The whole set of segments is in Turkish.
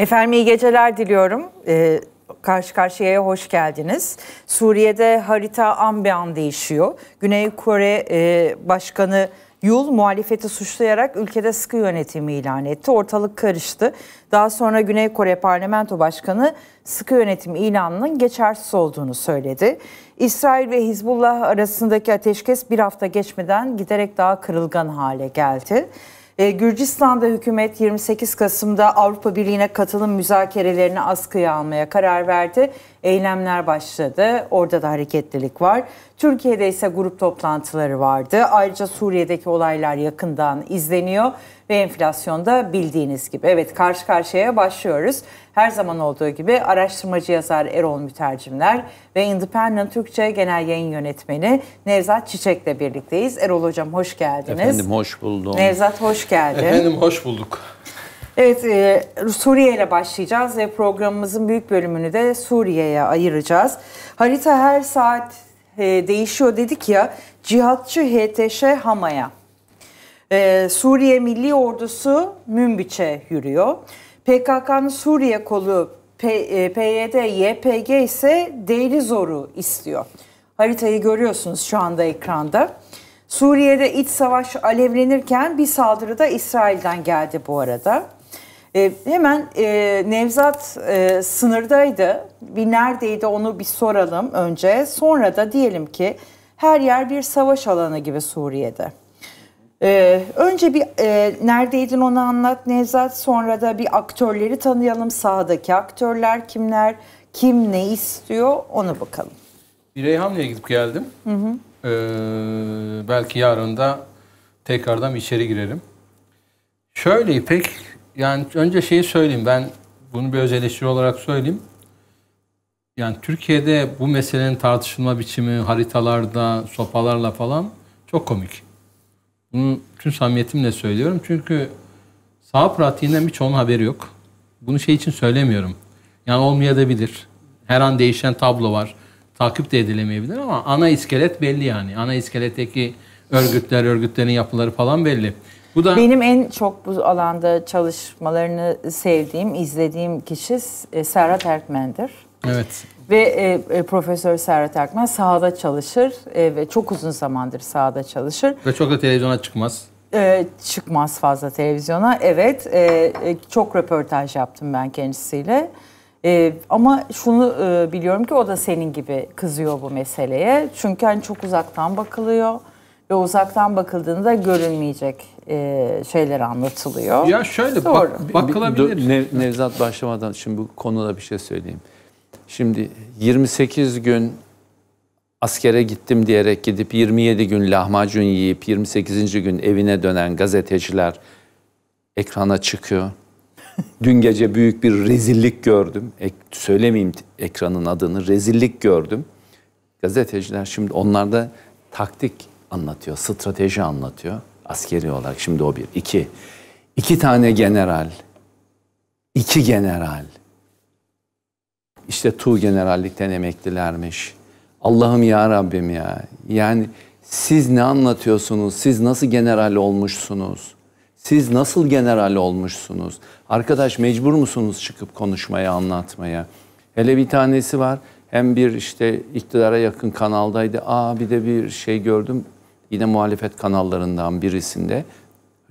Efendim iyi geceler diliyorum. Ee, karşı karşıya hoş geldiniz. Suriye'de harita ambiyan değişiyor. Güney Kore e, Başkanı Yul muhalefeti suçlayarak ülkede sıkı yönetimi ilan etti. Ortalık karıştı. Daha sonra Güney Kore Parlamento Başkanı sıkı yönetim ilanının geçersiz olduğunu söyledi. İsrail ve Hizbullah arasındaki ateşkes bir hafta geçmeden giderek daha kırılgan hale geldi. Ee, Gürcistan'da hükümet 28 Kasım'da Avrupa Birliği'ne katılım müzakerelerini askıya almaya karar verdi. Eylemler başladı. Orada da hareketlilik var. Türkiye'de ise grup toplantıları vardı. Ayrıca Suriye'deki olaylar yakından izleniyor ve enflasyonda bildiğiniz gibi. Evet karşı karşıya başlıyoruz. Her zaman olduğu gibi araştırmacı yazar Erol Mütercimler ve Independent Türkçe Genel Yayın Yönetmeni Nevzat Çiçek'le birlikteyiz. Erol Hocam hoş geldiniz. Efendim hoş buldum. Nevzat hoş geldin. Efendim hoş bulduk. Evet, e, Suriye ile başlayacağız ve programımızın büyük bölümünü de Suriye'ye ayıracağız. Harita her saat e, değişiyor dedik ya, cihatçı HTŞ Hama'ya. Ee, Suriye Milli Ordusu Münbiç'e yürüyor. PKK'nın Suriye kolu PYD, e, YPG ise zoru istiyor. Haritayı görüyorsunuz şu anda ekranda. Suriye'de iç savaş alevlenirken bir saldırı da İsrail'den geldi bu arada. E, hemen e, Nevzat e, sınırdaydı. Bir neredeydi onu bir soralım önce. Sonra da diyelim ki her yer bir savaş alanı gibi Suriye'de. Ee, önce bir e, neredeydin onu anlat Nevzat. Sonra da bir aktörleri tanıyalım. Sahadaki aktörler kimler, kim ne istiyor ona bakalım. Bir Reyhanlı'ya gidip geldim. Hı hı. Ee, belki yarın da tekrardan içeri girerim. Şöyle İpek, yani önce şeyi söyleyeyim. Ben bunu bir öz eleştiri olarak söyleyeyim. Yani Türkiye'de bu meselenin tartışılma biçimi haritalarda, sopalarla falan çok komik. Bunu tüm samimiyetimle söylüyorum. Çünkü sağ pratiğinden çoğun haberi yok. Bunu şey için söylemiyorum. Yani olmayabilir. Her an değişen tablo var. Takip de edilemeyebilir ama ana iskelet belli yani. Ana iskeletteki örgütler, örgütlerin yapıları falan belli. Bu da benim en çok bu alanda çalışmalarını sevdiğim, izlediğim kişi e, Serhat Ertmen'dir. Evet. Ve e, e, Profesör Serhat Akman sahada çalışır e, ve çok uzun zamandır sahada çalışır. Ve çok da televizyona çıkmaz. E, çıkmaz fazla televizyona. Evet, e, e, çok röportaj yaptım ben kendisiyle. E, ama şunu e, biliyorum ki o da senin gibi kızıyor bu meseleye. Çünkü hani çok uzaktan bakılıyor ve uzaktan bakıldığında görünmeyecek e, şeyler anlatılıyor. Ya şöyle bak, bakılabilir. Ne, Nevzat başlamadan şimdi bu konuda bir şey söyleyeyim. Şimdi 28 gün askere gittim diyerek gidip 27 gün lahmacun yiyip 28. gün evine dönen gazeteciler ekrana çıkıyor. Dün gece büyük bir rezillik gördüm. Ek, söylemeyeyim ekranın adını. Rezillik gördüm. Gazeteciler şimdi onlarda taktik anlatıyor, strateji anlatıyor. Askeri olarak şimdi o bir. iki. iki tane general, iki general işte Tu generallikten emeklilermiş. Allah'ım ya Rabbim ya. Yani siz ne anlatıyorsunuz? Siz nasıl general olmuşsunuz? Siz nasıl general olmuşsunuz? Arkadaş mecbur musunuz çıkıp konuşmaya, anlatmaya? Hele bir tanesi var. Hem bir işte iktidara yakın kanaldaydı. Aa bir de bir şey gördüm. Yine muhalefet kanallarından birisinde.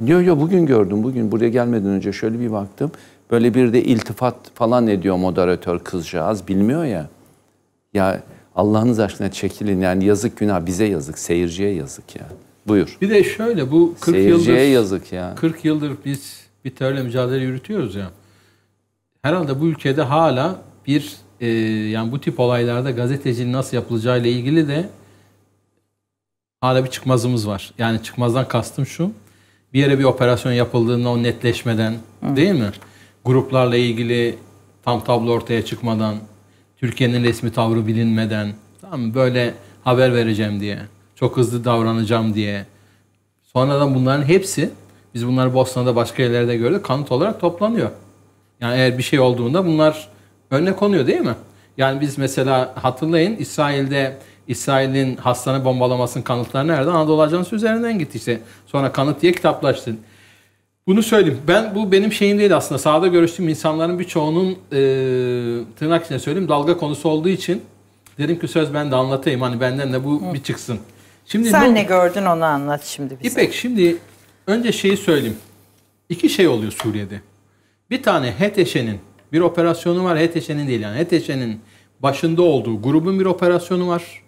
Diyor ya bugün gördüm. Bugün buraya gelmeden önce şöyle bir baktım. Böyle bir de iltifat falan ediyor moderatör kızcağız. Bilmiyor ya. Ya Allah'ınız aşkına çekilin. Yani yazık günah. Bize yazık. Seyirciye yazık ya. Buyur. Bir de şöyle bu 40 Seyirciye yıldır, yazık ya. 40 yıldır biz bir terörle mücadele yürütüyoruz ya. Herhalde bu ülkede hala bir e, yani bu tip olaylarda gazetecinin nasıl yapılacağı ile ilgili de hala bir çıkmazımız var. Yani çıkmazdan kastım şu. Bir yere bir operasyon yapıldığında o netleşmeden Hı. değil mi? gruplarla ilgili tam tablo ortaya çıkmadan, Türkiye'nin resmi tavrı bilinmeden, tamam mı? böyle haber vereceğim diye, çok hızlı davranacağım diye. Sonradan bunların hepsi, biz bunları Bosna'da başka yerlerde gördük, kanıt olarak toplanıyor. Yani eğer bir şey olduğunda bunlar önüne konuyor değil mi? Yani biz mesela hatırlayın İsrail'de İsrail'in hastane bombalamasının kanıtları nereden? Anadolu Ajansı üzerinden gitti işte. Sonra kanıt diye kitaplaştın. Bunu söyleyeyim. Ben bu benim şeyim değil aslında. Sahada görüştüğüm insanların birçoğunun e, tırnak içinde söyleyeyim dalga konusu olduğu için dedim ki söz ben de anlatayım. Hani benden de bu Hı. bir çıksın. Şimdi Sen ne, ne gördün onu anlat şimdi bize. İpek şimdi önce şeyi söyleyeyim. İki şey oluyor Suriye'de. Bir tane HTŞ'nin bir operasyonu var. HTŞ'nin değil yani HTŞ'nin başında olduğu grubun bir operasyonu var.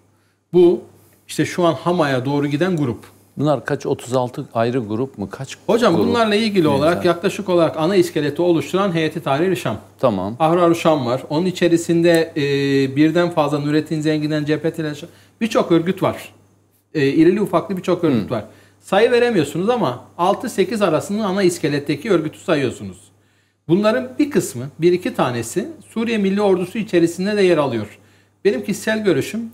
Bu işte şu an Hama'ya doğru giden grup. Bunlar kaç 36 ayrı grup mu? Kaç Hocam grup bunlarla ilgili mezar? olarak yaklaşık olarak ana iskeleti oluşturan heyeti tahrir Şam. Tamam. ahrar Şam var. Onun içerisinde e, birden fazla Nurettin Zengin'den Cephet birçok örgüt var. E, irili ufaklı birçok örgüt Hı. var. Sayı veremiyorsunuz ama 6-8 arasını ana iskeletteki örgütü sayıyorsunuz. Bunların bir kısmı, bir iki tanesi Suriye Milli Ordusu içerisinde de yer alıyor. Benim kişisel görüşüm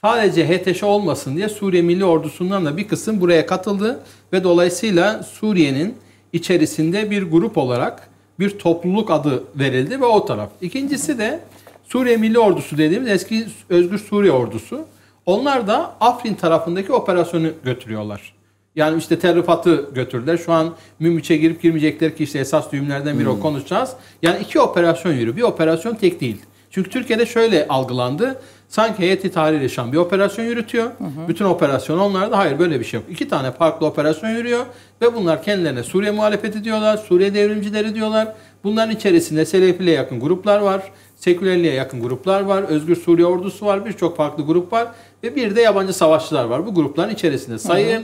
sadece HTŞ olmasın diye Suriye Milli Ordusu'ndan da bir kısım buraya katıldı ve dolayısıyla Suriye'nin içerisinde bir grup olarak bir topluluk adı verildi ve o taraf. İkincisi de Suriye Milli Ordusu dediğimiz eski Özgür Suriye Ordusu. Onlar da Afrin tarafındaki operasyonu götürüyorlar. Yani işte terrifatı götürdüler. Şu an Mümüç'e girip girmeyecekler ki işte esas düğümlerden biri hmm. o konuşacağız. Yani iki operasyon yürü. Bir operasyon tek değil. Çünkü Türkiye'de şöyle algılandı. Sanki heyeti tarihiyle şan bir operasyon yürütüyor. Hı hı. Bütün operasyon onlarda. Hayır böyle bir şey yok. İki tane farklı operasyon yürüyor ve bunlar kendilerine Suriye muhalefeti diyorlar, Suriye devrimcileri diyorlar. Bunların içerisinde Selefi'liğe yakın gruplar var, sekülerliğe yakın gruplar var, Özgür Suriye ordusu var, birçok farklı grup var ve bir de yabancı savaşçılar var. Bu grupların içerisinde sayın.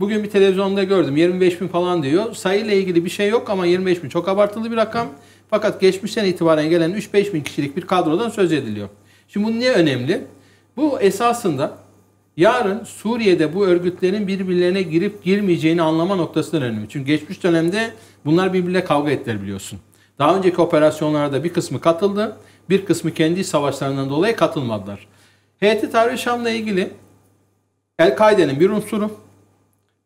Bugün bir televizyonda gördüm 25 bin falan diyor. Sayıyla ilgili bir şey yok ama 25 bin çok abartılı bir rakam. Fakat geçmişten itibaren gelen 3-5 bin kişilik bir kadrodan söz ediliyor. Şimdi bu niye önemli? Bu esasında yarın Suriye'de bu örgütlerin birbirlerine girip girmeyeceğini anlama noktasından önemli. Çünkü geçmiş dönemde bunlar birbirle kavga ettiler biliyorsun. Daha önceki operasyonlarda bir kısmı katıldı, bir kısmı kendi savaşlarından dolayı katılmadılar. Heyeti Tahrir Şam'la ilgili El-Kaide'nin bir unsuru,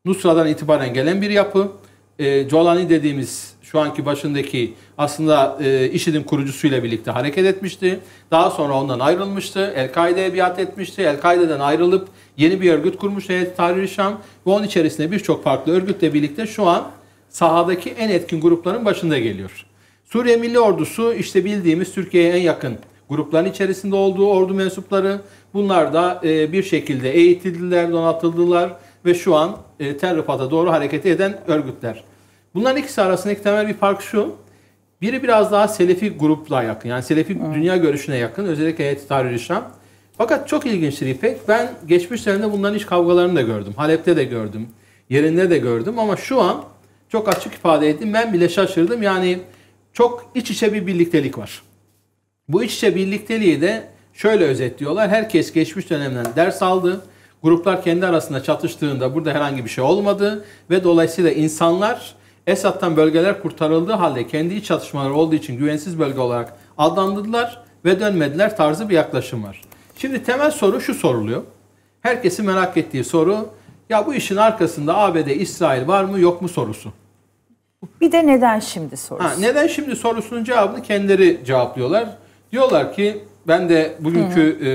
Nusra'dan itibaren gelen bir yapı, e, Colani dediğimiz şu anki başındaki aslında e, IŞİD'in kurucusuyla birlikte hareket etmişti. Daha sonra ondan ayrılmıştı. El-Kaide'ye biat etmişti. El-Kaide'den ayrılıp yeni bir örgüt kurmuş Heyet tahrir Şam ve onun içerisinde birçok farklı örgütle birlikte şu an sahadaki en etkin grupların başında geliyor. Suriye Milli Ordusu işte bildiğimiz Türkiye'ye en yakın grupların içerisinde olduğu ordu mensupları bunlar da e, bir şekilde eğitildiler, donatıldılar ve şu an e, Ten doğru hareket eden örgütler. Bunların ikisi arasındaki temel bir fark şu. Biri biraz daha Selefi grupla yakın. Yani Selefi hmm. dünya görüşüne yakın. Özellikle Heyeti Tahrir İslam. Fakat çok ilginçtir İpek. Ben geçmiş geçmişlerinde bunların iş kavgalarını da gördüm. Halep'te de gördüm. Yerinde de gördüm. Ama şu an çok açık ifade ettim. Ben bile şaşırdım. Yani çok iç içe bir birliktelik var. Bu iç içe birlikteliği de şöyle özetliyorlar. Herkes geçmiş dönemden ders aldı. Gruplar kendi arasında çatıştığında burada herhangi bir şey olmadı. Ve dolayısıyla insanlar Esad'dan bölgeler kurtarıldığı halde kendi iç çatışmaları olduğu için güvensiz bölge olarak adlandırdılar ve dönmediler tarzı bir yaklaşım var. Şimdi temel soru şu soruluyor. Herkesi merak ettiği soru ya bu işin arkasında ABD, İsrail var mı yok mu sorusu. Bir de neden şimdi sorusu. Ha, neden şimdi sorusunun cevabını kendileri cevaplıyorlar. Diyorlar ki ben de bugünkü e,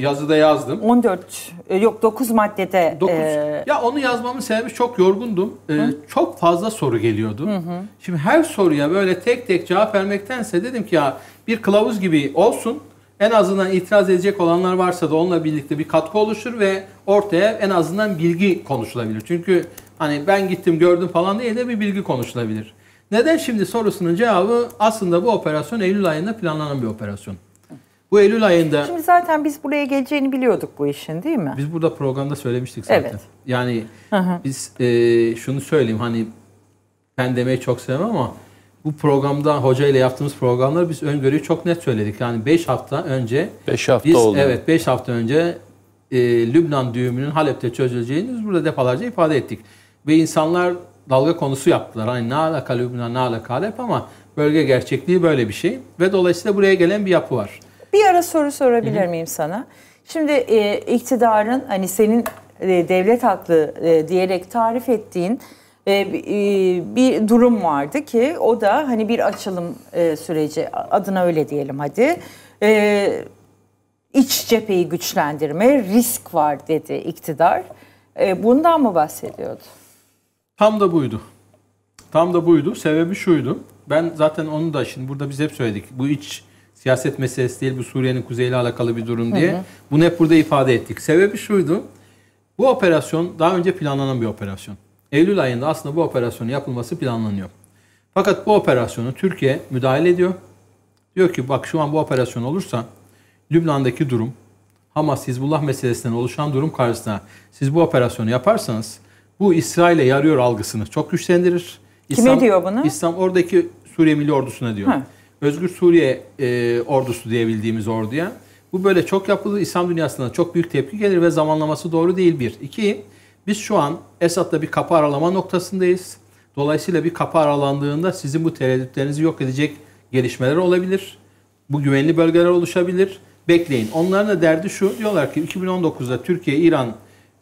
yazıda yazdım. 14 e, yok 9 maddede. 9. E... Ya onu yazmamın sebebi çok yorgundum. E, çok fazla soru geliyordu. Hı hı. Şimdi her soruya böyle tek tek cevap vermektense dedim ki ya bir kılavuz gibi olsun. En azından itiraz edecek olanlar varsa da onunla birlikte bir katkı oluşur ve ortaya en azından bilgi konuşulabilir. Çünkü hani ben gittim gördüm falan diye de bir bilgi konuşulabilir. Neden şimdi sorusunun cevabı aslında bu operasyon Eylül ayında planlanan bir operasyon. Bu Eylül ayında... Şimdi zaten biz buraya geleceğini biliyorduk bu işin değil mi? Biz burada programda söylemiştik zaten. Evet. Yani hı hı. biz e, şunu söyleyeyim hani ben demeyi çok sevmem ama bu programda hoca ile yaptığımız programları biz öngörüyü çok net söyledik. Yani 5 hafta önce 5 hafta biz, oldu. Evet 5 hafta önce e, Lübnan düğümünün Halep'te çözüleceğini biz burada defalarca ifade ettik. Ve insanlar dalga konusu yaptılar. Hani ne alaka Lübnan, ne alaka Halep ama bölge gerçekliği böyle bir şey. Ve dolayısıyla buraya gelen bir yapı var. Bir ara soru sorabilir Hı -hı. miyim sana? Şimdi e, iktidarın hani senin e, devlet haklı e, diyerek tarif ettiğin e, e bir durum vardı ki o da hani bir açılım e, süreci adına öyle diyelim hadi. E, iç cepheyi güçlendirme risk var dedi iktidar. E, bundan mı bahsediyordu? Tam da buydu. Tam da buydu. Sebebi şuydu. Ben zaten onu da şimdi burada biz hep söyledik. Bu iç Siyaset meselesi değil bu Suriye'nin kuzeyiyle alakalı bir durum diye. Hı hı. Bunu hep burada ifade ettik. Sebebi şuydu. Bu operasyon daha önce planlanan bir operasyon. Eylül ayında aslında bu operasyonun yapılması planlanıyor. Fakat bu operasyonu Türkiye müdahale ediyor. Diyor ki bak şu an bu operasyon olursa Lübnan'daki durum Hamas Hizbullah meselesinden oluşan durum karşısında siz bu operasyonu yaparsanız bu İsrail'e yarıyor algısını çok güçlendirir. Kime diyor bunu? İslam oradaki Suriye Milli Ordusuna diyor. Ha. Özgür Suriye e, ordusu diyebildiğimiz orduya. Bu böyle çok yapıldı. İslam dünyasında çok büyük tepki gelir ve zamanlaması doğru değil bir. İki, biz şu an Esad'la bir kapı aralama noktasındayız. Dolayısıyla bir kapı aralandığında sizin bu tereddütlerinizi yok edecek gelişmeler olabilir. Bu güvenli bölgeler oluşabilir. Bekleyin. Onların da derdi şu. Diyorlar ki 2019'da Türkiye, İran,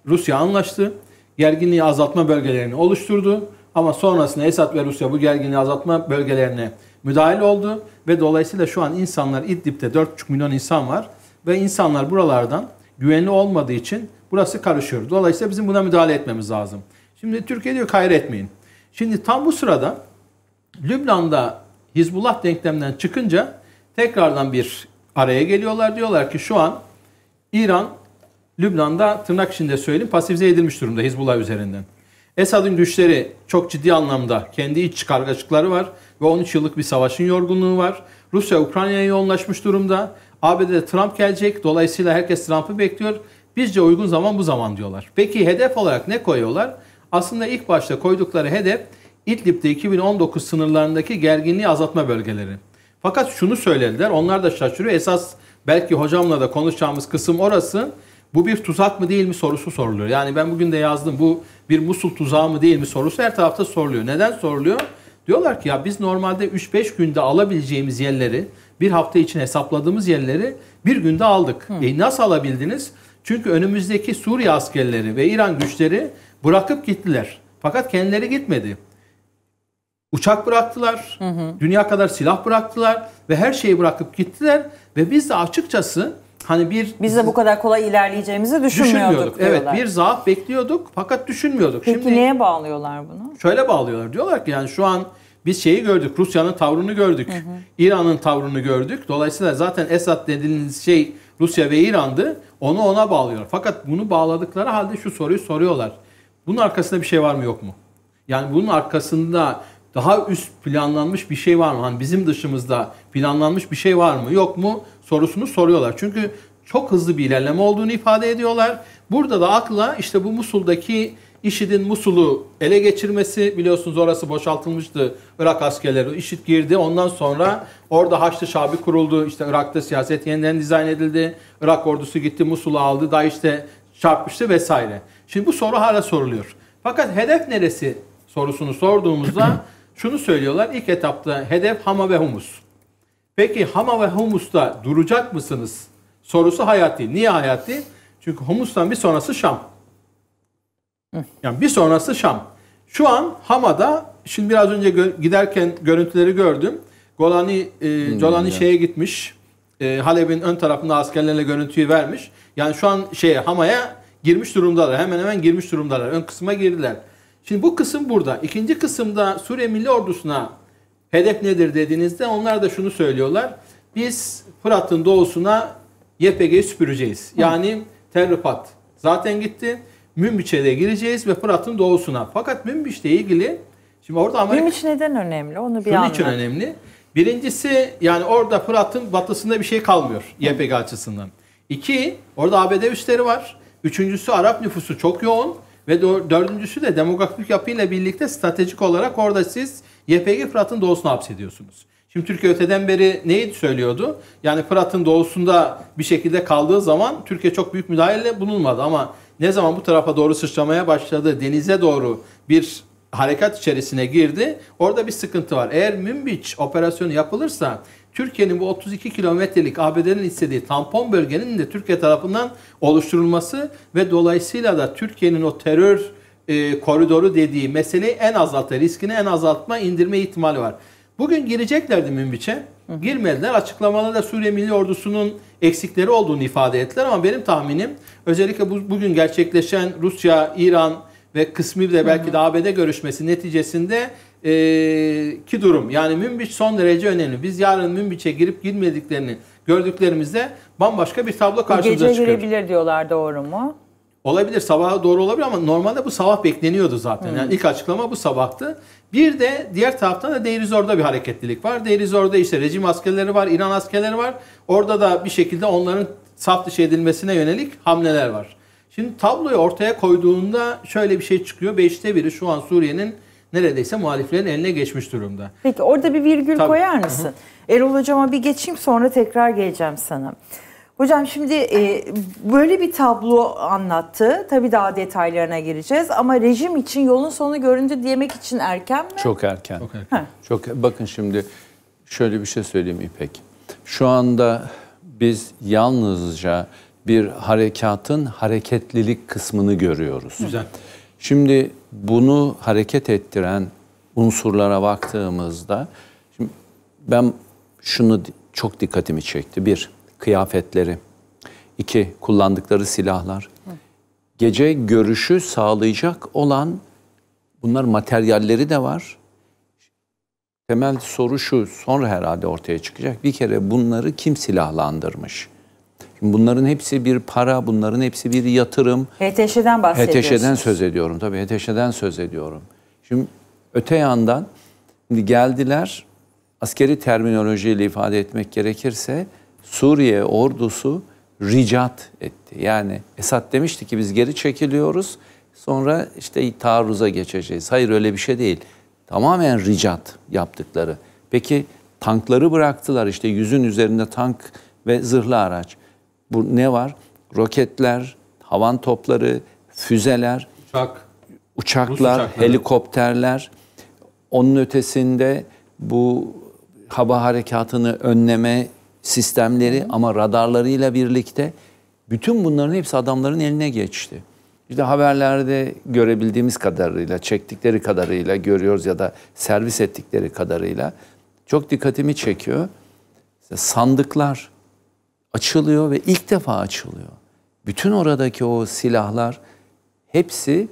Rusya anlaştı. Gerginliği azaltma bölgelerini oluşturdu. Ama sonrasında Esad ve Rusya bu gerginliği azaltma bölgelerine müdahil oldu ve dolayısıyla şu an insanlar İdlib'de 4,5 milyon insan var ve insanlar buralardan güvenli olmadığı için burası karışıyor. Dolayısıyla bizim buna müdahale etmemiz lazım. Şimdi Türkiye diyor hayır etmeyin. Şimdi tam bu sırada Lübnan'da Hizbullah denklemden çıkınca tekrardan bir araya geliyorlar. Diyorlar ki şu an İran Lübnan'da tırnak içinde söyleyeyim pasifize edilmiş durumda Hizbullah üzerinden. Esad'ın güçleri çok ciddi anlamda kendi iç çıkargaçlıkları var ve 13 yıllık bir savaşın yorgunluğu var. Rusya Ukrayna'ya yoğunlaşmış durumda. ABD'de Trump gelecek. Dolayısıyla herkes Trump'ı bekliyor. Bizce uygun zaman bu zaman diyorlar. Peki hedef olarak ne koyuyorlar? Aslında ilk başta koydukları hedef İdlib'de 2019 sınırlarındaki gerginliği azaltma bölgeleri. Fakat şunu söylediler. Onlar da şaşırıyor. Esas belki hocamla da konuşacağımız kısım orası. Bu bir tuzak mı değil mi sorusu soruluyor. Yani ben bugün de yazdım bu bir Musul tuzağı mı değil mi sorusu her tarafta soruluyor. Neden soruluyor? Diyorlar ki ya biz normalde 3-5 günde alabileceğimiz yerleri bir hafta için hesapladığımız yerleri bir günde aldık. Hı. E nasıl alabildiniz? Çünkü önümüzdeki Suriye askerleri ve İran güçleri bırakıp gittiler. Fakat kendileri gitmedi. Uçak bıraktılar, hı hı. dünya kadar silah bıraktılar ve her şeyi bırakıp gittiler ve biz de açıkçası Hani bir biz de bu kadar kolay ilerleyeceğimizi düşünmüyorduk. düşünmüyorduk. Evet, bir zaaf bekliyorduk fakat düşünmüyorduk. Peki Şimdi neye bağlıyorlar bunu? Şöyle bağlıyorlar. Diyorlar ki yani şu an biz şeyi gördük. Rusya'nın tavrını gördük. İran'ın tavrını gördük. Dolayısıyla zaten Esad dediğiniz şey Rusya ve İran'dı. Onu ona bağlıyorlar. Fakat bunu bağladıkları halde şu soruyu soruyorlar. Bunun arkasında bir şey var mı yok mu? Yani bunun arkasında daha üst planlanmış bir şey var mı? Hani bizim dışımızda planlanmış bir şey var mı yok mu sorusunu soruyorlar. Çünkü çok hızlı bir ilerleme olduğunu ifade ediyorlar. Burada da akla işte bu Musul'daki IŞİD'in Musul'u ele geçirmesi biliyorsunuz orası boşaltılmıştı. Irak askerleri IŞİD girdi. Ondan sonra orada Haçlı Şabi kuruldu. işte Irak'ta siyaset yeniden dizayn edildi. Irak ordusu gitti Musul'u aldı. daha işte çarpmıştı vesaire. Şimdi bu soru hala soruluyor. Fakat hedef neresi sorusunu sorduğumuzda şunu söylüyorlar. İlk etapta hedef hama ve humus. Peki hama ve humusta duracak mısınız? Sorusu hayati. Niye hayati? Çünkü humustan bir sonrası Şam. Yani bir sonrası Şam. Şu an Hama'da şimdi biraz önce gö- giderken görüntüleri gördüm. Golani e, hmm, Golani hmm, şeye gitmiş. E, Halep'in ön tarafında askerlerle görüntüyü vermiş. Yani şu an şeye Hama'ya girmiş durumdalar. Hemen hemen girmiş durumdalar. Ön kısma girdiler. Şimdi bu kısım burada. İkinci kısımda Suriye Milli Ordusu'na hedef nedir dediğinizde onlar da şunu söylüyorlar. Biz Fırat'ın doğusuna YPG'yi süpüreceğiz. Hı. Yani Terripat zaten gitti. Münbiç'e de gireceğiz ve Fırat'ın doğusuna. Fakat Münbiç'le ilgili şimdi orada ama Münbiç neden önemli? Onu bir Şunun anlat. için önemli. Birincisi yani orada Fırat'ın batısında bir şey kalmıyor YPG açısından. İki, orada ABD üsleri var. Üçüncüsü Arap nüfusu çok yoğun. Ve dördüncüsü de demografik yapıyla birlikte stratejik olarak orada siz YPG Fırat'ın doğusunu hapsediyorsunuz. Şimdi Türkiye öteden beri neyi söylüyordu? Yani Fırat'ın doğusunda bir şekilde kaldığı zaman Türkiye çok büyük müdahale bulunmadı ama ne zaman bu tarafa doğru sıçramaya başladı, denize doğru bir harekat içerisine girdi. Orada bir sıkıntı var. Eğer Münbiç operasyonu yapılırsa Türkiye'nin bu 32 kilometrelik ABD'nin istediği tampon bölgenin de Türkiye tarafından oluşturulması ve dolayısıyla da Türkiye'nin o terör e, koridoru dediği meseleyi en azaltma, riskini en azaltma, indirme ihtimali var. Bugün gireceklerdi Münbiç'e. Girmediler. Açıklamalarda Suriye Milli Ordusu'nun eksikleri olduğunu ifade ettiler ama benim tahminim özellikle bu, bugün gerçekleşen Rusya, İran ve kısmi de belki de ABD görüşmesi neticesinde e, ki durum. Yani Münbiç son derece önemli. Biz yarın Münbiç'e girip girmediklerini gördüklerimizde bambaşka bir tablo karşımıza çıkıyor. Gece girebilir diyorlar doğru mu? Olabilir sabaha doğru olabilir ama normalde bu sabah bekleniyordu zaten. Hmm. Yani ilk açıklama bu sabahtı. Bir de diğer taraftan da Deirizor'da bir hareketlilik var. Deirizor'da işte rejim askerleri var, İran askerleri var. Orada da bir şekilde onların saf dışı edilmesine yönelik hamleler var. Şimdi tabloyu ortaya koyduğunda şöyle bir şey çıkıyor. Beşte biri şu an Suriye'nin neredeyse muhaliflerin eline geçmiş durumda. Peki orada bir virgül Tabii. koyar mısın? Hı-hı. Erol Hocama bir geçeyim sonra tekrar geleceğim sana. Hocam şimdi e, böyle bir tablo anlattı. Tabii daha detaylarına gireceğiz ama rejim için yolun sonu göründü demek için erken mi? Çok erken. Çok erken. Çok bakın şimdi şöyle bir şey söyleyeyim İpek. Şu anda biz yalnızca bir harekatın hareketlilik kısmını görüyoruz. Güzel. Şimdi bunu hareket ettiren unsurlara baktığımızda şimdi ben şunu çok dikkatimi çekti. Bir, kıyafetleri. iki kullandıkları silahlar. Gece görüşü sağlayacak olan bunlar materyalleri de var. Temel soru şu, sonra herhalde ortaya çıkacak. Bir kere bunları kim silahlandırmış? bunların hepsi bir para, bunların hepsi bir yatırım. HTŞ'den bahsediyorsunuz. HTŞ'den söz ediyorum tabii. HTŞ'den söz ediyorum. Şimdi öte yandan şimdi geldiler askeri terminolojiyle ifade etmek gerekirse Suriye ordusu ricat etti. Yani Esad demişti ki biz geri çekiliyoruz sonra işte taarruza geçeceğiz. Hayır öyle bir şey değil. Tamamen ricat yaptıkları. Peki tankları bıraktılar işte yüzün üzerinde tank ve zırhlı araç. Bu ne var? Roketler, havan topları, füzeler, Uçak, uçaklar, helikopterler. Onun ötesinde bu hava harekatını önleme sistemleri ama radarlarıyla birlikte bütün bunların hepsi adamların eline geçti. İşte haberlerde görebildiğimiz kadarıyla, çektikleri kadarıyla görüyoruz ya da servis ettikleri kadarıyla çok dikkatimi çekiyor. İşte sandıklar açılıyor ve ilk defa açılıyor. Bütün oradaki o silahlar hepsi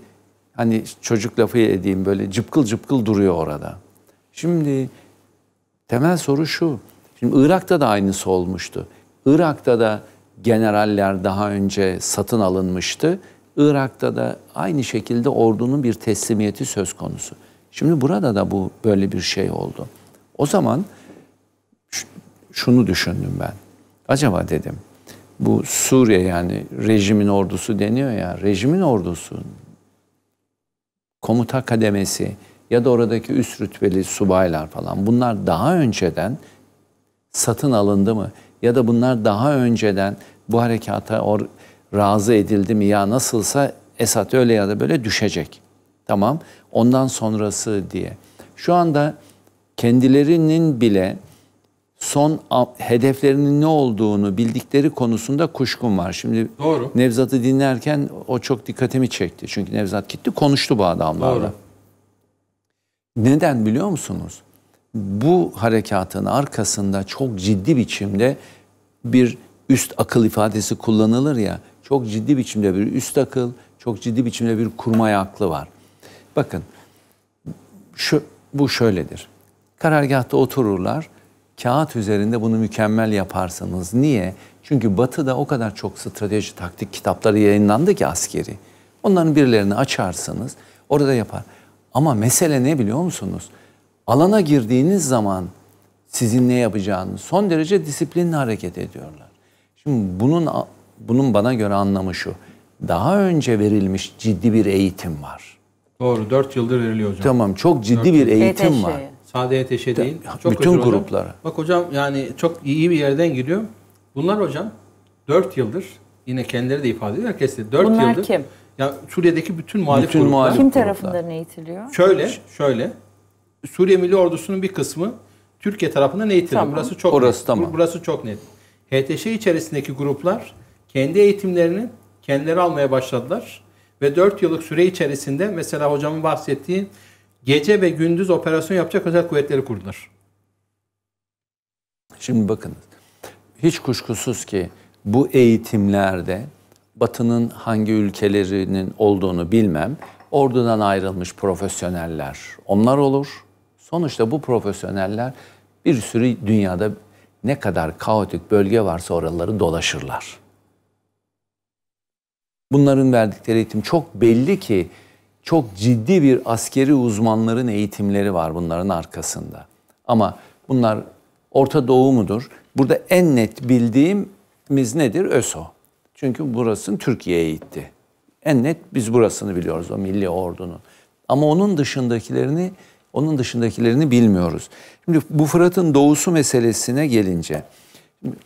hani çocuk lafı edeyim böyle cıpkıl cıpkıl duruyor orada. Şimdi temel soru şu. Şimdi Irak'ta da aynısı olmuştu. Irak'ta da generaller daha önce satın alınmıştı. Irak'ta da aynı şekilde ordunun bir teslimiyeti söz konusu. Şimdi burada da bu böyle bir şey oldu. O zaman şunu düşündüm ben. Acaba dedim bu Suriye yani rejimin ordusu deniyor ya rejimin ordusu komuta kademesi ya da oradaki üst rütbeli subaylar falan bunlar daha önceden satın alındı mı? Ya da bunlar daha önceden bu harekata or razı edildi mi? Ya nasılsa esat öyle ya da böyle düşecek. Tamam ondan sonrası diye. Şu anda kendilerinin bile son hedeflerinin ne olduğunu bildikleri konusunda kuşkum var. Şimdi Doğru. Nevzat'ı dinlerken o çok dikkatimi çekti. Çünkü Nevzat gitti konuştu bu adamlarla. Doğru. Neden biliyor musunuz? Bu harekatın arkasında çok ciddi biçimde bir üst akıl ifadesi kullanılır ya. Çok ciddi biçimde bir üst akıl, çok ciddi biçimde bir kurmay aklı var. Bakın şu, bu şöyledir. Karargahta otururlar kağıt üzerinde bunu mükemmel yaparsanız. Niye? Çünkü Batı'da o kadar çok strateji, taktik kitapları yayınlandı ki askeri. Onların birilerini açarsanız orada yapar. Ama mesele ne biliyor musunuz? Alana girdiğiniz zaman sizin ne yapacağını son derece disiplinle hareket ediyorlar. Şimdi bunun bunun bana göre anlamı şu. Daha önce verilmiş ciddi bir eğitim var. Doğru, Dört yıldır veriliyor hocam. Tamam, çok ciddi bir eğitim var. Sade Ateş'e değil. Çok Bütün gruplara. Bak hocam yani çok iyi bir yerden gidiyor. Bunlar hocam 4 yıldır yine kendileri de ifade ediyor. Herkes de 4 Bunlar yıldır. kim? Ya Suriye'deki bütün muhalif bütün gruplar. Muhalif kim gruplar. tarafından eğitiliyor? Şöyle, şöyle. Suriye Milli Ordusu'nun bir kısmı Türkiye tarafından eğitiliyor. Tamam. Burası çok Orası net. Tamam. Burası çok net. HTŞ içerisindeki gruplar kendi eğitimlerini kendileri almaya başladılar. Ve 4 yıllık süre içerisinde mesela hocamın bahsettiği gece ve gündüz operasyon yapacak özel kuvvetleri kurdular. Şimdi bakın hiç kuşkusuz ki bu eğitimlerde Batı'nın hangi ülkelerinin olduğunu bilmem. Ordudan ayrılmış profesyoneller onlar olur. Sonuçta bu profesyoneller bir sürü dünyada ne kadar kaotik bölge varsa oraları dolaşırlar. Bunların verdikleri eğitim çok belli ki çok ciddi bir askeri uzmanların eğitimleri var bunların arkasında. Ama bunlar Orta Doğu mudur? Burada en net bildiğimiz nedir? ÖSO. Çünkü burasını Türkiye'ye gitti. En net biz burasını biliyoruz o milli ordunun. Ama onun dışındakilerini onun dışındakilerini bilmiyoruz. Şimdi bu Fırat'ın doğusu meselesine gelince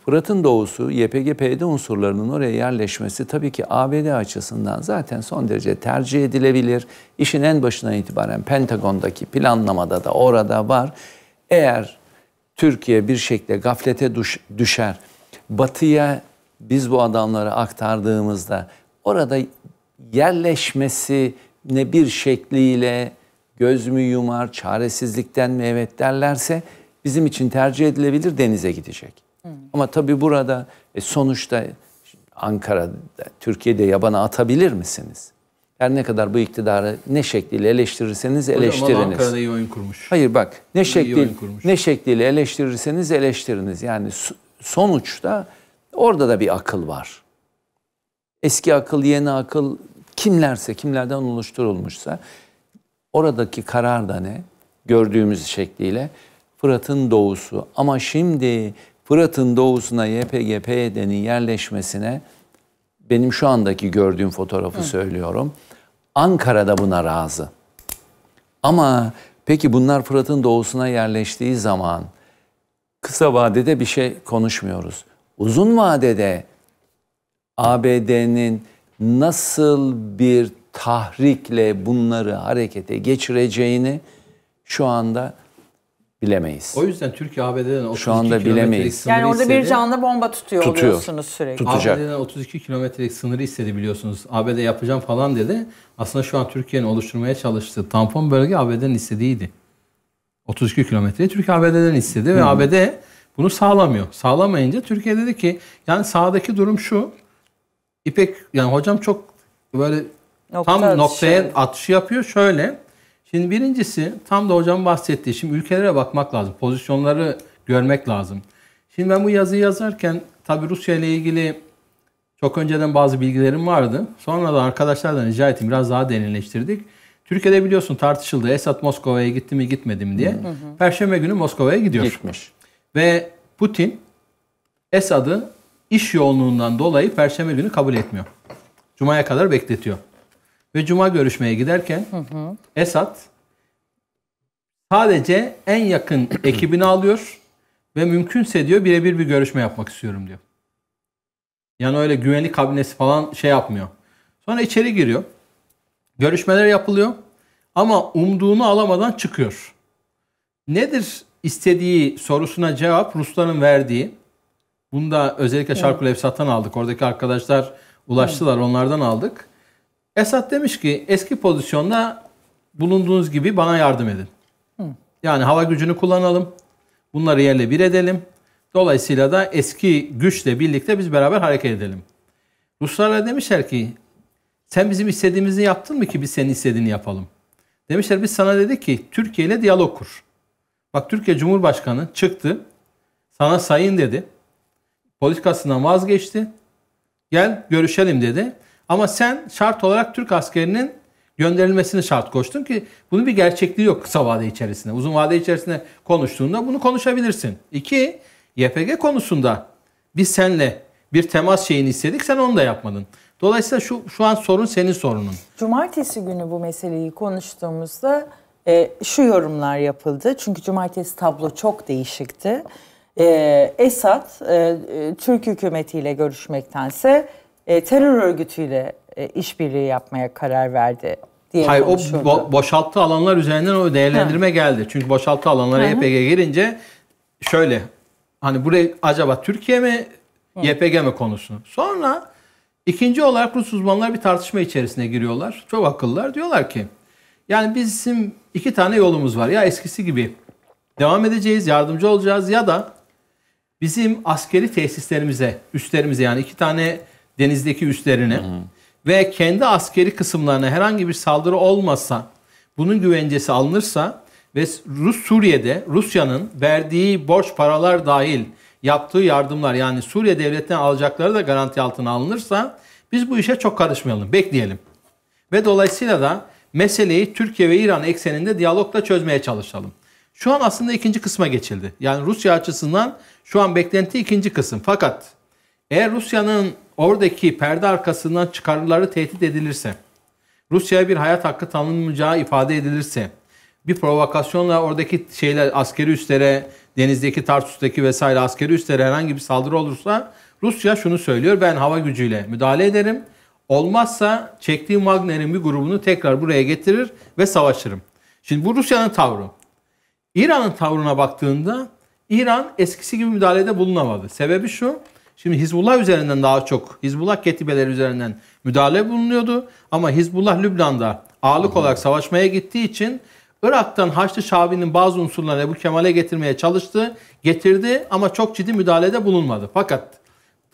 Fırat'ın doğusu, YPG-PYD unsurlarının oraya yerleşmesi tabii ki ABD açısından zaten son derece tercih edilebilir. İşin en başına itibaren Pentagon'daki planlamada da orada var. Eğer Türkiye bir şekilde gaflete düşer, batıya biz bu adamları aktardığımızda orada yerleşmesi ne bir şekliyle göz mü yumar, çaresizlikten mi evet derlerse bizim için tercih edilebilir denize gidecek. Hmm. Ama tabii burada e, sonuçta Ankara'da, Türkiye'de yabana atabilir misiniz? Her ne kadar bu iktidarı ne şekliyle eleştirirseniz eleştiriniz. Ama Ankara'da iyi oyun kurmuş. Hayır bak ne iyi şekli ne şekliyle eleştirirseniz eleştiriniz. Yani sonuçta orada da bir akıl var. Eski akıl, yeni akıl kimlerse, kimlerden oluşturulmuşsa oradaki karar da ne? Gördüğümüz şekliyle Fırat'ın doğusu ama şimdi Fırat'ın doğusuna YPG-PYD'nin yerleşmesine benim şu andaki gördüğüm fotoğrafı Hı. söylüyorum. da buna razı. Ama peki bunlar Fırat'ın doğusuna yerleştiği zaman kısa vadede bir şey konuşmuyoruz. Uzun vadede ABD'nin nasıl bir tahrikle bunları harekete geçireceğini şu anda bilemeyiz. O yüzden Türkiye ABD'den 32 Şu anda bilemeyiz. Sınırı yani orada bir canlı bomba tutuyor, tutuyor. oluyorsunuz sürekli. Tutacak. ABD'den 32 kilometrelik sınırı istedi biliyorsunuz. ABD yapacağım falan dedi. Aslında şu an Türkiye'nin oluşturmaya çalıştığı tampon bölge ABD'nin istediğiydi. 32 kilometreyi Türkiye ABD'den istedi Hı. ve ABD bunu sağlamıyor. Sağlamayınca Türkiye dedi ki yani sağdaki durum şu. İpek yani hocam çok böyle Nokta tam noktaya şey. atışı yapıyor şöyle. Şimdi birincisi tam da hocam bahsettiği şimdi ülkelere bakmak lazım. Pozisyonları görmek lazım. Şimdi ben bu yazıyı yazarken tabii Rusya ile ilgili çok önceden bazı bilgilerim vardı. Sonra da arkadaşlardan rica ettim biraz daha derinleştirdik. Türkiye'de biliyorsun tartışıldı Esat Moskova'ya gitti mi gitmedi mi diye. Hı hı. Perşembe günü Moskova'ya gidiyor. Gitmiş. Ve Putin Esad'ı iş yoğunluğundan dolayı Perşembe günü kabul etmiyor. Cuma'ya kadar bekletiyor ve Cuma görüşmeye giderken hı hı. Esad sadece en yakın ekibini alıyor ve mümkünse diyor birebir bir görüşme yapmak istiyorum diyor. Yani öyle güvenlik kabinesi falan şey yapmıyor. Sonra içeri giriyor. Görüşmeler yapılıyor ama umduğunu alamadan çıkıyor. Nedir istediği sorusuna cevap Rusların verdiği. Bunu da özellikle Şarkul evet. Efsat'tan aldık. Oradaki arkadaşlar ulaştılar onlardan aldık. Esat demiş ki eski pozisyonda bulunduğunuz gibi bana yardım edin. Hı. Yani hava gücünü kullanalım. Bunları yerle bir edelim. Dolayısıyla da eski güçle birlikte biz beraber hareket edelim. Ruslara demişler ki sen bizim istediğimizi yaptın mı ki biz senin istediğini yapalım? Demişler biz sana dedik ki Türkiye ile diyalog kur. Bak Türkiye Cumhurbaşkanı çıktı. Sana sayın dedi. Politikasından vazgeçti. Gel görüşelim dedi. Ama sen şart olarak Türk askerinin gönderilmesini şart koştun ki bunun bir gerçekliği yok kısa vade içerisinde. Uzun vade içerisinde konuştuğunda bunu konuşabilirsin. İki, YPG konusunda biz senle bir temas şeyini istedik sen onu da yapmadın. Dolayısıyla şu, şu an sorun senin sorunun. Cumartesi günü bu meseleyi konuştuğumuzda e, şu yorumlar yapıldı. Çünkü cumartesi tablo çok değişikti. E, Esad e, e Türk hükümetiyle görüşmektense e, terör örgütüyle e, işbirliği yapmaya karar verdi diye Hayır, konuşuldu. o bo- boşalttığı alanlar üzerinden o değerlendirme ha. geldi. Çünkü boşalttığı alanlara YPG gelince şöyle hani buraya acaba Türkiye mi Hı. YPG mi konusunu. Sonra ikinci olarak Rus uzmanlar bir tartışma içerisine giriyorlar. Çok akıllılar. Diyorlar ki yani bizim iki tane yolumuz var. Ya eskisi gibi devam edeceğiz, yardımcı olacağız ya da bizim askeri tesislerimize, üstlerimize yani iki tane denizdeki üslerini ve kendi askeri kısımlarına herhangi bir saldırı olmasa bunun güvencesi alınırsa ve Rus Suriye'de Rusya'nın verdiği borç paralar dahil yaptığı yardımlar yani Suriye devletinden alacakları da garanti altına alınırsa biz bu işe çok karışmayalım, bekleyelim. Ve dolayısıyla da meseleyi Türkiye ve İran ekseninde diyalogla çözmeye çalışalım. Şu an aslında ikinci kısma geçildi. Yani Rusya açısından şu an beklenti ikinci kısım. Fakat eğer Rusya'nın oradaki perde arkasından çıkarları tehdit edilirse, Rusya'ya bir hayat hakkı tanınmayacağı ifade edilirse, bir provokasyonla oradaki şeyler askeri üslere, denizdeki Tarsus'taki vesaire askeri üslere herhangi bir saldırı olursa Rusya şunu söylüyor. Ben hava gücüyle müdahale ederim. Olmazsa çektiğim Wagner'in bir grubunu tekrar buraya getirir ve savaşırım. Şimdi bu Rusya'nın tavrı. İran'ın tavrına baktığında İran eskisi gibi müdahalede bulunamadı. Sebebi şu. Şimdi Hizbullah üzerinden daha çok Hizbullah ketibeleri üzerinden müdahale bulunuyordu. Ama Hizbullah Lübnan'da ağırlık hı olarak savaşmaya gittiği için Irak'tan Haçlı Şabi'nin bazı unsurlarını Ebu Kemal'e getirmeye çalıştı. Getirdi ama çok ciddi müdahalede bulunmadı. Fakat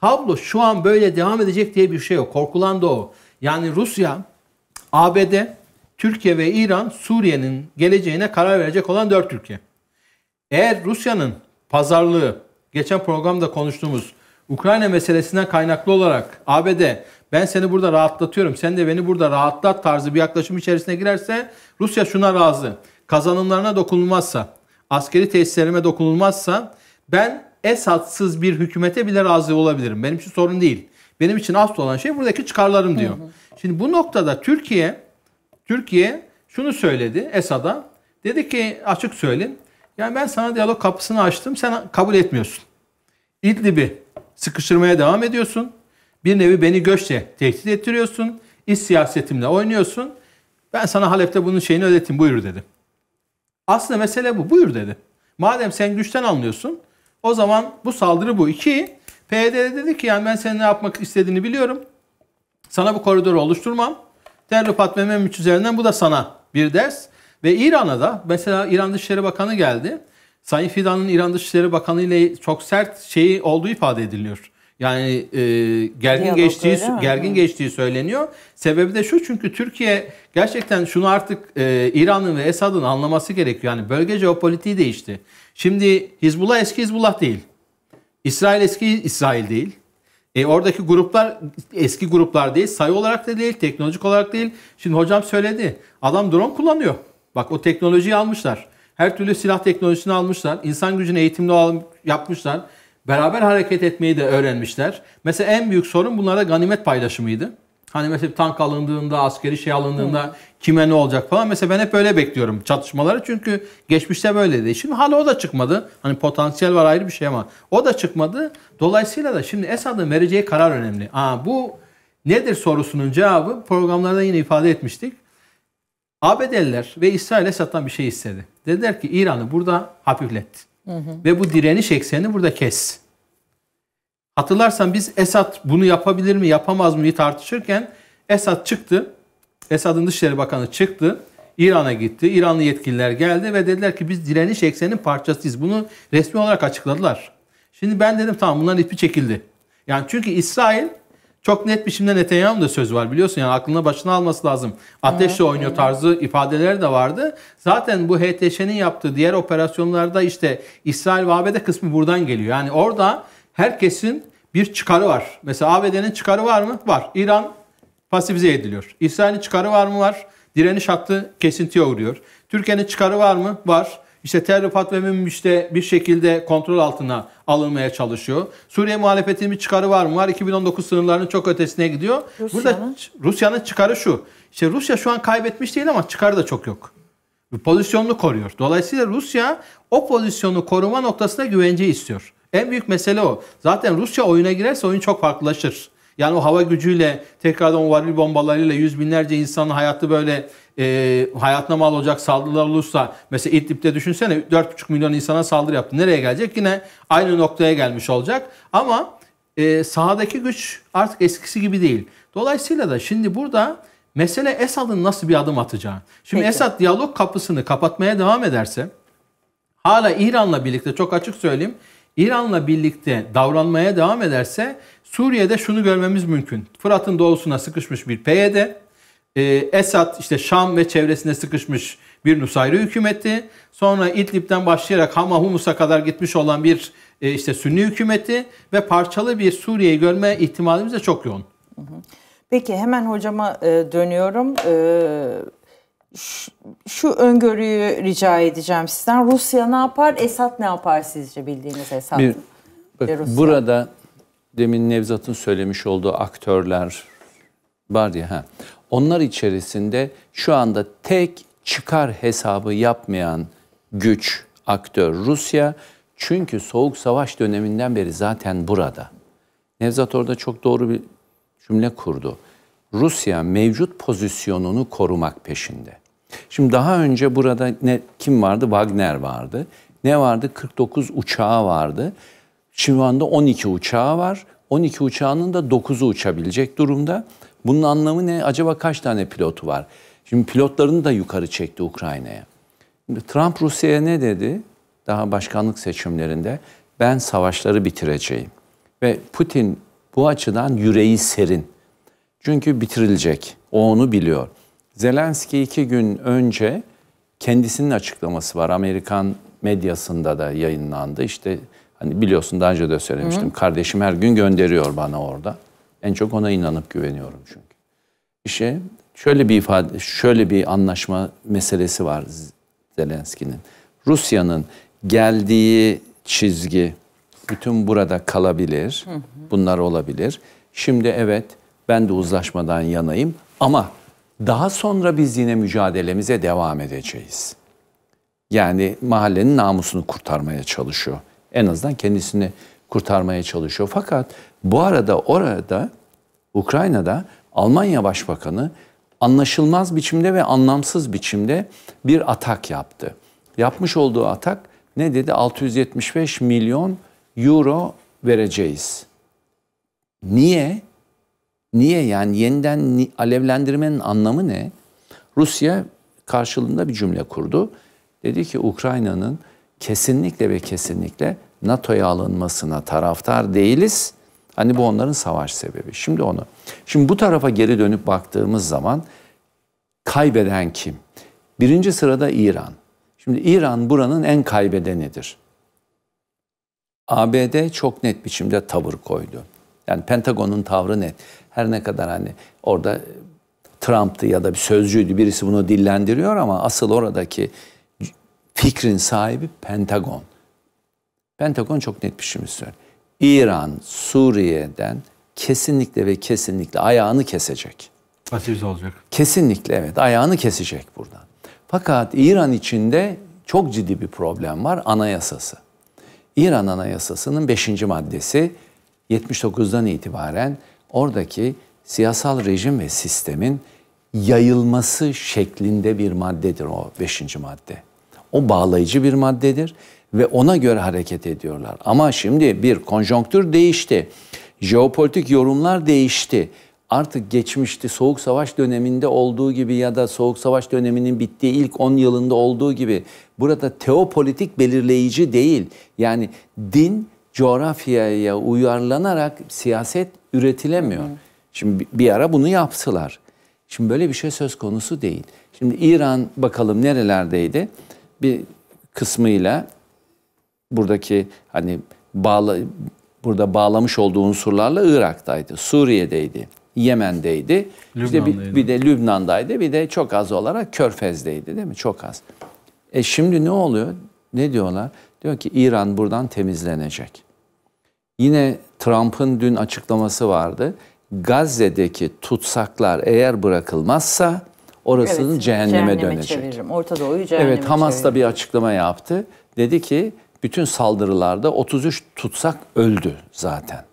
tablo şu an böyle devam edecek diye bir şey yok. Korkulan da o. Yani Rusya, ABD, Türkiye ve İran Suriye'nin geleceğine karar verecek olan dört ülke. Eğer Rusya'nın pazarlığı, geçen programda konuştuğumuz Ukrayna meselesinden kaynaklı olarak ABD ben seni burada rahatlatıyorum sen de beni burada rahatlat tarzı bir yaklaşım içerisine girerse Rusya şuna razı. Kazanımlarına dokunulmazsa, askeri tesislerime dokunulmazsa ben Esad'sız bir hükümete bile razı olabilirim. Benim için sorun değil. Benim için asıl olan şey buradaki çıkarlarım diyor. Hı hı. Şimdi bu noktada Türkiye Türkiye şunu söyledi Esad'a. Dedi ki açık söyleyin Yani ben sana diyalog kapısını açtım. Sen kabul etmiyorsun. İdlib'i sıkıştırmaya devam ediyorsun. Bir nevi beni göçle tehdit ettiriyorsun. İş siyasetimle oynuyorsun. Ben sana Halep'te bunun şeyini ödetim buyur dedi. Aslında mesele bu buyur dedi. Madem sen güçten anlıyorsun o zaman bu saldırı bu. İki, PYD dedi ki yani ben senin ne yapmak istediğini biliyorum. Sana bu koridoru oluşturmam. Derlupat ve Memiş üzerinden bu da sana bir ders. Ve İran'a da mesela İran Dışişleri Bakanı geldi. Sayın Fidan'ın İran Dışişleri Bakanı ile çok sert şeyi olduğu ifade ediliyor. Yani e, gergin Diyalog geçtiği gergin geçtiği söyleniyor. Sebebi de şu çünkü Türkiye gerçekten şunu artık e, İran'ın ve Esad'ın anlaması gerekiyor. Yani bölge jeopolitiği değişti. Şimdi Hizbullah eski Hizbullah değil. İsrail eski İsrail değil. E, oradaki gruplar eski gruplar değil. Sayı olarak da değil, teknolojik olarak değil. Şimdi hocam söyledi. Adam drone kullanıyor. Bak o teknolojiyi almışlar. Her türlü silah teknolojisini almışlar. insan gücünü eğitimli alıp yapmışlar. Beraber hareket etmeyi de öğrenmişler. Mesela en büyük sorun bunlara ganimet paylaşımıydı. Hani mesela tank alındığında, askeri şey alındığında Hı. kime ne olacak falan. Mesela ben hep böyle bekliyorum çatışmaları. Çünkü geçmişte böyleydi. Şimdi hala o da çıkmadı. Hani potansiyel var ayrı bir şey ama o da çıkmadı. Dolayısıyla da şimdi Esad'ın vereceği karar önemli. Aa, bu nedir sorusunun cevabı programlarda yine ifade etmiştik. ABD'liler ve İsrail Esad'dan bir şey istedi. Dediler ki İran'ı burada hafiflet. Hı hı. Ve bu direniş eksenini burada kes. Hatırlarsan biz Esad bunu yapabilir mi yapamaz mı tartışırken Esad çıktı. Esad'ın Dışişleri Bakanı çıktı. İran'a gitti. İranlı yetkililer geldi ve dediler ki biz direniş ekseninin parçasıyız. Bunu resmi olarak açıkladılar. Şimdi ben dedim tamam bunların ipi çekildi. Yani çünkü İsrail çok net biçimde Netanyahu'nun da söz var biliyorsun. Yani aklına başına alması lazım. Ateşle evet, oynuyor evet. tarzı ifadeleri de vardı. Zaten bu HTŞ'nin yaptığı diğer operasyonlarda işte İsrail ve ABD kısmı buradan geliyor. Yani orada herkesin bir çıkarı var. Mesela ABD'nin çıkarı var mı? Var. İran pasifize ediliyor. İsrail'in çıkarı var mı? Var. Direniş hattı kesintiye uğruyor. Türkiye'nin çıkarı var mı? Var. İşte Terrifat ve Münbiç'te bir şekilde kontrol altına alınmaya çalışıyor. Suriye muhalefetinin bir çıkarı var mı? Var. 2019 sınırlarının çok ötesine gidiyor. Rusya'nın? Burada Rusya'nın çıkarı şu. İşte Rusya şu an kaybetmiş değil ama çıkarı da çok yok. Pozisyonunu koruyor. Dolayısıyla Rusya o pozisyonu koruma noktasında güvence istiyor. En büyük mesele o. Zaten Rusya oyuna girerse oyun çok farklılaşır. Yani o hava gücüyle tekrardan o varil bombalarıyla yüz binlerce insanın hayatı böyle e, hayatına mal olacak saldırılar olursa mesela İdlib'de düşünsene 4,5 milyon insana saldırı yaptı. Nereye gelecek? Yine aynı noktaya gelmiş olacak. Ama e, sahadaki güç artık eskisi gibi değil. Dolayısıyla da şimdi burada mesele Esad'ın nasıl bir adım atacağı. Şimdi Peki. Esad diyalog kapısını kapatmaya devam ederse hala İran'la birlikte çok açık söyleyeyim İran'la birlikte davranmaya devam ederse Suriye'de şunu görmemiz mümkün. Fırat'ın doğusuna sıkışmış bir PYD, e, Esad işte Şam ve çevresinde sıkışmış bir Nusayri hükümeti. Sonra İdlib'den başlayarak Hama Humus'a kadar gitmiş olan bir e, işte Sünni hükümeti ve parçalı bir Suriye'yi görme ihtimalimiz de çok yoğun. Peki hemen hocama e, dönüyorum. E, şu, şu öngörüyü rica edeceğim sizden. Rusya ne yapar, Esad ne yapar sizce bildiğiniz Esad? Bir, bak, burada demin Nevzat'ın söylemiş olduğu aktörler var ya. Ha. Onlar içerisinde şu anda tek çıkar hesabı yapmayan güç, aktör Rusya. Çünkü Soğuk Savaş döneminden beri zaten burada. Nevzat orada çok doğru bir cümle kurdu. Rusya mevcut pozisyonunu korumak peşinde. Şimdi daha önce burada ne kim vardı? Wagner vardı. Ne vardı? 49 uçağı vardı. Şu anda 12 uçağı var. 12 uçağının da 9'u uçabilecek durumda. Bunun anlamı ne? Acaba kaç tane pilotu var? Şimdi pilotlarını da yukarı çekti Ukrayna'ya. Trump Rusya'ya ne dedi? Daha başkanlık seçimlerinde ben savaşları bitireceğim. Ve Putin bu açıdan yüreği serin. Çünkü bitirilecek. O onu biliyor. Zelenski iki gün önce kendisinin açıklaması var. Amerikan medyasında da yayınlandı. İşte hani biliyorsun daha önce de söylemiştim. Hı Kardeşim her gün gönderiyor bana orada. En çok ona inanıp güveniyorum çünkü. İşe şöyle bir ifade, şöyle bir anlaşma meselesi var Zelenski'nin. Rusya'nın geldiği çizgi bütün burada kalabilir. Bunlar olabilir. Şimdi evet ben de uzlaşmadan yanayım ama daha sonra biz yine mücadelemize devam edeceğiz. Yani mahallenin namusunu kurtarmaya çalışıyor. En azından kendisini kurtarmaya çalışıyor. Fakat bu arada orada Ukrayna'da Almanya Başbakanı anlaşılmaz biçimde ve anlamsız biçimde bir atak yaptı. Yapmış olduğu atak ne dedi? 675 milyon euro vereceğiz. Niye? Niye yani yeniden alevlendirmenin anlamı ne? Rusya karşılığında bir cümle kurdu. Dedi ki Ukrayna'nın kesinlikle ve kesinlikle NATO'ya alınmasına taraftar değiliz. Hani bu onların savaş sebebi. Şimdi onu. Şimdi bu tarafa geri dönüp baktığımız zaman kaybeden kim? Birinci sırada İran. Şimdi İran buranın en kaybedenidir. ABD çok net biçimde tavır koydu. Yani Pentagon'un tavrı net. Her ne kadar hani orada Trump'tı ya da bir sözcüydü birisi bunu dillendiriyor ama asıl oradaki fikrin sahibi Pentagon. Pentagon çok net biçimde söylüyor. İran Suriye'den kesinlikle ve kesinlikle ayağını kesecek. Pasifize olacak. Kesinlikle evet ayağını kesecek buradan. Fakat İran içinde çok ciddi bir problem var anayasası. İran Anayasası'nın 5. maddesi 79'dan itibaren oradaki siyasal rejim ve sistemin yayılması şeklinde bir maddedir o 5. madde. O bağlayıcı bir maddedir ve ona göre hareket ediyorlar. Ama şimdi bir konjonktür değişti. Jeopolitik yorumlar değişti. Artık geçmişti soğuk savaş döneminde olduğu gibi ya da soğuk savaş döneminin bittiği ilk 10 yılında olduğu gibi burada teopolitik belirleyici değil. Yani din coğrafyaya uyarlanarak siyaset üretilemiyor. Şimdi bir ara bunu yaptılar. Şimdi böyle bir şey söz konusu değil. Şimdi İran bakalım nerelerdeydi? Bir kısmıyla buradaki hani bağla, burada bağlamış olduğu unsurlarla Irak'taydı, Suriye'deydi, Yemen'deydi. İşte bir, bir de Lübnan'daydı, bir de çok az olarak Körfez'deydi değil mi? Çok az. E şimdi ne oluyor? Ne diyorlar? Diyor ki İran buradan temizlenecek. Yine Trump'ın dün açıklaması vardı. Gazze'deki tutsaklar eğer bırakılmazsa orasının evet, cehenneme, cehenneme dönecek. Çeviririm. Orta Doğu'yu cehenneme Evet Hamas da bir açıklama yaptı. Dedi ki bütün saldırılarda 33 tutsak öldü zaten.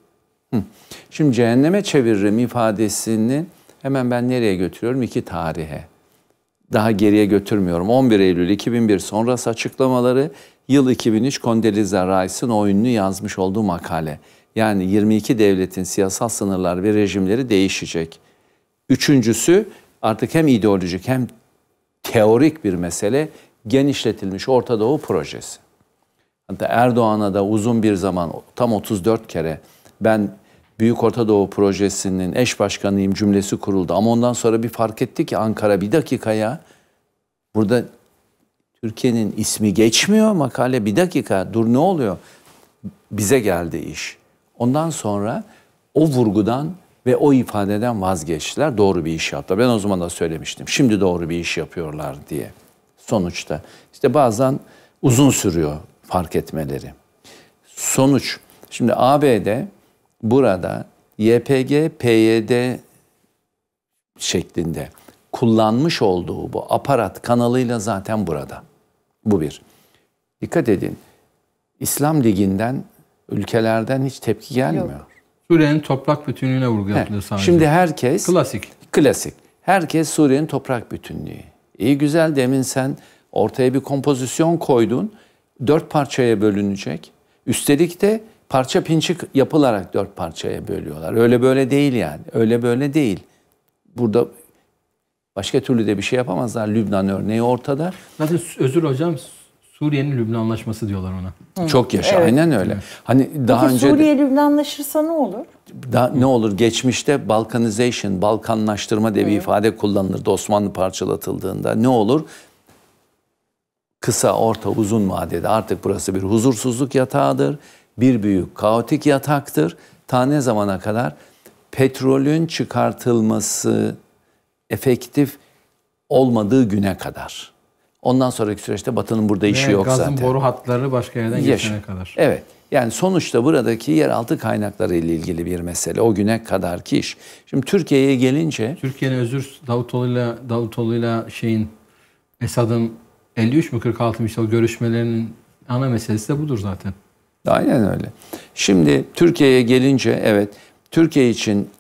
Şimdi cehenneme çeviririm ifadesini hemen ben nereye götürüyorum? İki tarihe. Daha geriye götürmüyorum. 11 Eylül 2001 sonrası açıklamaları, yıl 2003 Condoleezza Rice'ın o ünlü yazmış olduğu makale. Yani 22 devletin siyasal sınırlar ve rejimleri değişecek. Üçüncüsü artık hem ideolojik hem teorik bir mesele genişletilmiş Orta Doğu projesi. Hatta Erdoğan'a da uzun bir zaman tam 34 kere ben Büyük Orta Doğu Projesi'nin eş başkanıyım cümlesi kuruldu. Ama ondan sonra bir fark etti ki Ankara bir dakikaya burada Türkiye'nin ismi geçmiyor makale bir dakika dur ne oluyor? Bize geldi iş. Ondan sonra o vurgudan ve o ifadeden vazgeçtiler. Doğru bir iş yaptı. Ben o zaman da söylemiştim. Şimdi doğru bir iş yapıyorlar diye. Sonuçta işte bazen uzun sürüyor fark etmeleri. Sonuç, şimdi ABD burada YPG, PYD şeklinde kullanmış olduğu bu aparat kanalıyla zaten burada. Bu bir. Dikkat edin. İslam Ligi'nden, ülkelerden hiç tepki gelmiyor. Suriye'nin toprak bütünlüğüne vurgu yapılıyor sadece. Şimdi herkes... Klasik. Klasik. Herkes Suriye'nin toprak bütünlüğü. İyi güzel demin sen ortaya bir kompozisyon koydun dört parçaya bölünecek. Üstelik de parça pinçik yapılarak dört parçaya bölüyorlar. Öyle böyle değil yani. Öyle böyle değil. Burada başka türlü de bir şey yapamazlar. Lübnan örneği ortada. Zaten özür hocam Suriye'nin Lübnan anlaşması diyorlar ona. Çok yaşa evet. aynen öyle. Hani daha Peki, önce Suriye Lübnanlaşırsa ne olur? Da, ne olur? Geçmişte Balkanization, Balkanlaştırma diye bir ifade kullanılırdı Osmanlı parçalatıldığında. Ne olur? kısa, orta, uzun vadede artık burası bir huzursuzluk yatağıdır. Bir büyük kaotik yataktır. Ta ne zamana kadar petrolün çıkartılması efektif olmadığı güne kadar. Ondan sonraki süreçte Batı'nın burada işi Ve yok gazın zaten. Gazın boru hatları başka yerden Yaş. geçene kadar. Evet. Yani sonuçta buradaki yeraltı kaynakları ile ilgili bir mesele. O güne kadar ki iş. Şimdi Türkiye'ye gelince... Türkiye'nin özür Davutoğlu'yla Davutoğlu'yla şeyin Esad'ın 53 mü 46 mı işte o görüşmelerin ana meselesi de budur zaten. Aynen öyle. Şimdi Türkiye'ye gelince evet Türkiye için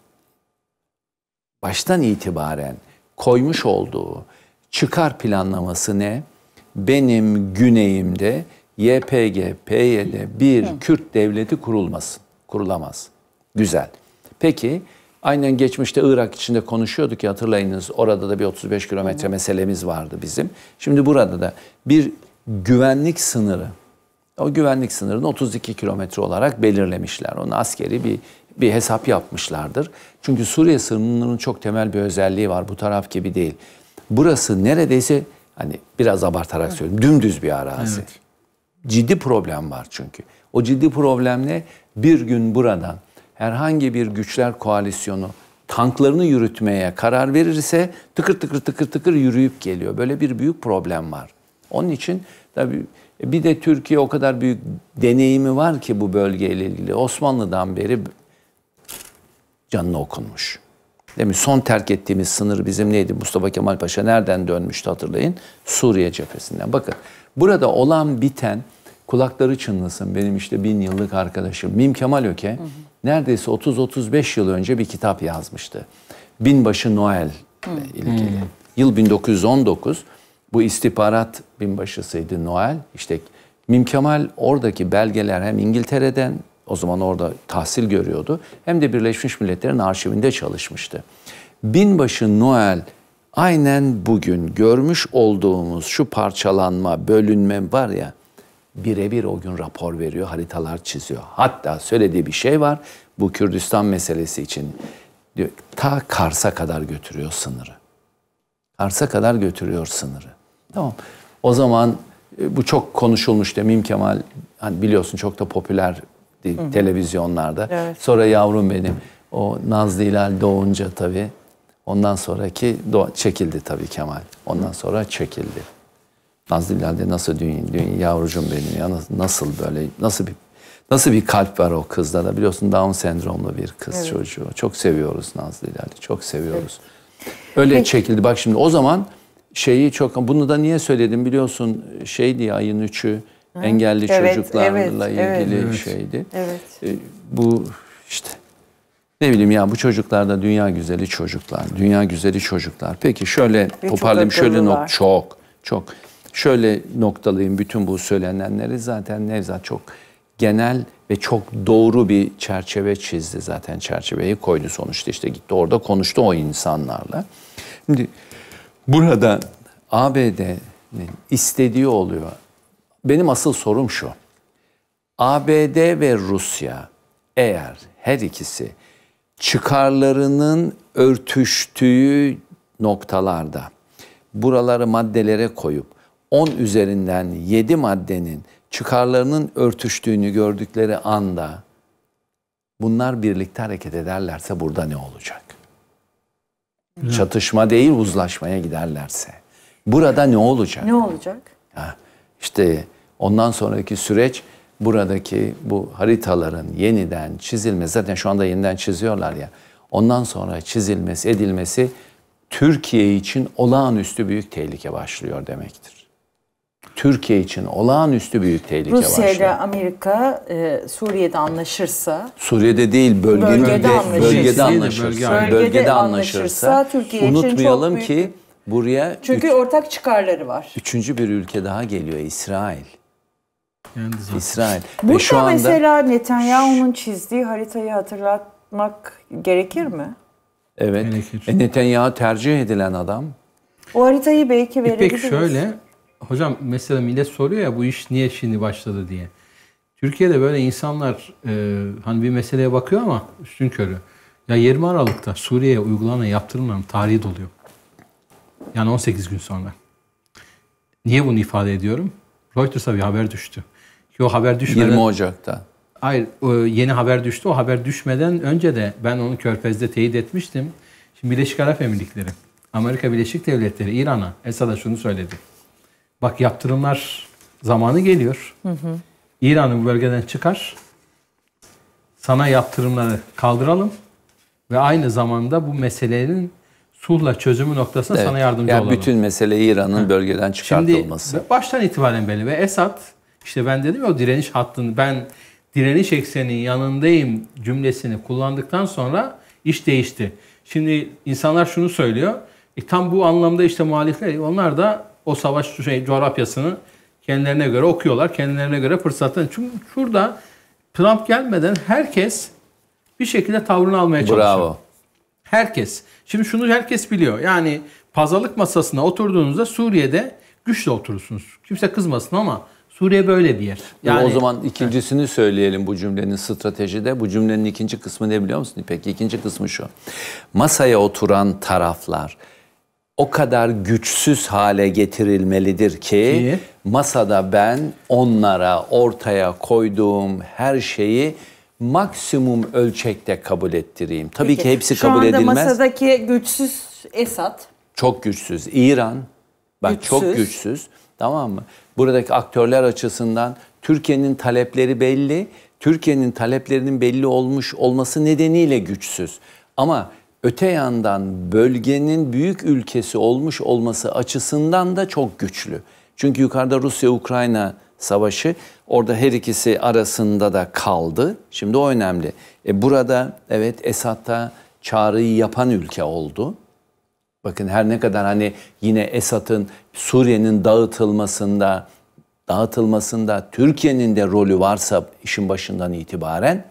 baştan itibaren koymuş olduğu çıkar planlaması ne? Benim güneyimde YPG, PYD bir Kürt devleti kurulmasın, kurulamaz. Güzel. Peki Aynen geçmişte Irak içinde konuşuyorduk ya hatırlayınız. Orada da bir 35 kilometre meselemiz vardı bizim. Şimdi burada da bir güvenlik sınırı. O güvenlik sınırını 32 kilometre olarak belirlemişler. Onu askeri bir bir hesap yapmışlardır. Çünkü Suriye sınırının çok temel bir özelliği var. Bu taraf gibi değil. Burası neredeyse hani biraz abartarak evet. söylüyorum dümdüz bir arazi. Evet. Ciddi problem var çünkü. O ciddi problemle bir gün buradan herhangi bir güçler koalisyonu tanklarını yürütmeye karar verirse tıkır tıkır tıkır tıkır yürüyüp geliyor. Böyle bir büyük problem var. Onun için tabii e, bir de Türkiye o kadar büyük deneyimi var ki bu bölgeyle ilgili. Osmanlı'dan beri canına okunmuş. Demin son terk ettiğimiz sınır bizim neydi? Mustafa Kemal Paşa nereden dönmüştü hatırlayın? Suriye cephesinden. Bakın burada olan biten kulakları çınlasın benim işte bin yıllık arkadaşım Mim Kemal Öke. Hı hı neredeyse 30-35 yıl önce bir kitap yazmıştı. Binbaşı Noel ile hmm. ilgili. Hmm. Yıl 1919 bu istihbarat binbaşısıydı Noel. İşte Mim Kemal oradaki belgeler hem İngiltere'den o zaman orada tahsil görüyordu hem de Birleşmiş Milletler'in arşivinde çalışmıştı. Binbaşı Noel aynen bugün görmüş olduğumuz şu parçalanma, bölünme var ya birebir o gün rapor veriyor, haritalar çiziyor. Hatta söylediği bir şey var. Bu Kürdistan meselesi için diyor, ta Kars'a kadar götürüyor sınırı. Kars'a kadar götürüyor sınırı. Tamam. O zaman e, bu çok konuşulmuş demeyeyim Kemal. Hani biliyorsun çok da popüler televizyonlarda. Evet. Sonra yavrum benim o Nazlı İlal doğunca tabii ondan sonraki çekildi tabii Kemal. Ondan sonra çekildi. Nazlı Bilal de nasıl düğün, düğün yavrucum benim ya nasıl, böyle nasıl bir nasıl bir kalp var o kızda da biliyorsun Down sendromlu bir kız evet. çocuğu. Çok seviyoruz Nazlı Bilal'i çok seviyoruz. Evet. Öyle çekildi bak şimdi o zaman şeyi çok bunu da niye söyledim biliyorsun şeydi diye ayın üçü engelli evet, çocuklarla evet, ilgili evet. şeydi. Evet. Ee, bu işte ne bileyim ya bu çocuklar da dünya güzeli çocuklar. Dünya güzeli çocuklar. Peki şöyle Ve toparlayayım şöyle nok çok çok Şöyle noktalayayım bütün bu söylenenleri zaten Nevzat çok genel ve çok doğru bir çerçeve çizdi zaten çerçeveyi koydu sonuçta işte gitti orada konuştu o insanlarla. Şimdi burada ABD'nin istediği oluyor. Benim asıl sorum şu. ABD ve Rusya eğer her ikisi çıkarlarının örtüştüğü noktalarda buraları maddelere koyup 10 üzerinden 7 maddenin çıkarlarının örtüştüğünü gördükleri anda bunlar birlikte hareket ederlerse burada ne olacak? Hı. Çatışma değil uzlaşmaya giderlerse. Burada ne olacak? Ne olacak? Ha, işte ondan sonraki süreç buradaki bu haritaların yeniden çizilmesi zaten şu anda yeniden çiziyorlar ya. Ondan sonra çizilmesi edilmesi Türkiye için olağanüstü büyük tehlike başlıyor demektir. Türkiye için olağanüstü büyük tehlike Rusya başlıyor. Rusya ile Amerika e, Suriye'de anlaşırsa Suriye'de değil bölgenin bölgede, anlaşırsa, bölgede anlaşırsa bölgede, bölgede anlaşırsa, anlaşırsa Türkiye unutmayalım için çok büyük, ki buraya Çünkü üç, ortak çıkarları var. Üçüncü bir ülke daha geliyor İsrail. Yani İsrail. Burada Ve şu anda, mesela Netanyahu'nun çizdiği haritayı hatırlatmak gerekir mi? Evet. Gerekir. E, Netanyahu tercih edilen adam. O haritayı belki verebiliriz. İpek şöyle, hocam mesela millet soruyor ya bu iş niye şimdi başladı diye. Türkiye'de böyle insanlar e, hani bir meseleye bakıyor ama üstün körü. Ya 20 Aralık'ta Suriye'ye uygulanan yaptırımların tarihi doluyor. Yani 18 gün sonra. Niye bunu ifade ediyorum? Reuters'a bir haber düştü. Ki o haber düşmeden... 20 Ocak'ta. Hayır yeni haber düştü. O haber düşmeden önce de ben onu Körfez'de teyit etmiştim. Şimdi Birleşik Arap Emirlikleri, Amerika Birleşik Devletleri, İran'a, Esad'a şunu söyledi. Bak yaptırımlar zamanı geliyor. Hı hı. İran'ı bu bölgeden çıkar. Sana yaptırımları kaldıralım ve aynı zamanda bu meselenin sulhla çözümü noktasına evet. sana yardımcı yani olalım. Bütün mesele İran'ın bölgeden çıkartılması. Şimdi baştan itibaren belli ve Esad işte ben dedim ya o direniş hattını ben direniş ekseninin yanındayım cümlesini kullandıktan sonra iş değişti. Şimdi insanlar şunu söylüyor. E, tam bu anlamda işte muhalifler onlar da o savaş şey, coğrafyasını kendilerine göre okuyorlar. Kendilerine göre fırsatını. Çünkü şurada Trump gelmeden herkes bir şekilde tavrını almaya çalışıyor. Bravo. Herkes. Şimdi şunu herkes biliyor. Yani pazarlık masasına oturduğunuzda Suriye'de güçle oturursunuz. Kimse kızmasın ama Suriye böyle bir yer. E, yani, o zaman ikincisini evet. söyleyelim bu cümlenin stratejide. Bu cümlenin ikinci kısmı ne biliyor musun İpek? İkinci kısmı şu. Masaya oturan taraflar o kadar güçsüz hale getirilmelidir ki İyi. masada ben onlara ortaya koyduğum her şeyi maksimum ölçekte kabul ettireyim. Tabii Peki, ki hepsi kabul edilmez. Şu anda masadaki güçsüz Esad. Çok güçsüz. İran. Bak güçsüz. çok güçsüz. Tamam mı? Buradaki aktörler açısından Türkiye'nin talepleri belli. Türkiye'nin taleplerinin belli olmuş olması nedeniyle güçsüz. Ama öte yandan bölgenin büyük ülkesi olmuş olması açısından da çok güçlü. Çünkü yukarıda Rusya-Ukrayna savaşı orada her ikisi arasında da kaldı. Şimdi o önemli. E burada evet Esad'da çağrıyı yapan ülke oldu. Bakın her ne kadar hani yine Esad'ın Suriye'nin dağıtılmasında dağıtılmasında Türkiye'nin de rolü varsa işin başından itibaren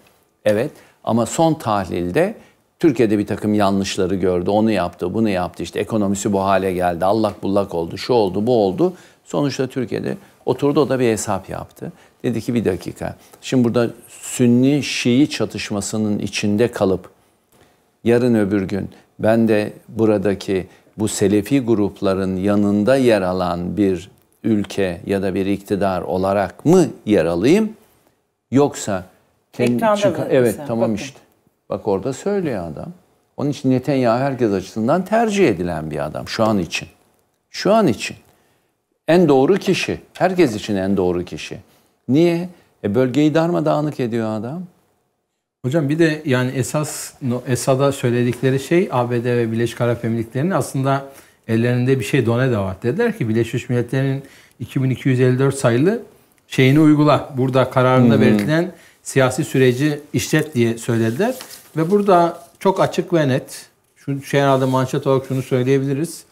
evet ama son tahlilde Türkiye'de bir takım yanlışları gördü, onu yaptı, bunu yaptı, işte ekonomisi bu hale geldi, allak bullak oldu, şu oldu, bu oldu. Sonuçta Türkiye'de oturdu o da bir hesap yaptı. Dedi ki bir dakika, şimdi burada Sünni-Şii çatışmasının içinde kalıp yarın öbür gün ben de buradaki bu Selefi grupların yanında yer alan bir ülke ya da bir iktidar olarak mı yer alayım? Yoksa kendi çıkar, evet tamam işte Bak orada söylüyor adam. Onun için Netanyahu herkes açısından tercih edilen bir adam şu an için. Şu an için. En doğru kişi. Herkes için en doğru kişi. Niye? E bölgeyi darmadağınık ediyor adam. Hocam bir de yani esas Esad'a söyledikleri şey ABD ve Birleşik Arap Emirlikleri'nin aslında ellerinde bir şey done de var. Dediler ki Birleşmiş Milletler'in 2254 sayılı şeyini uygula. Burada kararında hmm. belirtilen siyasi süreci işlet diye söylediler. Ve burada çok açık ve net, şu şey herhalde manşet olarak şunu söyleyebiliriz.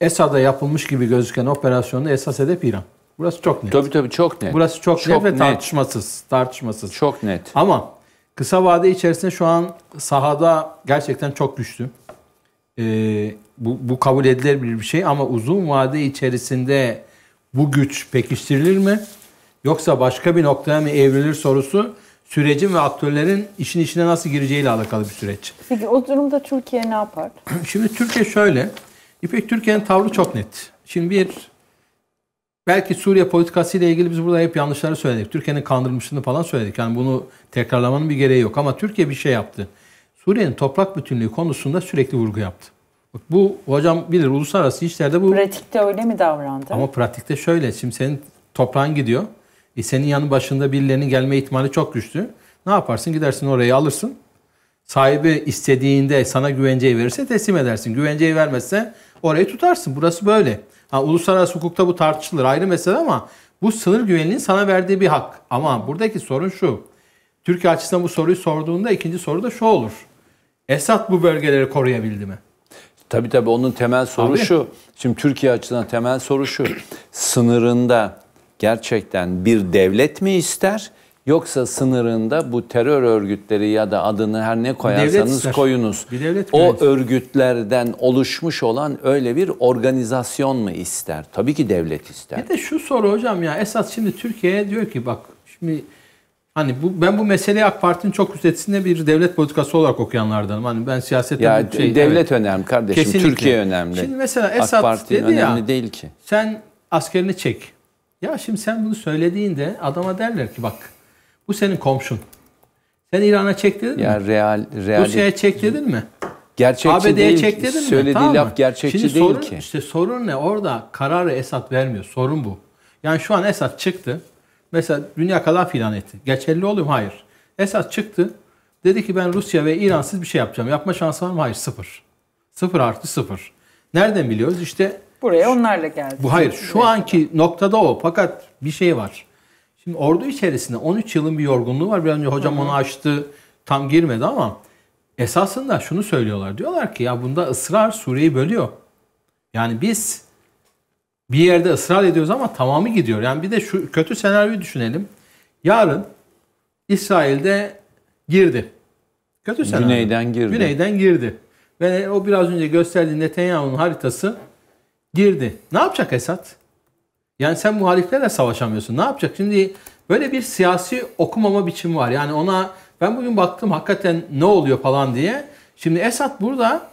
Esad'a yapılmış gibi gözüken operasyonu esas hedef İran. Burası çok net. Tabii tabii çok net. Burası çok, çok net ve net. tartışmasız. Tartışmasız. Çok net. Ama kısa vade içerisinde şu an sahada gerçekten çok güçlü. Ee, bu, bu kabul edilebilir bir şey ama uzun vade içerisinde bu güç pekiştirilir mi? Yoksa başka bir noktaya mı evrilir sorusu sürecin ve aktörlerin işin içine nasıl gireceğiyle alakalı bir süreç. Peki o durumda Türkiye ne yapar? Şimdi Türkiye şöyle. İpek Türkiye'nin tavrı çok net. Şimdi bir belki Suriye politikası ile ilgili biz burada hep yanlışları söyledik. Türkiye'nin kandırmışlığını falan söyledik. Yani bunu tekrarlamanın bir gereği yok ama Türkiye bir şey yaptı. Suriye'nin toprak bütünlüğü konusunda sürekli vurgu yaptı. Bu hocam bilir uluslararası işlerde bu... Pratikte öyle mi davrandı? Ama pratikte şöyle. Şimdi senin toprağın gidiyor. E senin yanı başında birilerinin gelme ihtimali çok güçlü. Ne yaparsın? Gidersin orayı alırsın. Sahibi istediğinde sana güvenceyi verirse teslim edersin. Güvenceyi vermezse orayı tutarsın. Burası böyle. Ha, uluslararası hukukta bu tartışılır ayrı mesele ama bu sınır güvenliğinin sana verdiği bir hak. Ama buradaki sorun şu. Türkiye açısından bu soruyu sorduğunda ikinci soru da şu olur. Esat bu bölgeleri koruyabildi mi? Tabii tabii onun temel soru Abi. şu. Şimdi Türkiye açısından temel soru şu. Sınırında gerçekten bir devlet mi ister yoksa sınırında bu terör örgütleri ya da adını her ne koyarsanız koyunuz. Bir devlet o örgütlerden oluşmuş olan öyle bir organizasyon mu ister? Tabii ki devlet ister. Bir de şu soru hocam ya esas şimdi Türkiye diyor ki bak şimdi Hani bu ben bu meseleyi AK Parti'nin çok ötesinde bir devlet politikası olarak okuyanlardanım. Hani ben siyasette ya, şey, devlet evet. önemli kardeşim. Kesinlikle. Türkiye önemli. Şimdi mesela Esad AK Parti önemli değil ki. Sen askerini çek. Ya şimdi sen bunu söylediğinde adama derler ki bak bu senin komşun. Sen İran'a çek dedin ya mi? Real, real... Rusya'ya çek dedin mi? Gerçekçi ABD'ye çek dedin mi? Söylediği tamam laf gerçekçi Şimdi değil sorun, ki. İşte sorun ne? Orada kararı Esad vermiyor. Sorun bu. Yani şu an Esad çıktı. Mesela dünya kalaf filan etti. Geçerli oluyor mu? Hayır. Esad çıktı. Dedi ki ben Rusya ve İran'sız bir şey yapacağım. Yapma şansı var mı? Hayır. Sıfır. Sıfır artı sıfır. Nereden biliyoruz? İşte Buraya onlarla geldi. Bu hayır şu evet. anki noktada o fakat bir şey var. Şimdi ordu içerisinde 13 yılın bir yorgunluğu var. Bir önce hocam Hı-hı. onu açtı tam girmedi ama esasında şunu söylüyorlar. Diyorlar ki ya bunda ısrar Suriye'yi bölüyor. Yani biz bir yerde ısrar ediyoruz ama tamamı gidiyor. Yani bir de şu kötü senaryoyu düşünelim. Yarın İsrail'de girdi. Kötü senaryo. Güneyden girdi. Güneyden girdi. Ve o biraz önce gösterdiği Netanyahu'nun haritası girdi. Ne yapacak Esat? Yani sen muhaliflerle savaşamıyorsun. Ne yapacak? Şimdi böyle bir siyasi okumama biçimi var. Yani ona ben bugün baktım hakikaten ne oluyor falan diye. Şimdi Esat burada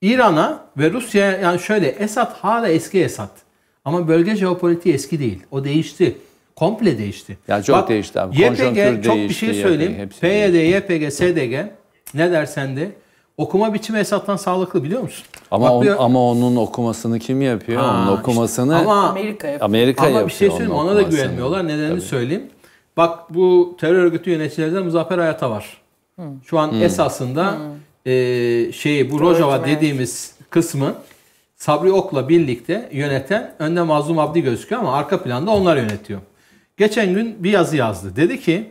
İran'a ve Rusya'ya yani şöyle Esat hala eski Esat. Ama bölge jeopolitiği eski değil. O değişti. Komple değişti. Ya çok Bak, değişti abi. YPG çok değişti, bir şey söyleyeyim. PYD, YPG, SDG ne dersen de okuma biçimi esasdan sağlıklı biliyor musun? Ama on, ama onun okumasını kim yapıyor? Ha, onun okumasını işte, ama, Amerika yapıyor. Amerika ama yapıyor. Ama bir şey söyleyeyim ona da güvenmiyorlar. Nedenini Tabii. söyleyeyim. Bak bu terör örgütü yöneticilerinden Muzaffer Hayat'a var. Hı. Hmm. Şu an Hı. Hmm. esasında Hı. Hmm. E, şeyi bu Rojava dediğimiz kısmı Sabri Ok'la birlikte yöneten önde Mazlum Abdi gözüküyor ama arka planda onlar yönetiyor. Geçen gün bir yazı yazdı. Dedi ki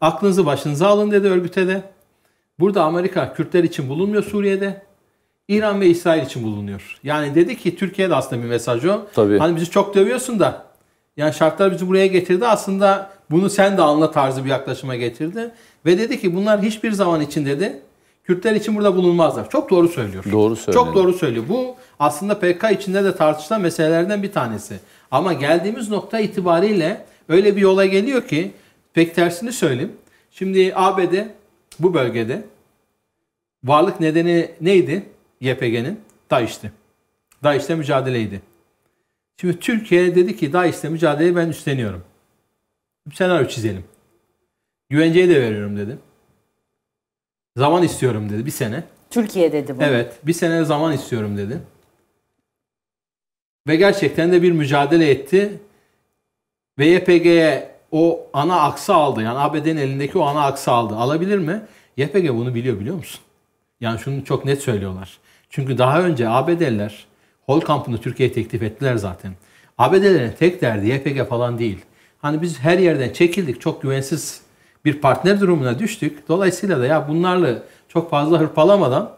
aklınızı başınıza alın dedi örgüte de. Burada Amerika Kürtler için bulunmuyor Suriye'de. İran ve İsrail için bulunuyor. Yani dedi ki Türkiye'de aslında bir mesaj o. Tabii. Hani bizi çok dövüyorsun da yani şartlar bizi buraya getirdi. Aslında bunu sen de anla tarzı bir yaklaşıma getirdi. Ve dedi ki bunlar hiçbir zaman için dedi Kürtler için burada bulunmazlar. Çok doğru söylüyor. Doğru söylüyor. Çok doğru söylüyor. Bu aslında PKK içinde de tartışılan meselelerden bir tanesi. Ama geldiğimiz nokta itibariyle öyle bir yola geliyor ki pek tersini söyleyeyim. Şimdi ABD bu bölgede varlık nedeni neydi? YPG'nin DAEŞ'ti. DAEŞ'le mücadeleydi. Şimdi Türkiye dedi ki DAEŞ'le mücadeleyi ben üstleniyorum. Bir senaryo çizelim. Güvenceyi de veriyorum dedi. Zaman istiyorum dedi bir sene. Türkiye dedi bunu. Evet bir sene zaman istiyorum dedi. Ve gerçekten de bir mücadele etti. Ve YPG'ye o ana aksa aldı. Yani ABD'nin elindeki o ana aksa aldı. Alabilir mi? YPG bunu biliyor biliyor musun? Yani şunu çok net söylüyorlar. Çünkü daha önce ABD'liler Holkamp'ını Türkiye'ye teklif ettiler zaten. ABD'lerin tek derdi YPG falan değil. Hani biz her yerden çekildik. Çok güvensiz bir partner durumuna düştük. Dolayısıyla da ya bunlarla çok fazla hırpalamadan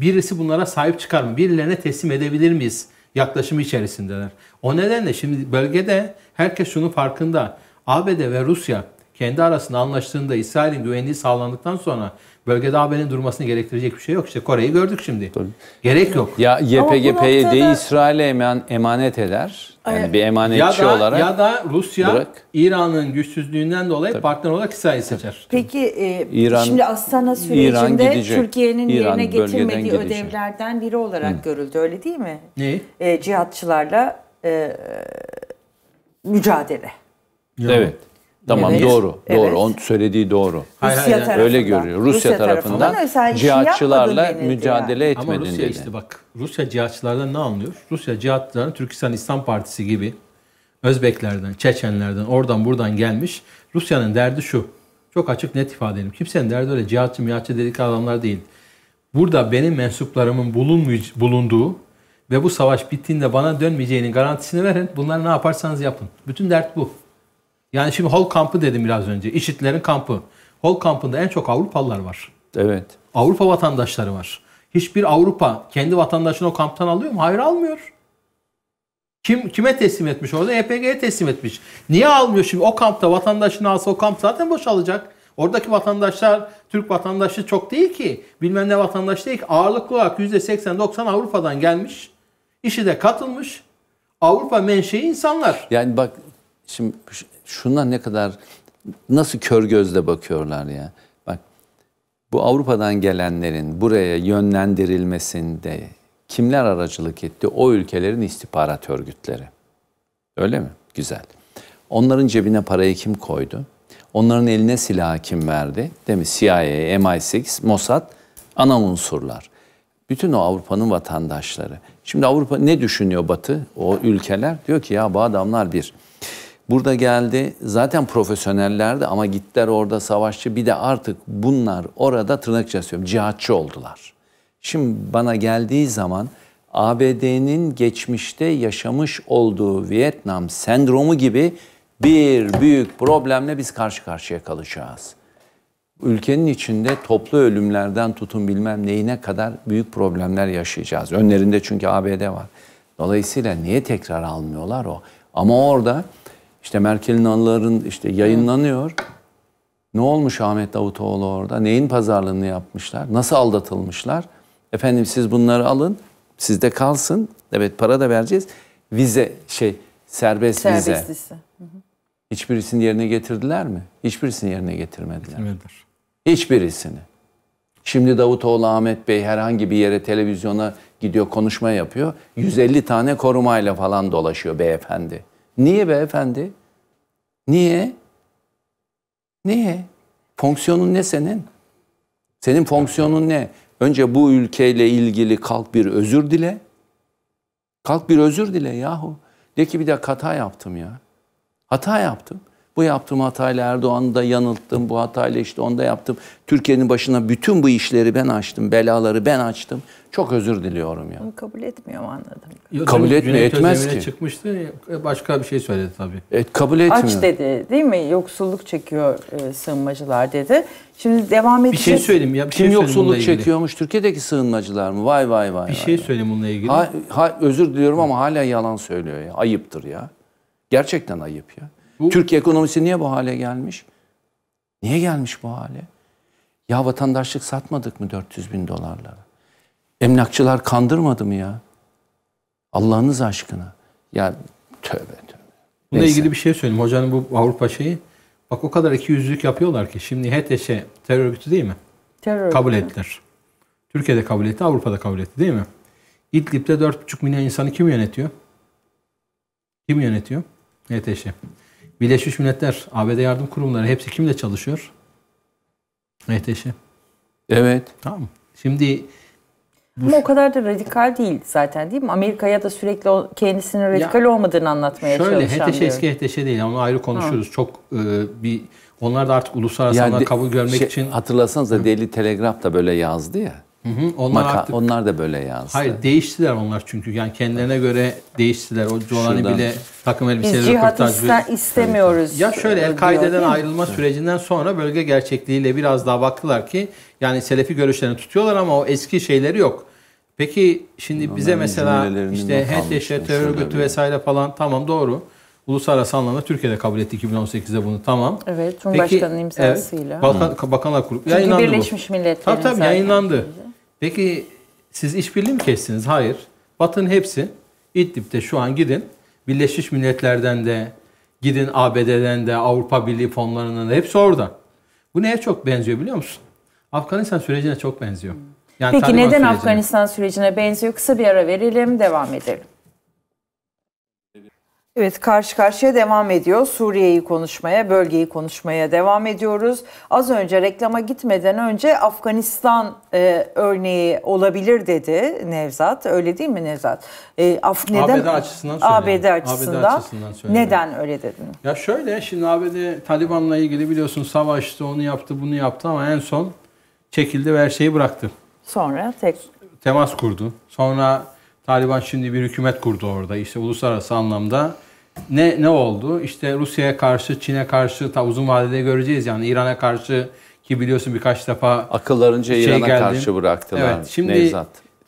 birisi bunlara sahip çıkar mı? Birilerine teslim edebilir miyiz? Yaklaşımı içerisindeler. O nedenle şimdi bölgede herkes şunu farkında. ABD ve Rusya kendi arasında anlaştığında İsrail'in güvenliği sağlandıktan sonra bölgede AB'nin durmasını gerektirecek bir şey yok. İşte Kore'yi gördük şimdi. Tabii. Gerek yok. Ya YPGP'yi noktada... de İsrail'e emanet eder. Yani evet. bir emanetçi ya da, olarak. Ya da Rusya İran'ın güçsüzlüğünden dolayı Tabii. partner olarak İsrail'i seçer. Peki e, İran, şimdi Astana sürecinde Türkiye'nin yerine getirmediği ödevlerden biri olarak Hı. görüldü öyle değil mi? Neyi? E, cihatçılarla e, mücadele. Yok. Evet. Tamam evet. doğru. Evet. Doğru. Onun söylediği doğru. Hayır, Rusya hayır, öyle görüyor. Rusya, Rusya tarafından, tarafından şey cihatçılarla mücadele yani. etmedin Ama Rusya dedi. işte bak Rusya cihatçılardan ne anlıyor? Rusya cihatçılarının Türkistan İslam Partisi gibi Özbeklerden, Çeçenlerden, oradan buradan gelmiş. Rusya'nın derdi şu. Çok açık net ifade edelim. Kimsenin derdi öyle cihatçı mihatçı dedik adamlar değil. Burada benim mensuplarımın bulunduğu ve bu savaş bittiğinde bana dönmeyeceğinin garantisini verin. Bunlar ne yaparsanız yapın. Bütün dert bu. Yani şimdi Hol kampı dedim biraz önce. İşitlerin kampı. Hol kampında en çok Avrupalılar var. Evet. Avrupa vatandaşları var. Hiçbir Avrupa kendi vatandaşını o kamptan alıyor mu? Hayır almıyor. Kim kime teslim etmiş orada? YPG'ye e teslim etmiş. Niye almıyor şimdi? O kampta vatandaşını alsa o kamp zaten boşalacak. Oradaki vatandaşlar Türk vatandaşı çok değil ki. Bilmem ne vatandaş değil ki. Ağırlıklı olarak %80-90 Avrupa'dan gelmiş. İşi de katılmış. Avrupa menşei insanlar. Yani bak şimdi Şunlar ne kadar nasıl kör gözle bakıyorlar ya. Bak bu Avrupa'dan gelenlerin buraya yönlendirilmesinde kimler aracılık etti? O ülkelerin istihbarat örgütleri. Öyle mi? Güzel. Onların cebine parayı kim koydu? Onların eline silah kim verdi? Değil mi? CIA, MI6, Mossad, ana unsurlar. Bütün o Avrupa'nın vatandaşları. Şimdi Avrupa ne düşünüyor Batı? O ülkeler diyor ki ya bu adamlar bir Burada geldi zaten profesyonellerdi ama gittiler orada savaşçı bir de artık bunlar orada tırnak içerisinde cihatçı oldular. Şimdi bana geldiği zaman ABD'nin geçmişte yaşamış olduğu Vietnam sendromu gibi bir büyük problemle biz karşı karşıya kalacağız. Ülkenin içinde toplu ölümlerden tutun bilmem neyine kadar büyük problemler yaşayacağız. Önlerinde çünkü ABD var. Dolayısıyla niye tekrar almıyorlar o? Ama orada işte Merkel'in anıların işte yayınlanıyor. Ne olmuş Ahmet Davutoğlu orada? Neyin pazarlığını yapmışlar? Nasıl aldatılmışlar? Efendim siz bunları alın. Sizde kalsın. Evet para da vereceğiz. Vize şey serbest, serbest vize. Lise. Hiçbirisini yerine getirdiler mi? Hiçbirisini yerine getirmediler. Getirmediler. Hiçbirisini. Şimdi Davutoğlu Ahmet Bey herhangi bir yere televizyona gidiyor konuşma yapıyor. 150 tane korumayla falan dolaşıyor beyefendi. Niye beyefendi? Niye? Niye? Fonksiyonun ne senin? Senin fonksiyonun ne? Önce bu ülkeyle ilgili kalk bir özür dile. Kalk bir özür dile yahu. De ki bir de hata yaptım ya. Hata yaptım. Bu yaptığım hatayla Erdoğan'ı da yanılttım. Bu hatayla işte onu da yaptım. Türkiye'nin başına bütün bu işleri ben açtım. Belaları ben açtım. Çok özür diliyorum ya. Onu kabul etmiyor anladım. Yok, kabul etmiyor, etmez ki. çıkmıştı. Başka bir şey söyledi tabii. Evet, kabul etmiyor. Aç dedi değil mi? Yoksulluk çekiyor e, sığınmacılar dedi. Şimdi devam edeceğiz. Bir şey söyleyeyim ya. Bir Kim şey yoksulluk çekiyormuş? Türkiye'deki sığınmacılar mı? Vay vay vay. Bir vay, şey söyleyeyim bununla ilgili. Ha, ha, özür diliyorum ama hala yalan söylüyor ya. Ayıptır ya. Gerçekten ayıp ya. Bu... Türkiye ekonomisi niye bu hale gelmiş? Niye gelmiş bu hale? Ya vatandaşlık satmadık mı 400 bin dolarlara? Emlakçılar kandırmadı mı ya? Allah'ınız aşkına. Ya tövbe tövbe. Bununla Neyse. ilgili bir şey söyleyeyim. Hocanın bu Avrupa şeyi. Bak o kadar iki yüzlük yapıyorlar ki. Şimdi HTŞ terör örgütü değil mi? Terör Kabul ettiler. Türkiye'de kabul etti, Avrupa'da kabul etti değil mi? İdlib'de 4,5 milyon insanı kim yönetiyor? Kim yönetiyor? HTŞ. Birleşmiş Milletler, ABD yardım kurumları hepsi kimle çalışıyor? ETŞ'e. Evet. Tamam. Şimdi bu... Ama o kadar da radikal değil zaten değil mi? Amerika'ya da sürekli kendisinin radikal ya, olmadığını anlatmaya şöyle, çalışan Şöyle HTŞ eski HTŞ değil. Onu ayrı konuşuruz. Ha. Çok e, bir onlar da artık uluslararası yani, kabul görmek şey, için hatırlasanız da Daily Telegraph da böyle yazdı ya. Hı hı, onlar, Maka, artık, onlar da böyle yazdı. Hayır değiştiler onlar çünkü. Yani kendilerine göre değiştiler. O Jolani bile takım elbiseleri Biz cihat istemiyoruz. Ya şöyle El-Kaide'den ayrılma evet. sürecinden sonra bölge gerçekliğiyle biraz daha baktılar ki yani Selefi görüşlerini tutuyorlar ama o eski şeyleri yok. Peki şimdi Onların bize mesela işte HTŞ terör örgütü vesaire falan tamam doğru. Uluslararası anlamda Türkiye'de kabul etti 2018'de bunu tamam. Evet Cumhurbaşkanı'nın imzasıyla. Evet, Balkan, Bakanlar Kurulu. Çünkü yayınlandı Birleşmiş bu. Milletler'in Tabii tabii yayınlandı. Zaten. Peki siz işbirliği mi kestiniz? Hayır. Batın hepsi İdlib'de şu an gidin. Birleşmiş Milletler'den de gidin ABD'den de Avrupa Birliği fonlarından da hepsi orada. Bu neye çok benziyor biliyor musun? Afganistan sürecine çok benziyor. Yani Peki Taliban neden sürecine. Afganistan sürecine benziyor? Kısa bir ara verelim, devam edelim. Evet karşı karşıya devam ediyor. Suriye'yi konuşmaya, bölgeyi konuşmaya devam ediyoruz. Az önce reklama gitmeden önce Afganistan e, örneği olabilir dedi Nevzat. Öyle değil mi Nevzat? E, Af, neden? ABD açısından söyledim. ABD açısından. ABD açısından Neden öyle dedin? Ya şöyle şimdi ABD Taliban'la ilgili biliyorsun savaştı, onu yaptı, bunu yaptı ama en son çekildi ve her şeyi bıraktı. Sonra tek... Temas kurdu. Sonra Taliban şimdi bir hükümet kurdu orada. İşte uluslararası anlamda ne ne oldu? İşte Rusya'ya karşı, Çin'e karşı ta uzun vadede göreceğiz yani İran'a karşı ki biliyorsun birkaç defa akıllarınca şey İran'a geldim. karşı bıraktılar. Evet, şimdi Nevzat.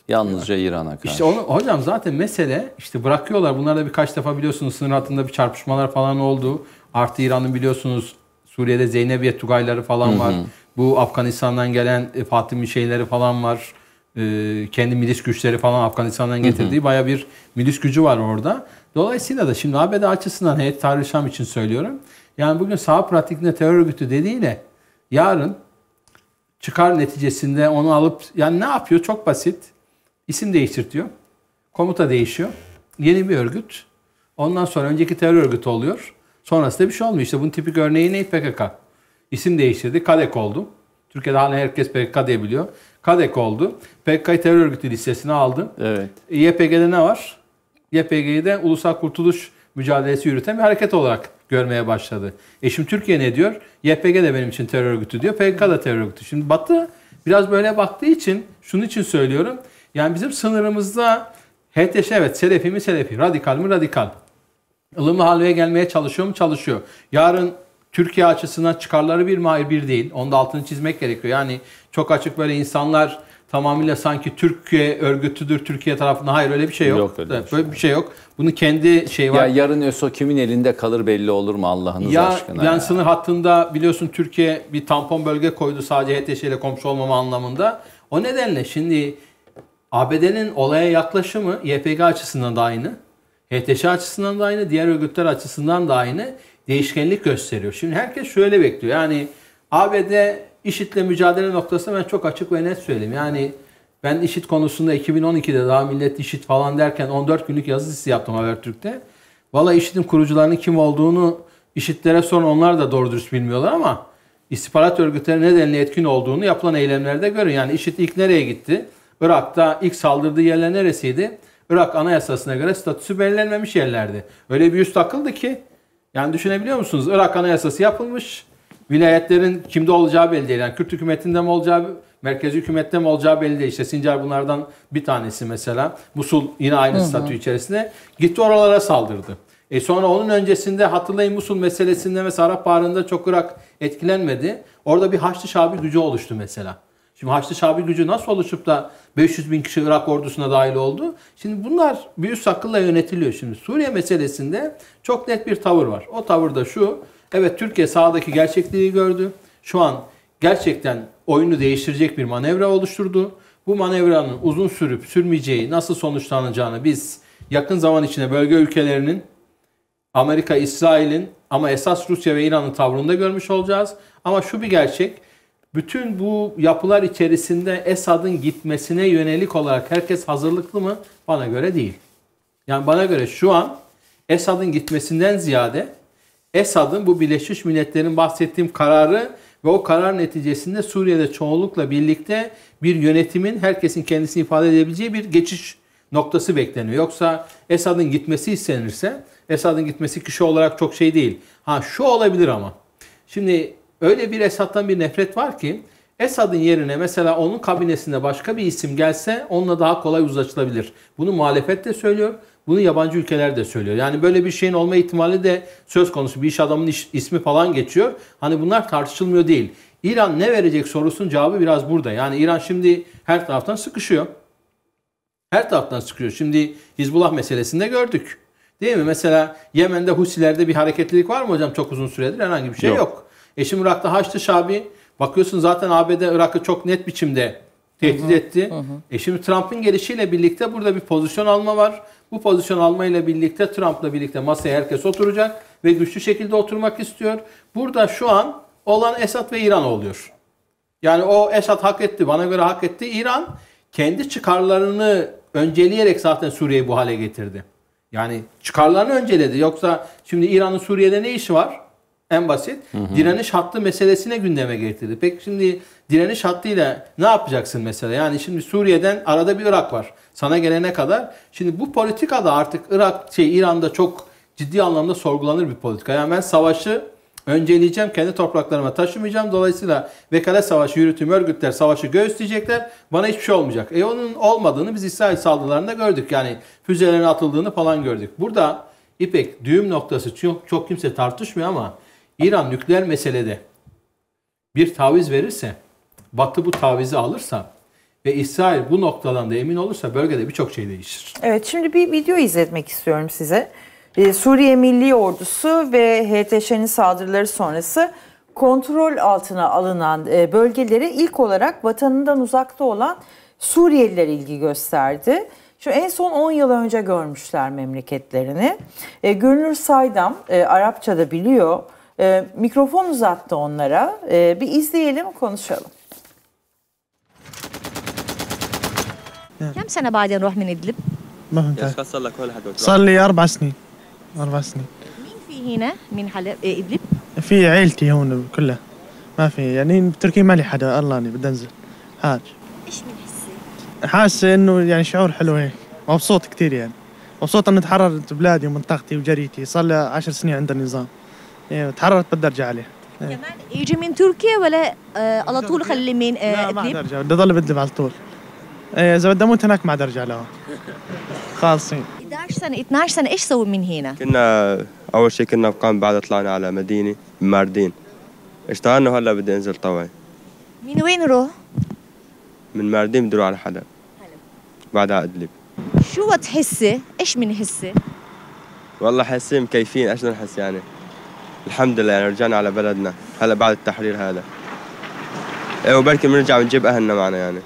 Yalnızca İran'a karşı. İşte onu, hocam zaten mesele işte bırakıyorlar. Bunlar da birkaç defa biliyorsunuz sınır hattında bir çarpışmalar falan oldu. Artı İran'ın biliyorsunuz Suriye'de Zeynebiye Tugayları falan var. Hı hı. Bu Afganistan'dan gelen e, Fatih şeyleri falan var. Ee, kendi milis güçleri falan Afganistan'dan getirdiği baya bir milis gücü var orada. Dolayısıyla da şimdi ABD açısından heyet tartışam için söylüyorum. Yani bugün sağ pratikinde terör örgütü dediğiyle yarın çıkar neticesinde onu alıp yani ne yapıyor? Çok basit. İsim değiştirtiyor. Komuta değişiyor. Yeni bir örgüt. Ondan sonra önceki terör örgütü oluyor. Sonrasında bir şey olmuyor. İşte bunun tipik örneği ne? PKK. İsim değiştirdi. KADEK oldu. Türkiye'de hala herkes PKK diyebiliyor. KADEK oldu. PKK terör örgütü listesine aldı. Evet. YPG'de ne var? YPG'yi de ulusal kurtuluş mücadelesi yürüten bir hareket olarak görmeye başladı. Eşim şimdi Türkiye ne diyor? YPG de benim için terör örgütü diyor. PKK da terör örgütü. Şimdi Batı biraz böyle baktığı için şunun için söylüyorum. Yani bizim sınırımızda HTŞ evet Selefi mi Selefi, radikal mi radikal. Ilımlı halveye gelmeye çalışıyor mu çalışıyor. Yarın Türkiye açısından çıkarları bir mi bir değil. Onda altını çizmek gerekiyor. Yani çok açık böyle insanlar tamamıyla sanki Türkiye örgütüdür Türkiye tarafında hayır öyle bir şey yok. Yok öyle. bir şey. Böyle bir şey yok. Bunu kendi şey var. Ya yarın ÖSO kimin elinde kalır belli olur mu Allah'ınız ya, aşkına? Yani ya sınır hattında biliyorsun Türkiye bir tampon bölge koydu sadece HTŞ ile komşu olmama anlamında. O nedenle şimdi ABD'nin olaya yaklaşımı YPG açısından da aynı. HTŞ açısından da aynı, diğer örgütler açısından da aynı değişkenlik gösteriyor. Şimdi herkes şöyle bekliyor. Yani ABD IŞİD'le mücadele noktasında ben çok açık ve net söyleyeyim. Yani ben IŞİD konusunda 2012'de daha millet IŞİD falan derken 14 günlük yazı dizisi yaptım Habertürk'te. Valla IŞİD'in kurucularının kim olduğunu IŞİD'lere sonra onlar da doğru dürüst bilmiyorlar ama istihbarat örgütleri nedenli etkin olduğunu yapılan eylemlerde görün. Yani IŞİD ilk nereye gitti? Irak'ta ilk saldırdığı yerler neresiydi? Irak anayasasına göre statüsü belirlenmemiş yerlerdi. Öyle bir üst takıldı ki yani düşünebiliyor musunuz? Irak anayasası yapılmış vilayetlerin kimde olacağı belli değil. Yani Kürt hükümetinde mi olacağı, merkezi hükümette mi olacağı belli değil. İşte Sincar bunlardan bir tanesi mesela. Musul yine aynı hı hı. statü içerisinde. Gitti oralara saldırdı. E sonra onun öncesinde hatırlayın Musul meselesinde mesela Arap Baharı'nda çok Irak etkilenmedi. Orada bir Haçlı Şabi gücü oluştu mesela. Şimdi Haçlı Şabi gücü nasıl oluşup da 500 bin kişi Irak ordusuna dahil oldu? Şimdi bunlar büyük akılla yönetiliyor. Şimdi Suriye meselesinde çok net bir tavır var. O tavır da şu. Evet Türkiye sahadaki gerçekliği gördü. Şu an gerçekten oyunu değiştirecek bir manevra oluşturdu. Bu manevranın uzun sürüp sürmeyeceği, nasıl sonuçlanacağını biz yakın zaman içinde bölge ülkelerinin, Amerika, İsrail'in ama esas Rusya ve İran'ın tavrında görmüş olacağız. Ama şu bir gerçek, bütün bu yapılar içerisinde Esad'ın gitmesine yönelik olarak herkes hazırlıklı mı? Bana göre değil. Yani bana göre şu an Esad'ın gitmesinden ziyade Esad'ın bu Birleşmiş Milletler'in bahsettiğim kararı ve o karar neticesinde Suriye'de çoğunlukla birlikte bir yönetimin herkesin kendisini ifade edebileceği bir geçiş noktası bekleniyor. Yoksa Esad'ın gitmesi istenirse Esad'ın gitmesi kişi olarak çok şey değil. Ha şu olabilir ama. Şimdi öyle bir Esad'dan bir nefret var ki Esad'ın yerine mesela onun kabinesinde başka bir isim gelse onunla daha kolay uzlaşılabilir. Bunu muhalefet de söylüyor. Bunu yabancı ülkeler de söylüyor. Yani böyle bir şeyin olma ihtimali de söz konusu. Bir iş adamın iş, ismi falan geçiyor. Hani bunlar tartışılmıyor değil. İran ne verecek sorusunun cevabı biraz burada. Yani İran şimdi her taraftan sıkışıyor. Her taraftan sıkışıyor. Şimdi Hizbullah meselesinde gördük. Değil mi? Mesela Yemen'de Husilerde bir hareketlilik var mı hocam çok uzun süredir? Herhangi bir şey yok. yok. E şimdi Irak'ta Haçlı Şabi bakıyorsun zaten ABD Irak'ı çok net biçimde tehdit etti. Hı hı. E şimdi Trump'ın gelişiyle birlikte burada bir pozisyon alma var. Bu pozisyon alma ile birlikte Trump'la birlikte masaya herkes oturacak ve güçlü şekilde oturmak istiyor. Burada şu an olan Esad ve İran oluyor. Yani o Esad hak etti, bana göre hak etti. İran kendi çıkarlarını önceleyerek zaten Suriye'yi bu hale getirdi. Yani çıkarlarını önceledi. Yoksa şimdi İran'ın Suriye'de ne işi var? En basit. Hı hı. Direniş hattı meselesine gündeme getirdi. Peki şimdi direniş hattıyla ne yapacaksın mesela? Yani şimdi Suriye'den arada bir Irak var. Sana gelene kadar. Şimdi bu politika da artık Irak şey İran'da çok ciddi anlamda sorgulanır bir politika. Yani ben savaşı önceleyeceğim, kendi topraklarıma taşımayacağım. Dolayısıyla vekalet savaşı yürütüm örgütler savaşı göğüsleyecekler. Bana hiçbir şey olmayacak. E onun olmadığını biz İsrail saldırılarında gördük. Yani füzelerin atıldığını falan gördük. Burada İpek düğüm noktası çok, çok kimse tartışmıyor ama İran nükleer meselede bir taviz verirse, Batı bu tavizi alırsa ve İsrail bu noktadan da emin olursa bölgede birçok şey değişir. Evet şimdi bir video izletmek istiyorum size. Ee, Suriye Milli Ordusu ve HTŞ'nin saldırıları sonrası kontrol altına alınan e, bölgelere ilk olarak vatanından uzakta olan Suriyeliler ilgi gösterdi. Şu en son 10 yıl önce görmüşler memleketlerini. E, Gönül Saydam e, Arapça da biliyor. E, mikrofon uzattı onlara. E, bir izleyelim, konuşalım. كم سنة بعدين نروح من إدلب؟ ما يا فهمت أخي صار لك ولا حد وقت. صار لي أربع سنين أربع سنين مين في هنا من حلب إدلب؟ في عيلتي هون كلها ما في يعني بتركيا ما لي حدا الله اني بدي انزل حاج إيش بنحسي؟ حاسس انه يعني شعور حلو هيك مبسوط كثير يعني مبسوط اني تحررت بلادي ومنطقتي وجريتي صار لي 10 سنين عند النظام إيه تحررت بدي ارجع عليه إيه. كمان يجي من تركيا ولا آه، على طول خلي من ادلب؟ آه، لا ما بدي ارجع بدي اضل بدلب على طول ايه اذا بدي اموت هناك ما عاد ارجع لهون خالصين 11 سنه 12 سنه ايش سوي من هنا؟ كنا اول شيء كنا بقام بعد طلعنا على مدينه بماردين اشتغلنا وهلا بدي انزل طوعي من وين روح؟ من ماردين بدي اروح على حلب حلب بعدها على ادلب شو تحسي؟ ايش من حسي؟ والله حاسين مكيفين ايش نحس يعني الحمد لله يعني رجعنا على بلدنا هلا بعد التحرير هذا ايوه بركي بنرجع بنجيب اهلنا معنا يعني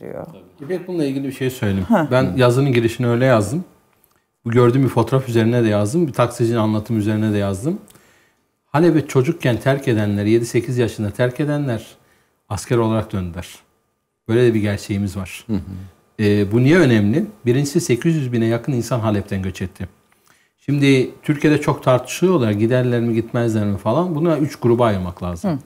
diyor. İpek bununla ilgili bir şey söyleyeyim. Heh. Ben yazının girişini öyle yazdım. Bu gördüğüm bir fotoğraf üzerine de yazdım. Bir taksicinin anlatım üzerine de yazdım. Halep'e çocukken terk edenler, 7-8 yaşında terk edenler asker olarak döndüler. Böyle de bir gerçeğimiz var. Hı hı. E, bu niye önemli? Birincisi 800 bine yakın insan Halep'ten göç etti. Şimdi Türkiye'de çok tartışıyorlar giderler mi gitmezler mi falan. Buna üç gruba ayırmak lazım. Hı.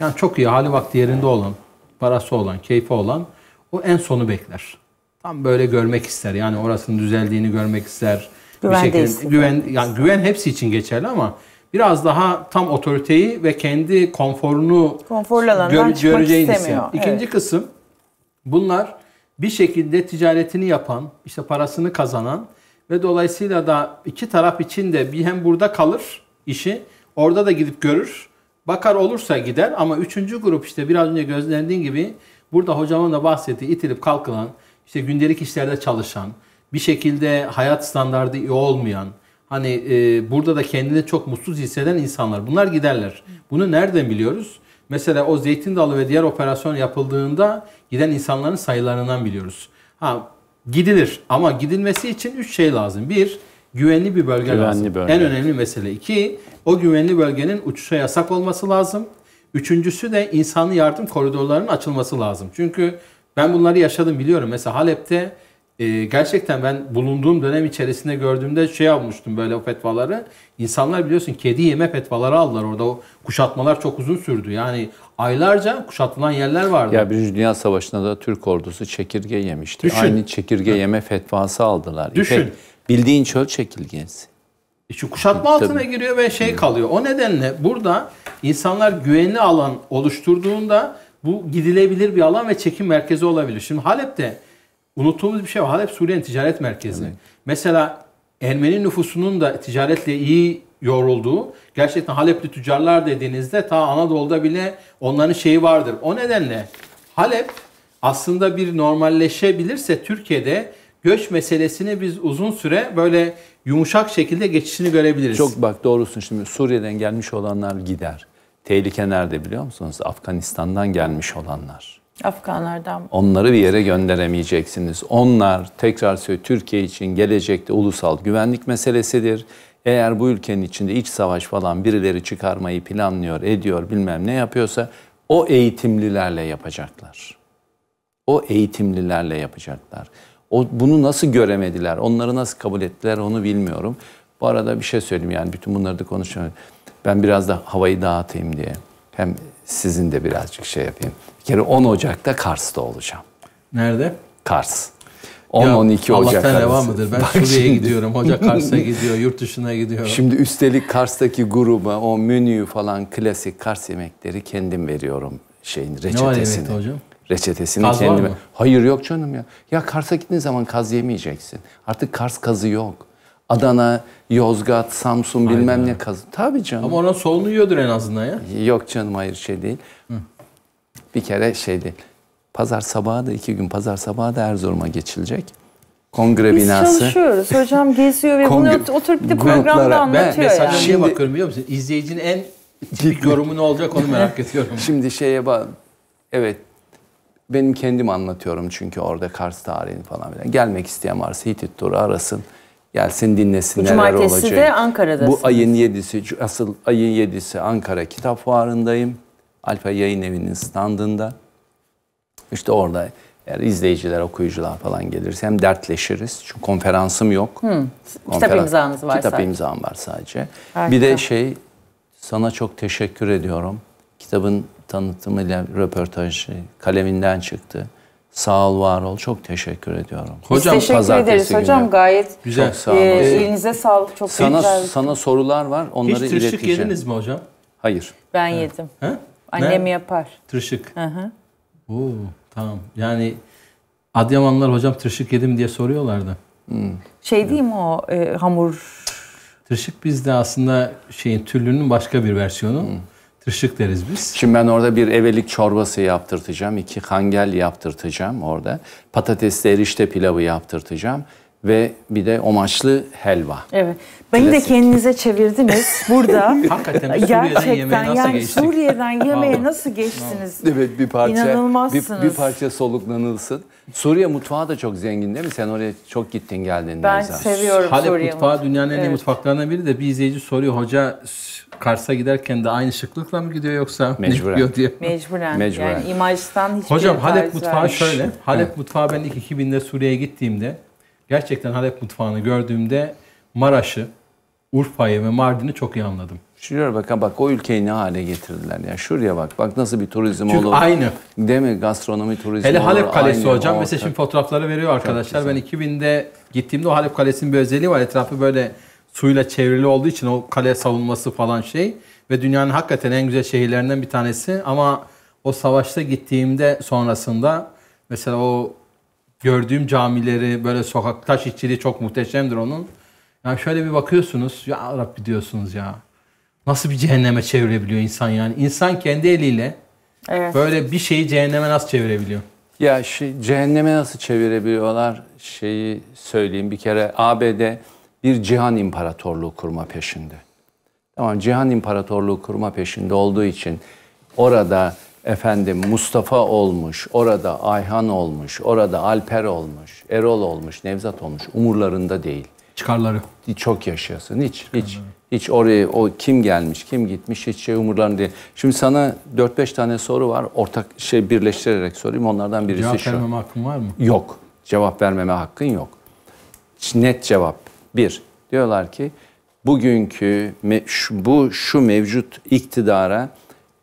Yani çok iyi hali vakti yerinde olan, parası olan, keyfi olan o en sonu bekler. Tam böyle görmek ister. Yani orasının düzeldiğini görmek ister. Güven bir şekilde, güven, yani güven hepsi için geçerli ama biraz daha tam otoriteyi ve kendi konforunu Konforlu gör, göreceğini istemiyor. İkinci evet. kısım bunlar bir şekilde ticaretini yapan, işte parasını kazanan ve dolayısıyla da iki taraf için de bir hem burada kalır işi orada da gidip görür. Bakar olursa gider ama üçüncü grup işte biraz önce gözlendiğin gibi burada hocamın da bahsettiği itilip kalkılan işte gündelik işlerde çalışan bir şekilde hayat standardı iyi olmayan hani e, burada da kendini çok mutsuz hisseden insanlar bunlar giderler. Bunu nereden biliyoruz? Mesela o Zeytin Dalı ve diğer operasyon yapıldığında giden insanların sayılarından biliyoruz. Ha Gidilir ama gidilmesi için üç şey lazım. Bir, güvenli bir bölge güvenli lazım. Bölge. En önemli mesele. İki, o güvenli bölgenin uçuşa yasak olması lazım. Üçüncüsü de insanlı yardım koridorlarının açılması lazım. Çünkü ben bunları yaşadım biliyorum. Mesela Halep'te e, gerçekten ben bulunduğum dönem içerisinde gördüğümde şey almıştım böyle o fetvaları. İnsanlar biliyorsun kedi yeme fetvaları aldılar orada. O kuşatmalar çok uzun sürdü. Yani aylarca kuşatılan yerler vardı. Ya Birinci Dünya Savaşı'nda da Türk ordusu çekirge yemişti. Düşün. Aynı çekirge Hı. yeme fetvası aldılar. Düşün. İpek, bildiğin çöl çekirgesi. E şu kuşatma altına Tabii. giriyor ve şey kalıyor. O nedenle burada insanlar güvenli alan oluşturduğunda bu gidilebilir bir alan ve çekim merkezi olabilir. Şimdi Halep'te unuttuğumuz bir şey var. Halep Suriye'nin ticaret merkezi. Evet. Mesela Ermeni nüfusunun da ticaretle iyi yorulduğu, gerçekten Halepli tüccarlar dediğinizde ta Anadolu'da bile onların şeyi vardır. O nedenle Halep aslında bir normalleşebilirse Türkiye'de göç meselesini biz uzun süre böyle yumuşak şekilde geçişini görebiliriz. Çok bak doğrusun şimdi Suriye'den gelmiş olanlar gider. Tehlike nerede biliyor musunuz? Afganistan'dan gelmiş olanlar. Afganlardan. Onları bir yere gönderemeyeceksiniz. Onlar tekrar söylüyor Türkiye için gelecekte ulusal güvenlik meselesidir. Eğer bu ülkenin içinde iç savaş falan birileri çıkarmayı planlıyor, ediyor, bilmem ne yapıyorsa o eğitimlilerle yapacaklar. O eğitimlilerle yapacaklar. O, bunu nasıl göremediler, onları nasıl kabul ettiler onu bilmiyorum. Bu arada bir şey söyleyeyim yani bütün bunları da konuşuyorum. Ben biraz da havayı dağıtayım diye. Hem sizin de birazcık şey yapayım. Bir kere 10 Ocak'ta Kars'ta olacağım. Nerede? Kars. 10-12 Ocak Allah'tan devam mıdır? Ben Bak Suriye'ye şimdi. gidiyorum, hoca Kars'a gidiyor, yurt dışına gidiyor. Şimdi üstelik Kars'taki gruba o menüyü falan klasik Kars yemekleri kendim veriyorum şeyin reçetesini. Ne var yemekte hocam? Reçetesini kaz kendime. Hayır yok canım ya. Ya Kars'a gittiğin zaman kaz yemeyeceksin. Artık Kars kazı yok. Adana, Yozgat, Samsun bilmem ne kazı. Tabii canım. Ama ona solunu yiyordur en azından ya. Yok canım hayır şey değil. Hı. Bir kere şey değil. Pazar sabahı da iki gün pazar sabahı da Erzurum'a geçilecek. Kongre Biz binası. Biz çalışıyoruz. Hocam geziyor ve Kongre, bunu oturup bir programda anlatıyor. Ben mesela yani. şimdi bakıyorum biliyor musun? İzleyicinin en tipik yorumu ne olacak onu merak ediyorum. Şimdi şeye bak. Evet. Benim kendim anlatıyorum çünkü orada Kars tarihini falan filan. Gelmek isteyen varsa Hitit turu arasın. Gelsin dinlesin Bu neler olacak. Cumartesi de Ankara'dasın. Bu ayın yedisi, asıl ayın yedisi Ankara Kitap Fuarı'ndayım. Alfa Yayın Evi'nin standında. İşte orada eğer izleyiciler, okuyucular falan gelirse hem dertleşiriz. Çünkü konferansım yok. Hmm. Konferans, kitap imzanız var kitap sadece. imzam var sadece. Harika. Bir de şey sana çok teşekkür ediyorum. Kitabın tanıtımıyla röportajı kaleminden çıktı. Sağ ol, var ol. Çok teşekkür ediyorum. Biz hocam, teşekkür ederiz günü. hocam. Gayet güzel. Çok sağ olun. E, ee, elinize sağlık. Çok sana, güzel. Sana sorular var. Onları ileteceğim. Hiç tırşık ileteceğim. yediniz mi hocam? Hayır. Ben ha. yedim. Ha? Annem ne? yapar. Tırşık. Hı hı. Oo, tamam. Yani Adıyamanlılar hocam tırşık yedim diye soruyorlardı. Hmm. Şey değil mi o e, hamur? Tırşık bizde aslında şeyin türlünün başka bir versiyonu. Hmm. Tırşık deriz biz. Şimdi ben orada bir evelik çorbası yaptırtacağım. iki hangel yaptırtacağım orada. Patatesli erişte pilavı yaptırtacağım ve bir de omaçlı helva. Evet. Beni Klasik. de kendinize çevirdiniz burada. Hakikaten Suriye'den yemeğe nasıl yani geçtik? Suriye'den nasıl geçtiniz? evet bir parça bir, bir parça soluklanılsın. Suriye mutfağı da çok zengin değil mi? Sen oraya çok gittin geldin. Ben Nevzat. seviyorum Halep Suriye mutfağı. mutfağı dünyanın en evet. iyi mutfaklarından biri de bir izleyici soruyor hoca Kars'a giderken de aynı şıklıkla mı gidiyor yoksa Mecburen. gidiyor diye. Mecburen. Mecburen. Yani imajdan hiçbir Hocam Halep mutfağı vermiş. şöyle. Halep evet. mutfağı ben ilk 2000'de Suriye'ye gittiğimde gerçekten Halep mutfağını gördüğümde Maraş'ı, Urfa'yı ve Mardin'i çok iyi anladım. Şuraya bak bak o ülkeyi ne hale getirdiler ya. Şuraya bak. Bak nasıl bir turizm Çünkü olur. aynı. Değil mi? Gastronomi turizmi Hele Halep olur. Kalesi aynı, hocam. Mesela şimdi fotoğrafları veriyor arkadaşlar. Ben 2000'de gittiğimde o Halep Kalesi'nin bir özelliği var. Etrafı böyle suyla çevrili olduğu için o kale savunması falan şey. Ve dünyanın hakikaten en güzel şehirlerinden bir tanesi. Ama o savaşta gittiğimde sonrasında mesela o gördüğüm camileri böyle sokak taş işçiliği çok muhteşemdir onun. Yani şöyle bir bakıyorsunuz ya Rabbi diyorsunuz ya. Nasıl bir cehenneme çevirebiliyor insan yani? İnsan kendi eliyle evet. böyle bir şeyi cehenneme nasıl çevirebiliyor? Ya şey, cehenneme nasıl çevirebiliyorlar şeyi söyleyeyim. Bir kere ABD bir cihan imparatorluğu kurma peşinde. Tamam cihan imparatorluğu kurma peşinde olduğu için orada efendim Mustafa olmuş, orada Ayhan olmuş, orada Alper olmuş, Erol olmuş, Nevzat olmuş umurlarında değil. Çıkarları. Çok yaşasın hiç Çıkarları. hiç hiç oraya o kim gelmiş, kim gitmiş hiç şey umurlarında değil. Şimdi sana 4-5 tane soru var. Ortak şey birleştirerek sorayım. Onlardan birisi cevap şu. Cevap vermeme hakkın var mı? Yok. Cevap vermeme hakkın yok. Net cevap. Bir, diyorlar ki bugünkü bu şu mevcut iktidara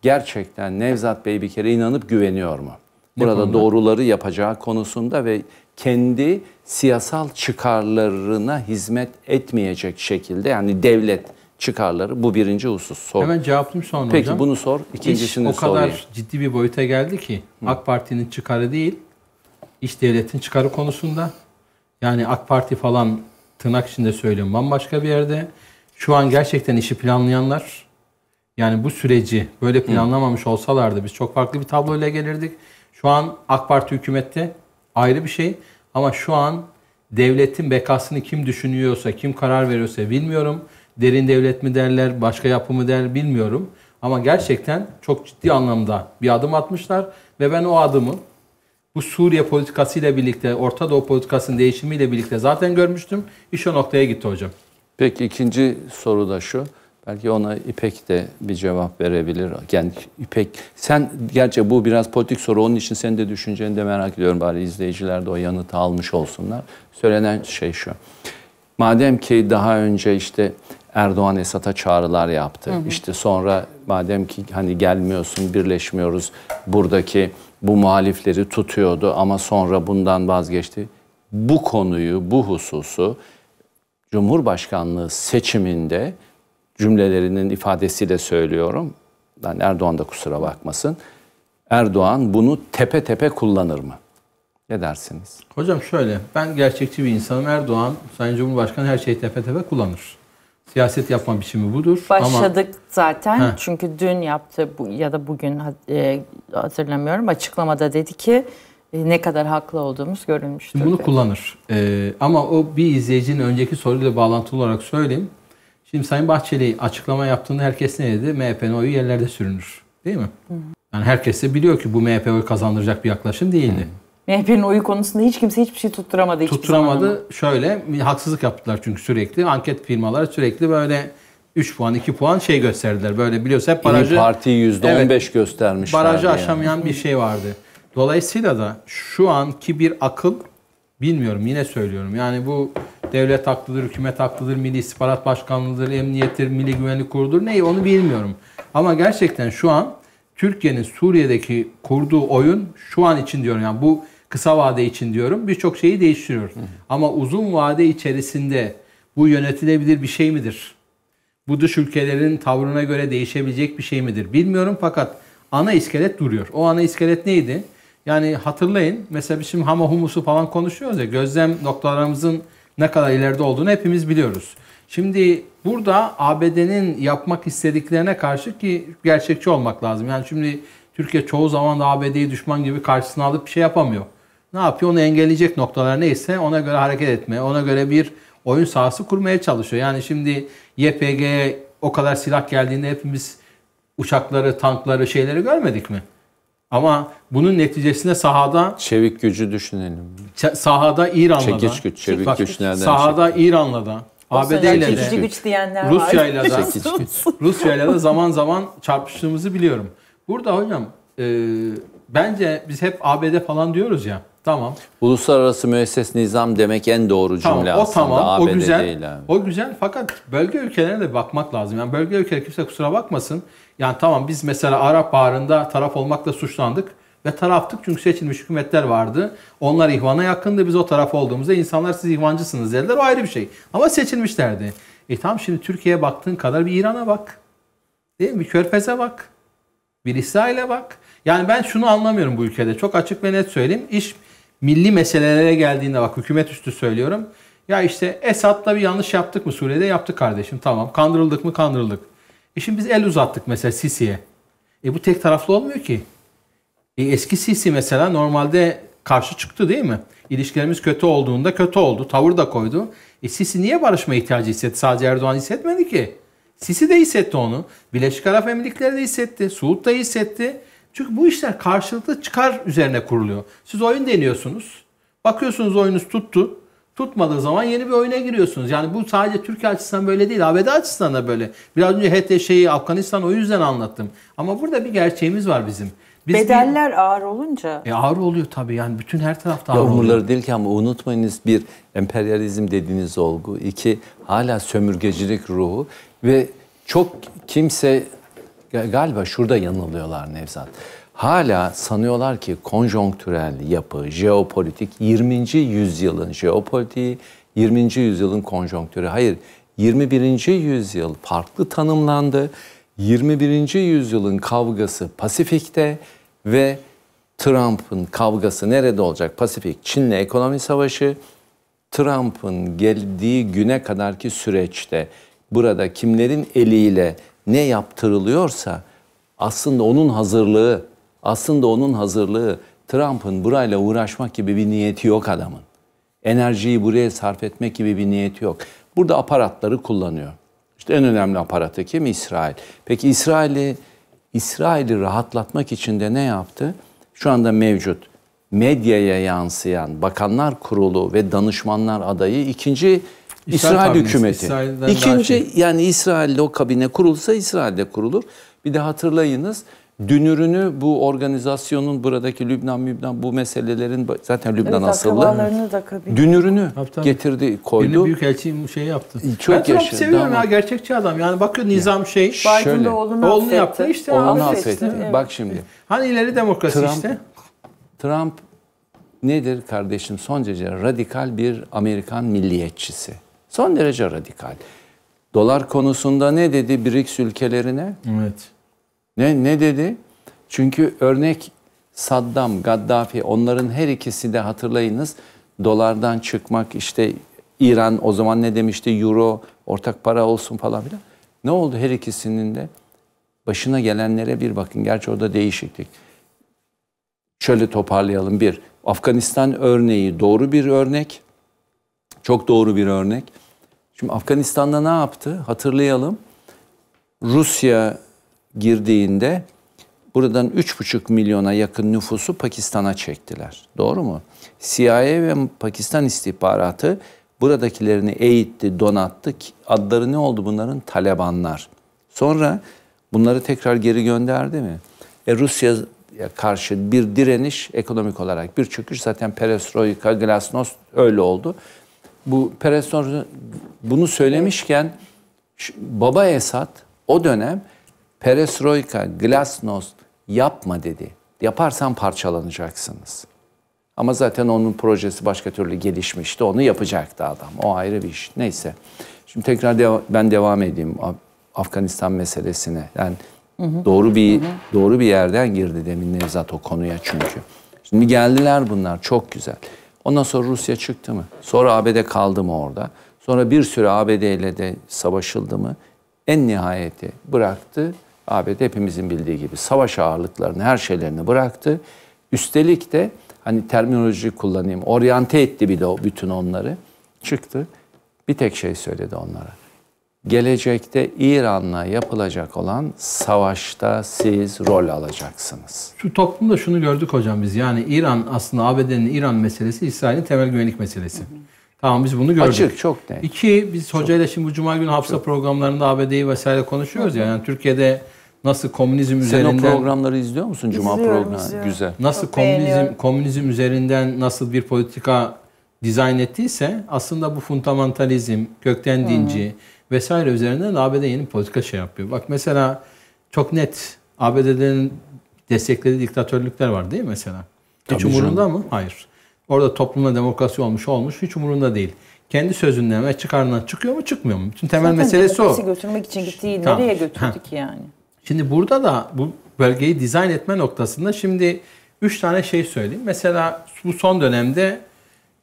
gerçekten Nevzat Bey bir kere inanıp güveniyor mu? Burada Yapımda. doğruları yapacağı konusunda ve kendi siyasal çıkarlarına hizmet etmeyecek şekilde yani devlet çıkarları bu birinci husus. Sor. Hemen cevaplayayım sonra Peki, hocam. Peki bunu sor. İkincisini İş o kadar sorayım. ciddi bir boyuta geldi ki Hı. AK Parti'nin çıkarı değil, iş devletin çıkarı konusunda. Yani AK Parti falan tırnak içinde söylüyorum bambaşka bir yerde. Şu an gerçekten işi planlayanlar yani bu süreci böyle planlamamış olsalardı biz çok farklı bir tabloyla gelirdik. Şu an AK Parti hükümette ayrı bir şey ama şu an devletin bekasını kim düşünüyorsa, kim karar veriyorsa bilmiyorum. Derin devlet mi derler, başka yapı mı der bilmiyorum. Ama gerçekten çok ciddi anlamda bir adım atmışlar ve ben o adımı bu Suriye politikasıyla birlikte, Orta Doğu politikasının değişimiyle birlikte zaten görmüştüm. İş o noktaya gitti hocam. Peki ikinci soru da şu. Belki ona İpek de bir cevap verebilir. Yani İpek, sen gerçi bu biraz politik soru onun için senin de düşünceni de merak ediyorum. Bari izleyiciler de o yanıtı almış olsunlar. Söylenen şey şu. Madem ki daha önce işte Erdoğan Esat'a çağrılar yaptı. Hı hı. İşte sonra madem ki hani gelmiyorsun birleşmiyoruz buradaki bu muhalifleri tutuyordu ama sonra bundan vazgeçti. Bu konuyu, bu hususu Cumhurbaşkanlığı seçiminde cümlelerinin ifadesiyle söylüyorum. Yani Erdoğan da kusura bakmasın. Erdoğan bunu tepe tepe kullanır mı? Ne dersiniz? Hocam şöyle, ben gerçekçi bir insanım. Erdoğan, Sayın Cumhurbaşkanı her şeyi tepe tepe kullanır. Siyaset yapma biçimi budur. Başladık ama... zaten Heh. çünkü dün yaptı bu, ya da bugün e, hatırlamıyorum açıklamada dedi ki e, ne kadar haklı olduğumuz görülmüştür. Şimdi bunu dedi. kullanır. Ee, ama o bir izleyicinin önceki soruyla bağlantılı olarak söyleyeyim. Şimdi Sayın Bahçeli açıklama yaptığında herkes ne dedi? MHP'nin oyu yerlerde sürünür. Değil mi? Hı. Yani herkes de biliyor ki bu MHP oy kazandıracak bir yaklaşım değildi. Hı. MHP'nin oyu konusunda hiç kimse hiçbir şey tutturamadı. Tutturamadı. Şöyle haksızlık yaptılar çünkü sürekli. Anket firmaları sürekli böyle 3 puan 2 puan şey gösterdiler. Böyle biliyorsun hep barajı... İyi Parti %15 evet, göstermiş. Barajı aşamayan bir şey vardı. Dolayısıyla da şu anki bir akıl bilmiyorum yine söylüyorum. Yani bu Devlet haklıdır, hükümet haklıdır, Milli İstihbarat Başkanlığı'dır, emniyettir, Milli Güvenlik Kurulu'dur neyi onu bilmiyorum. Ama gerçekten şu an Türkiye'nin Suriye'deki kurduğu oyun şu an için diyorum yani bu kısa vade için diyorum birçok şeyi değiştiriyor. Hı hı. Ama uzun vade içerisinde bu yönetilebilir bir şey midir? Bu dış ülkelerin tavrına göre değişebilecek bir şey midir? Bilmiyorum fakat ana iskelet duruyor. O ana iskelet neydi? Yani hatırlayın mesela biz şimdi hama humusu falan konuşuyoruz ya gözlem noktalarımızın ne kadar ileride olduğunu hepimiz biliyoruz. Şimdi burada ABD'nin yapmak istediklerine karşı ki gerçekçi olmak lazım. Yani şimdi Türkiye çoğu zaman da ABD'yi düşman gibi karşısına alıp bir şey yapamıyor. Ne yapıyor? Onu engelleyecek noktalar neyse ona göre hareket etme, ona göre bir oyun sahası kurmaya çalışıyor. Yani şimdi YPG'ye o kadar silah geldiğinde hepimiz uçakları, tankları, şeyleri görmedik mi? Ama bunun neticesinde sahada... Çevik gücü düşünelim. Sahada İran'la da... Çekiç güç, çevik bak, güç nereden? Sahada şey? İran'la da, ABD ile de, güç, güç diyenler Rusya ile de, Rusya ile de zaman zaman çarpıştığımızı biliyorum. Burada hocam, e, bence biz hep ABD falan diyoruz ya. Tamam. Uluslararası müesses nizam demek en doğru cümle tamam, o aslında. Tamam, ABD o güzel. Değil O güzel fakat bölge ülkelerine de bakmak lazım. Yani bölge ülkeleri kimse kusura bakmasın. Yani tamam biz mesela Arap Baharı'nda taraf olmakla suçlandık ve taraftık çünkü seçilmiş hükümetler vardı. Onlar ihvana yakındı. Biz o taraf olduğumuzda insanlar siz ihvancısınız dediler. O ayrı bir şey. Ama seçilmişlerdi. E tam şimdi Türkiye'ye baktığın kadar bir İran'a bak. Değil mi? Bir Körfez'e bak. Bir İsrail'e bak. Yani ben şunu anlamıyorum bu ülkede. Çok açık ve net söyleyeyim. İş milli meselelere geldiğinde bak hükümet üstü söylüyorum. Ya işte Esad'la bir yanlış yaptık mı Suriye'de? Yaptık kardeşim tamam. Kandırıldık mı? Kandırıldık. E şimdi biz el uzattık mesela Sisi'ye. E bu tek taraflı olmuyor ki. E eski Sisi mesela normalde karşı çıktı değil mi? İlişkilerimiz kötü olduğunda kötü oldu. Tavır da koydu. E Sisi niye barışma ihtiyacı hissetti? Sadece Erdoğan hissetmedi ki. Sisi de hissetti onu. Birleşik Arap Emirlikleri de hissetti. Suud da hissetti. Çünkü bu işler karşılıklı çıkar üzerine kuruluyor. Siz oyun deniyorsunuz. Bakıyorsunuz oyunuz tuttu tutmadığı zaman yeni bir oyuna giriyorsunuz. Yani bu sadece Türkiye açısından böyle değil. ABD açısından da böyle. Biraz önce HT şeyi Afganistan o yüzden anlattım. Ama burada bir gerçeğimiz var bizim. Biz Bedeller bir, ağır olunca. E ağır oluyor tabii yani bütün her tarafta ağır umurları oluyor. değil ki ama unutmayınız bir emperyalizm dediğiniz olgu. iki hala sömürgecilik ruhu ve çok kimse galiba şurada yanılıyorlar Nevzat hala sanıyorlar ki konjonktürel yapı, jeopolitik 20. yüzyılın jeopolitiği, 20. yüzyılın konjonktürü. Hayır, 21. yüzyıl farklı tanımlandı. 21. yüzyılın kavgası Pasifik'te ve Trump'ın kavgası nerede olacak? Pasifik, Çin'le ekonomi savaşı. Trump'ın geldiği güne kadarki süreçte burada kimlerin eliyle ne yaptırılıyorsa aslında onun hazırlığı aslında onun hazırlığı Trump'ın burayla uğraşmak gibi bir niyeti yok adamın. Enerjiyi buraya sarf etmek gibi bir niyeti yok. Burada aparatları kullanıyor. İşte en önemli aparatı kim? İsrail. Peki İsrail'i İsrail'i rahatlatmak için de ne yaptı? Şu anda mevcut medyaya yansıyan Bakanlar Kurulu ve Danışmanlar Adayı ikinci İsrail, İsrail hükümeti. İkinci şey. yani İsrail'de o kabine kurulsa İsrail'de kurulur. Bir de hatırlayınız dünürünü bu organizasyonun buradaki Lübnan Lübnan bu meselelerin zaten Lübnan evet, asıllı dünürünü Tabii, getirdi koydu. Benim bu şeyi yaptı. E, çok ben Trump seviyorum ya gerçekçi adam. Yani bakıyor nizam yani, şey. Biden'da oğlunu, yaptı. işte oğlunu affetti. affetti. Bak şimdi. Hani ileri demokrasi Trump, işte. Trump nedir kardeşim? Son derece radikal bir Amerikan milliyetçisi. Son derece radikal. Dolar konusunda ne dedi BRICS ülkelerine? Evet. Ne, ne dedi? Çünkü örnek Saddam, Gaddafi onların her ikisi de hatırlayınız dolardan çıkmak işte İran o zaman ne demişti euro ortak para olsun falan filan. Ne oldu her ikisinin de? Başına gelenlere bir bakın. Gerçi orada değişiklik. Şöyle toparlayalım. Bir, Afganistan örneği doğru bir örnek. Çok doğru bir örnek. Şimdi Afganistan'da ne yaptı? Hatırlayalım. Rusya girdiğinde buradan 3,5 milyona yakın nüfusu Pakistan'a çektiler. Doğru mu? CIA ve Pakistan istihbaratı buradakilerini eğitti, donattı. Adları ne oldu bunların? Talebanlar. Sonra bunları tekrar geri gönderdi mi? E Rusya karşı bir direniş ekonomik olarak bir çöküş zaten perestroika, glasnost öyle oldu. Bu perestroika bunu söylemişken baba Esad o dönem perestroika, glasnost yapma dedi. Yaparsan parçalanacaksınız. Ama zaten onun projesi başka türlü gelişmişti. Onu yapacaktı adam. O ayrı bir iş. Neyse. Şimdi tekrar deva- ben devam edeyim Af Afganistan meselesine. Yani hı hı. doğru bir hı hı. doğru bir yerden girdi demin Nevzat o konuya çünkü. Şimdi geldiler bunlar çok güzel. Ondan sonra Rusya çıktı mı? Sonra ABD kaldı mı orada? Sonra bir süre ABD ile de savaşıldı mı? En nihayeti bıraktı. ABD hepimizin bildiği gibi savaş ağırlıklarını, her şeylerini bıraktı. Üstelik de hani terminoloji kullanayım, oryante etti bir de o bütün onları. Çıktı. Bir tek şey söyledi onlara. Gelecekte İran'la yapılacak olan savaşta siz rol alacaksınız. Şu toplumda şunu gördük hocam biz. Yani İran aslında ABD'nin İran meselesi İsrail'in temel güvenlik meselesi. Hı hı. Tamam biz bunu gördük. Açık çok net. İki biz hocayla çok, şimdi bu cuma günü hafıza programlarında ABD'yi vesaire konuşuyoruz ya. Yani Türkiye'de Nasıl komünizm Sen üzerinden... Sen o programları izliyor musun Cuma programı? Güzel. Nasıl Çok komünizm komünizm üzerinden nasıl bir politika dizayn ettiyse aslında bu fundamentalizm, kökten dinci vesaire üzerinden ABD yeni politika şey yapıyor. Bak mesela çok net ABD'lerin desteklediği diktatörlükler var değil mi mesela? Tabii Hiç umurunda canım. mı? Hayır. Orada toplumda demokrasi olmuş olmuş hiç umurunda değil. Kendi sözünden ve çıkarından çıkıyor mu çıkmıyor mu? Bütün temel Zaten meselesi o. götürmek için gittiği tamam. nereye götürdük ha. yani? Şimdi burada da bu bölgeyi dizayn etme noktasında şimdi üç tane şey söyleyeyim. Mesela bu son dönemde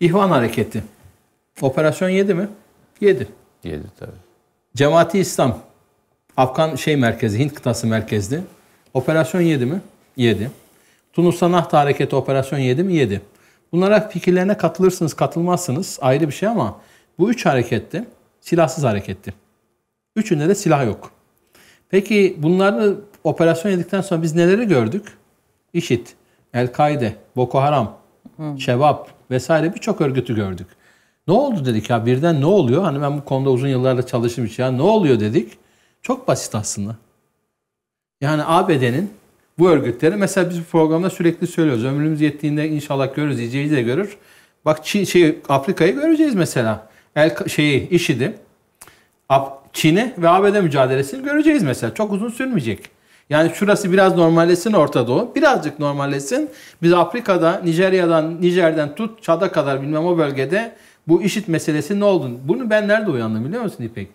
İhvan Hareketi. Operasyon yedi mi? Yedi. Yedi tabii. Cemaati İslam. Afgan şey merkezi, Hint kıtası merkezli. Operasyon yedi mi? Yedi. Tunus Sanahta Hareketi operasyon yedi mi? Yedi. Bunlara fikirlerine katılırsınız, katılmazsınız ayrı bir şey ama bu üç hareketti. Silahsız hareketti. Üçünde de silah yok. Peki bunları operasyon edildikten sonra biz neleri gördük? İşit, El-Kaide, Boko Haram, Şevap vesaire birçok örgütü gördük. Ne oldu dedik ya birden ne oluyor? Hani ben bu konuda uzun yıllarla çalıştığım için ya ne oluyor dedik. Çok basit aslında. Yani ABD'nin bu örgütleri mesela biz bu programda sürekli söylüyoruz. Ömrümüz yettiğinde inşallah görürüz, izleyiciyi de görür. Bak Çin, şey, Afrika'yı göreceğiz mesela. El şeyi, IŞİD'i. Çin'i ve ABD mücadelesini göreceğiz mesela. Çok uzun sürmeyecek. Yani şurası biraz normalleşsin Orta Doğu. Birazcık normalleşsin. Biz Afrika'da, Nijerya'dan, Nijer'den tut Çad'a kadar bilmem o bölgede bu işit meselesi ne oldu? Bunu ben nerede uyandım biliyor musun İpek?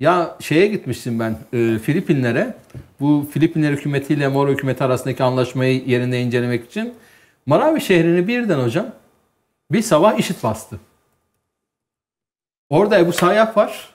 Ya şeye gitmiştim ben e, Filipinlere. Bu Filipinler hükümetiyle Mor hükümeti arasındaki anlaşmayı yerinde incelemek için. Marawi şehrini birden hocam bir sabah işit bastı. Orada Ebu Sayyaf var.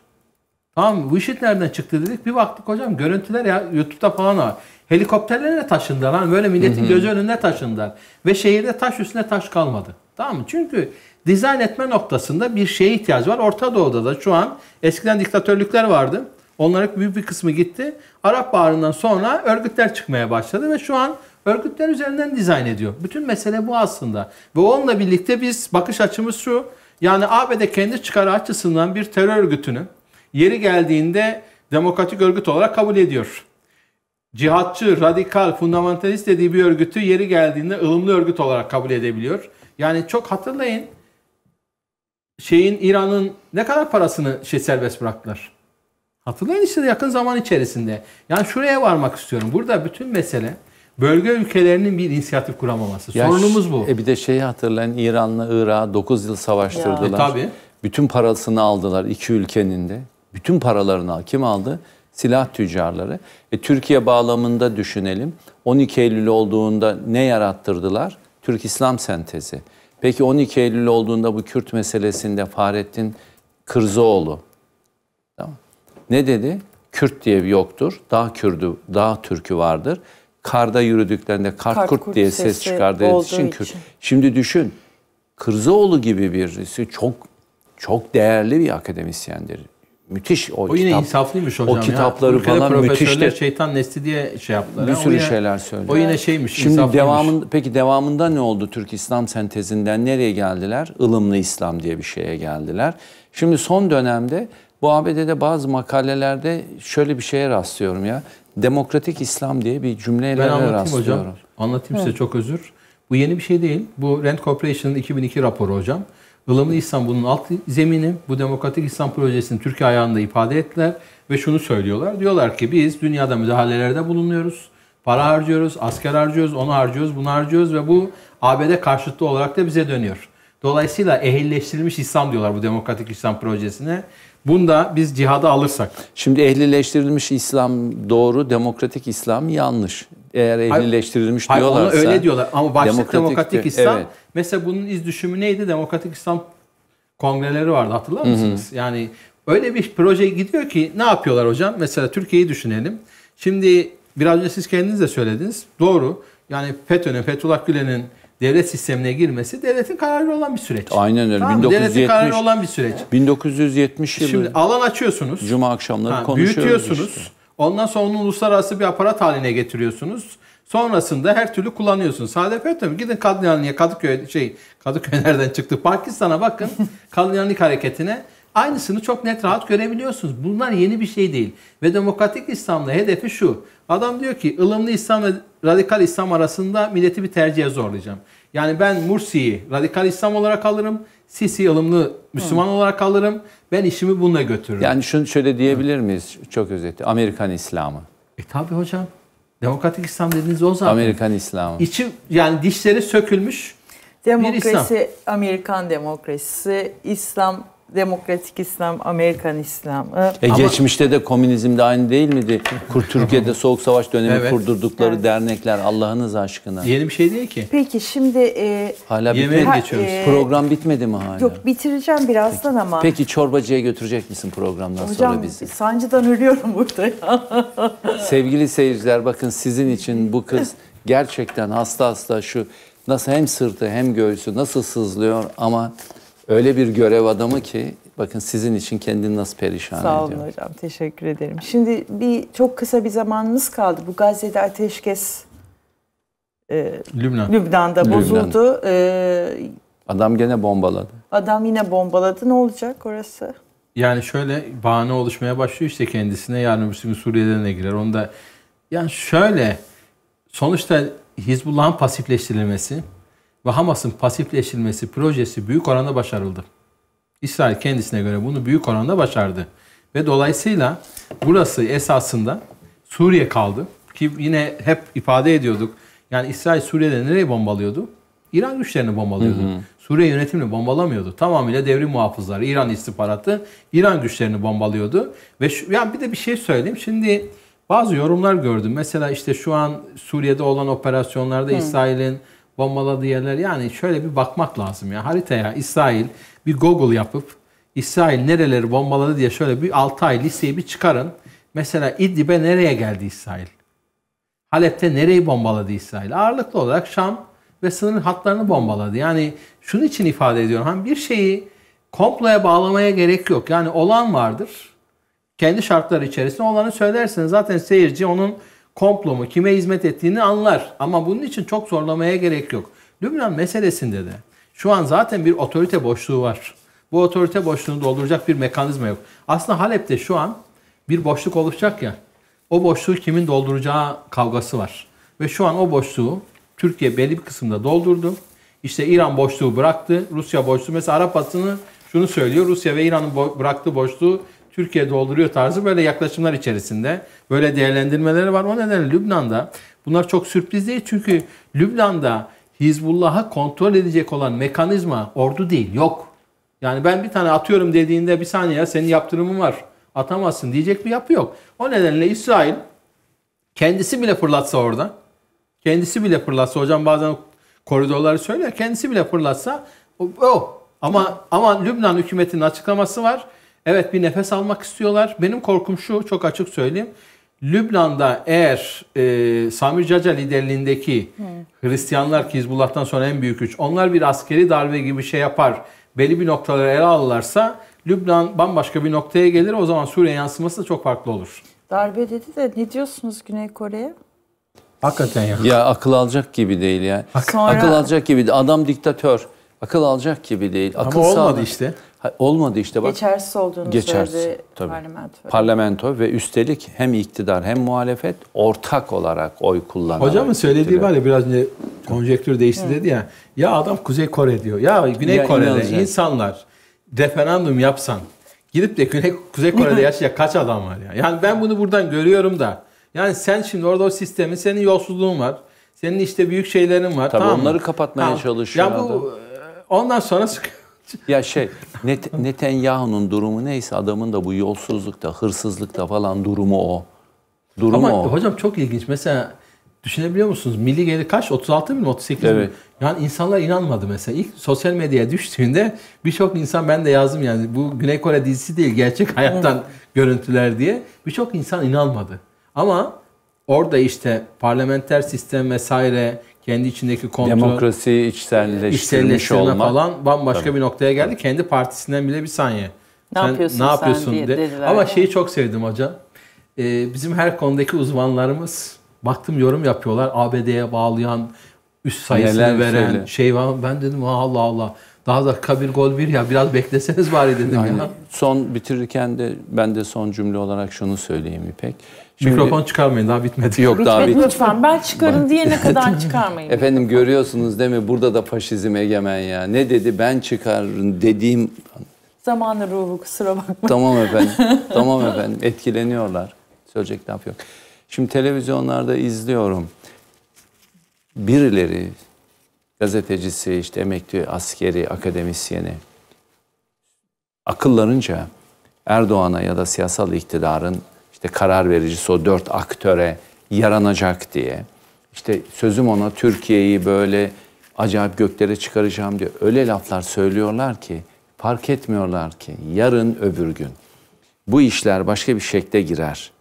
Tamam Bu işit nereden çıktı dedik. Bir baktık hocam görüntüler ya YouTube'da falan var. Helikopterlerle taşındı lan böyle milletin hı hı. gözü önünde taşındı Ve şehirde taş üstüne taş kalmadı. Tamam mı? Çünkü dizayn etme noktasında bir şeye ihtiyaç var. Orta Doğu'da da şu an eskiden diktatörlükler vardı. Onların büyük bir kısmı gitti. Arap Baharı'ndan sonra örgütler çıkmaya başladı ve şu an örgütler üzerinden dizayn ediyor. Bütün mesele bu aslında. Ve onunla birlikte biz bakış açımız şu. Yani ABD kendi çıkarı açısından bir terör örgütünü yeri geldiğinde demokratik örgüt olarak kabul ediyor. Cihatçı, radikal, fundamentalist dediği bir örgütü yeri geldiğinde ılımlı örgüt olarak kabul edebiliyor. Yani çok hatırlayın şeyin İran'ın ne kadar parasını şey serbest bıraktılar. Hatırlayın işte yakın zaman içerisinde. Yani şuraya varmak istiyorum. Burada bütün mesele bölge ülkelerinin bir inisiyatif kuramaması. Ya Sorunumuz bu. E bir de şeyi hatırlayın İran'la Irak'ı 9 yıl savaştırdılar. Ya. E, tabii. Bütün parasını aldılar iki ülkenin de. Bütün paralarını kim aldı? Silah tüccarları. E, Türkiye bağlamında düşünelim. 12 Eylül olduğunda ne yarattırdılar? Türk İslam sentezi. Peki 12 Eylül olduğunda bu Kürt meselesinde Fahrettin Kırzoğlu tamam. ne dedi? Kürt diye yoktur. Daha Kürdü, daha Türkü vardır. Karda yürüdüklerinde kart, kart kurt, kurt diye ses çıkardığı için Kürt. Şimdi düşün. Kırzoğlu gibi birisi çok çok değerli bir akademisyendir müthiş o, o yine insaflıymış hocam O kitapları ya. Ülkede falan müthişti. şeytan nesli diye şey yaptılar. Bir sürü yine, şeyler söyledi. O yine şeymiş, Şimdi devamın, peki devamında ne oldu? Türk İslam sentezinden nereye geldiler? Ilımlı İslam diye bir şeye geldiler. Şimdi son dönemde bu ABD'de bazı makalelerde şöyle bir şeye rastlıyorum ya. Demokratik İslam diye bir cümleyle rastlıyorum. Ben anlatayım hocam. Anlatayım evet. size çok özür. Bu yeni bir şey değil. Bu Rent Corporation'ın 2002 raporu hocam ılımlı İslam bunun alt zemini. Bu demokratik İslam projesini Türkiye ayağında ifade ettiler ve şunu söylüyorlar. Diyorlar ki biz dünyada müdahalelerde bulunuyoruz. Para harcıyoruz, asker harcıyoruz, onu harcıyoruz, bunu harcıyoruz ve bu ABD karşıtlığı olarak da bize dönüyor. Dolayısıyla ehilleştirilmiş İslam diyorlar bu demokratik İslam projesine. Bunda biz cihada alırsak. Şimdi ehlileştirilmiş İslam doğru, demokratik İslam yanlış. Eğer ehlileştirilmiş hayır, diyorlarsa. Hayır, öyle diyorlar ama başlık demokratik, demokratik İslam. Evet. Mesela bunun iz düşümü neydi? Demokratik İslam kongreleri vardı hatırlar mısınız? Hı hı. Yani öyle bir proje gidiyor ki ne yapıyorlar hocam? Mesela Türkiye'yi düşünelim. Şimdi biraz önce siz kendiniz de söylediniz. Doğru. Yani FETÖ'nün, Fethullah Gülen'in devlet sistemine girmesi devletin kararı olan bir süreç. Aynen öyle. Tamam, 1970, devletin kararı olan bir süreç. 1970 yılı. Şimdi alan açıyorsunuz. Cuma akşamları ha, konuşuyoruz. Büyütüyorsunuz. Işte. Ondan sonra onu uluslararası bir aparat haline getiriyorsunuz. Sonrasında her türlü kullanıyorsunuz. HDP tabii gidin Kadınyalı'ya Kadıköy şey Kadıköy nereden çıktı? Pakistan'a bakın. Kadınyalık hareketine Aynısını çok net rahat görebiliyorsunuz. Bunlar yeni bir şey değil. Ve demokratik İslam'la hedefi şu. Adam diyor ki ılımlı İslam ve radikal İslam arasında milleti bir tercihe zorlayacağım. Yani ben Mursi'yi radikal İslam olarak alırım. Sisi ılımlı Müslüman Hı. olarak alırım. Ben işimi bununla götürürüm. Yani şunu şöyle diyebilir Hı. miyiz? Çok özetle Amerikan İslamı. E tabi hocam. Demokratik İslam dediğiniz o zaman. Amerikan İslamı. İçi yani dişleri sökülmüş Demokrasi, bir İslam. Amerikan demokrasisi, İslam demokratik İslam, Amerikan İslam'ı. E Ama... Geçmişte de Komünizm de aynı değil miydi? Kur Türkiye'de Soğuk Savaş dönemi evet. kurdurdukları evet. dernekler Allah'ınız aşkına. Yeni bir şey değil ki. Peki şimdi... E, hala bitmedi. geçiyoruz. E, Program bitmedi mi hala? Yok bitireceğim birazdan ama. Peki çorbacıya götürecek misin programdan Hocam, sonra bizi? Hocam sancıdan ölüyorum burada Sevgili seyirciler bakın sizin için bu kız gerçekten hasta hasta şu nasıl hem sırtı hem göğsü nasıl sızlıyor ama öyle bir görev adamı ki bakın sizin için kendini nasıl perişan ediyor. Sağ olun ediyor. hocam teşekkür ederim. Şimdi bir çok kısa bir zamanımız kaldı. Bu Gazze'de ateşkes e, Lübnan. Lübnan'da bozuldu. Lübnan. E, adam gene bombaladı. Adam yine bombaladı. Ne olacak orası? Yani şöyle bahane oluşmaya başlıyor işte kendisine. Yarın öbürsü gün Suriye'den de girer. Onda yani şöyle sonuçta Hizbullah'ın pasifleştirilmesi ve Hamas'ın pasifleştirilmesi projesi büyük oranda başarıldı. İsrail kendisine göre bunu büyük oranda başardı. Ve dolayısıyla burası esasında Suriye kaldı. Ki yine hep ifade ediyorduk. Yani İsrail Suriye'de nereyi bombalıyordu? İran güçlerini bombalıyordu. Hı hı. Suriye yönetimini bombalamıyordu. Tamamıyla devrim muhafızları, İran istihbaratı İran güçlerini bombalıyordu. Ve şu, yani bir de bir şey söyleyeyim. Şimdi bazı yorumlar gördüm. Mesela işte şu an Suriye'de olan operasyonlarda İsrail'in bombaladığı yerler yani şöyle bir bakmak lazım ya haritaya İsrail bir Google yapıp İsrail nereleri bombaladı diye şöyle bir 6 ay listeyi bir çıkarın. Mesela İdlib'e nereye geldi İsrail? Halep'te nereyi bombaladı İsrail? Ağırlıklı olarak Şam ve sınır hatlarını bombaladı. Yani şunun için ifade ediyorum. Hani bir şeyi komploya bağlamaya gerek yok. Yani olan vardır. Kendi şartları içerisinde olanı söylersiniz. Zaten seyirci onun komplo mu kime hizmet ettiğini anlar. Ama bunun için çok zorlamaya gerek yok. Lübnan meselesinde de şu an zaten bir otorite boşluğu var. Bu otorite boşluğunu dolduracak bir mekanizma yok. Aslında Halep'te şu an bir boşluk oluşacak ya. O boşluğu kimin dolduracağı kavgası var. Ve şu an o boşluğu Türkiye belli bir kısımda doldurdu. İşte İran boşluğu bıraktı, Rusya boşluğu. Mesela Arap basını şunu söylüyor. Rusya ve İran'ın bıraktığı boşluğu Türkiye dolduruyor tarzı böyle yaklaşımlar içerisinde böyle değerlendirmeleri var. O nedenle Lübnan'da bunlar çok sürpriz değil çünkü Lübnan'da Hizbullah'ı kontrol edecek olan mekanizma ordu değil yok. Yani ben bir tane atıyorum dediğinde bir saniye senin yaptırımın var atamazsın diyecek bir yapı yok. O nedenle İsrail kendisi bile fırlatsa orada kendisi bile fırlatsa hocam bazen koridorları söyler kendisi bile fırlatsa o, o. ama ama Lübnan hükümetinin açıklaması var. Evet bir nefes almak istiyorlar. Benim korkum şu çok açık söyleyeyim. Lübnan'da eğer e, Samir Caca liderliğindeki hmm. Hristiyanlar ki Hizbullah'tan sonra en büyük güç onlar bir askeri darbe gibi bir şey yapar belli bir noktaları ele alırlarsa Lübnan bambaşka bir noktaya gelir o zaman Suriye yansıması da çok farklı olur. Darbe dedi de ne diyorsunuz Güney Kore'ye? Hakikaten ya. Ya akıl alacak gibi değil ya. Sonra... Akıl alacak gibi Adam diktatör. Akıl alacak gibi değil. Akıl Ama olmadı sağlam. işte. Ha, olmadı işte bak. Geçersiz olduğunu geçersiz, söyledi tabii. parlamento. Parlamento ve üstelik hem iktidar hem muhalefet ortak olarak oy kullanarak. Hocamın söylediği var ya biraz önce konjektür değişti Hı. dedi ya. Ya adam Kuzey Kore diyor. Ya Güney ya Kore'de inanacak. insanlar referandum yapsan gidip de Güney, Kuzey Kore'de yaşayacak kaç adam var ya. Yani ben bunu buradan görüyorum da. Yani sen şimdi orada o sistemin senin yolsuzluğun var. Senin işte büyük şeylerin var. Tabii tamam onları mı? kapatmaya tamam. çalışıyor. Ya bu adam Ondan sonra sık. Ya şey Net Netanyahu'nun durumu neyse adamın da bu yolsuzlukta, hırsızlıkta falan durumu o. Durumu Ama o. hocam çok ilginç. Mesela düşünebiliyor musunuz? Milli geri kaç? 36 bin 38 evet. bin. Yani insanlar inanmadı mesela. İlk sosyal medyaya düştüğünde birçok insan ben de yazdım yani bu Güney Kore dizisi değil gerçek hayattan görüntüler diye. Birçok insan inanmadı. Ama orada işte parlamenter sistem vesaire kendi içindeki kontrol... Demokrasiyi e, içselleştirmiş olma. falan bambaşka Tabii. bir noktaya geldi. Kendi partisinden bile bir saniye. Ne sen, yapıyorsun ne yapıyorsun sen de. dediler. Ama şeyi çok sevdim hocam. Ee, bizim her konudaki uzmanlarımız baktım yorum yapıyorlar. ABD'ye bağlayan, üst sayısını Neler veren söyle. şey var. Ben dedim Allah Allah. Daha da kabir gol bir ya biraz bekleseniz bari dedim. Yani, ya. Son bitirirken de ben de son cümle olarak şunu söyleyeyim İpek. Şimdi, Mikrofon çıkarmayın daha bitmedi. Yok bitmedi, daha bitmedi. Lütfen ben çıkarın ne kadar çıkarmayın. Efendim görüyorsunuz değil mi burada da faşizm egemen ya. Ne dedi ben çıkarın dediğim... Zamanı ruhu kusura bakma. Tamam efendim. tamam efendim etkileniyorlar. Söyleyecek laf yok. Şimdi televizyonlarda izliyorum. Birileri gazetecisi, işte emekli askeri, akademisyeni akıllarınca Erdoğan'a ya da siyasal iktidarın işte karar vericisi o dört aktöre yaranacak diye. İşte sözüm ona Türkiye'yi böyle acayip göklere çıkaracağım diye öyle laflar söylüyorlar ki fark etmiyorlar ki yarın öbür gün bu işler başka bir şekle girer.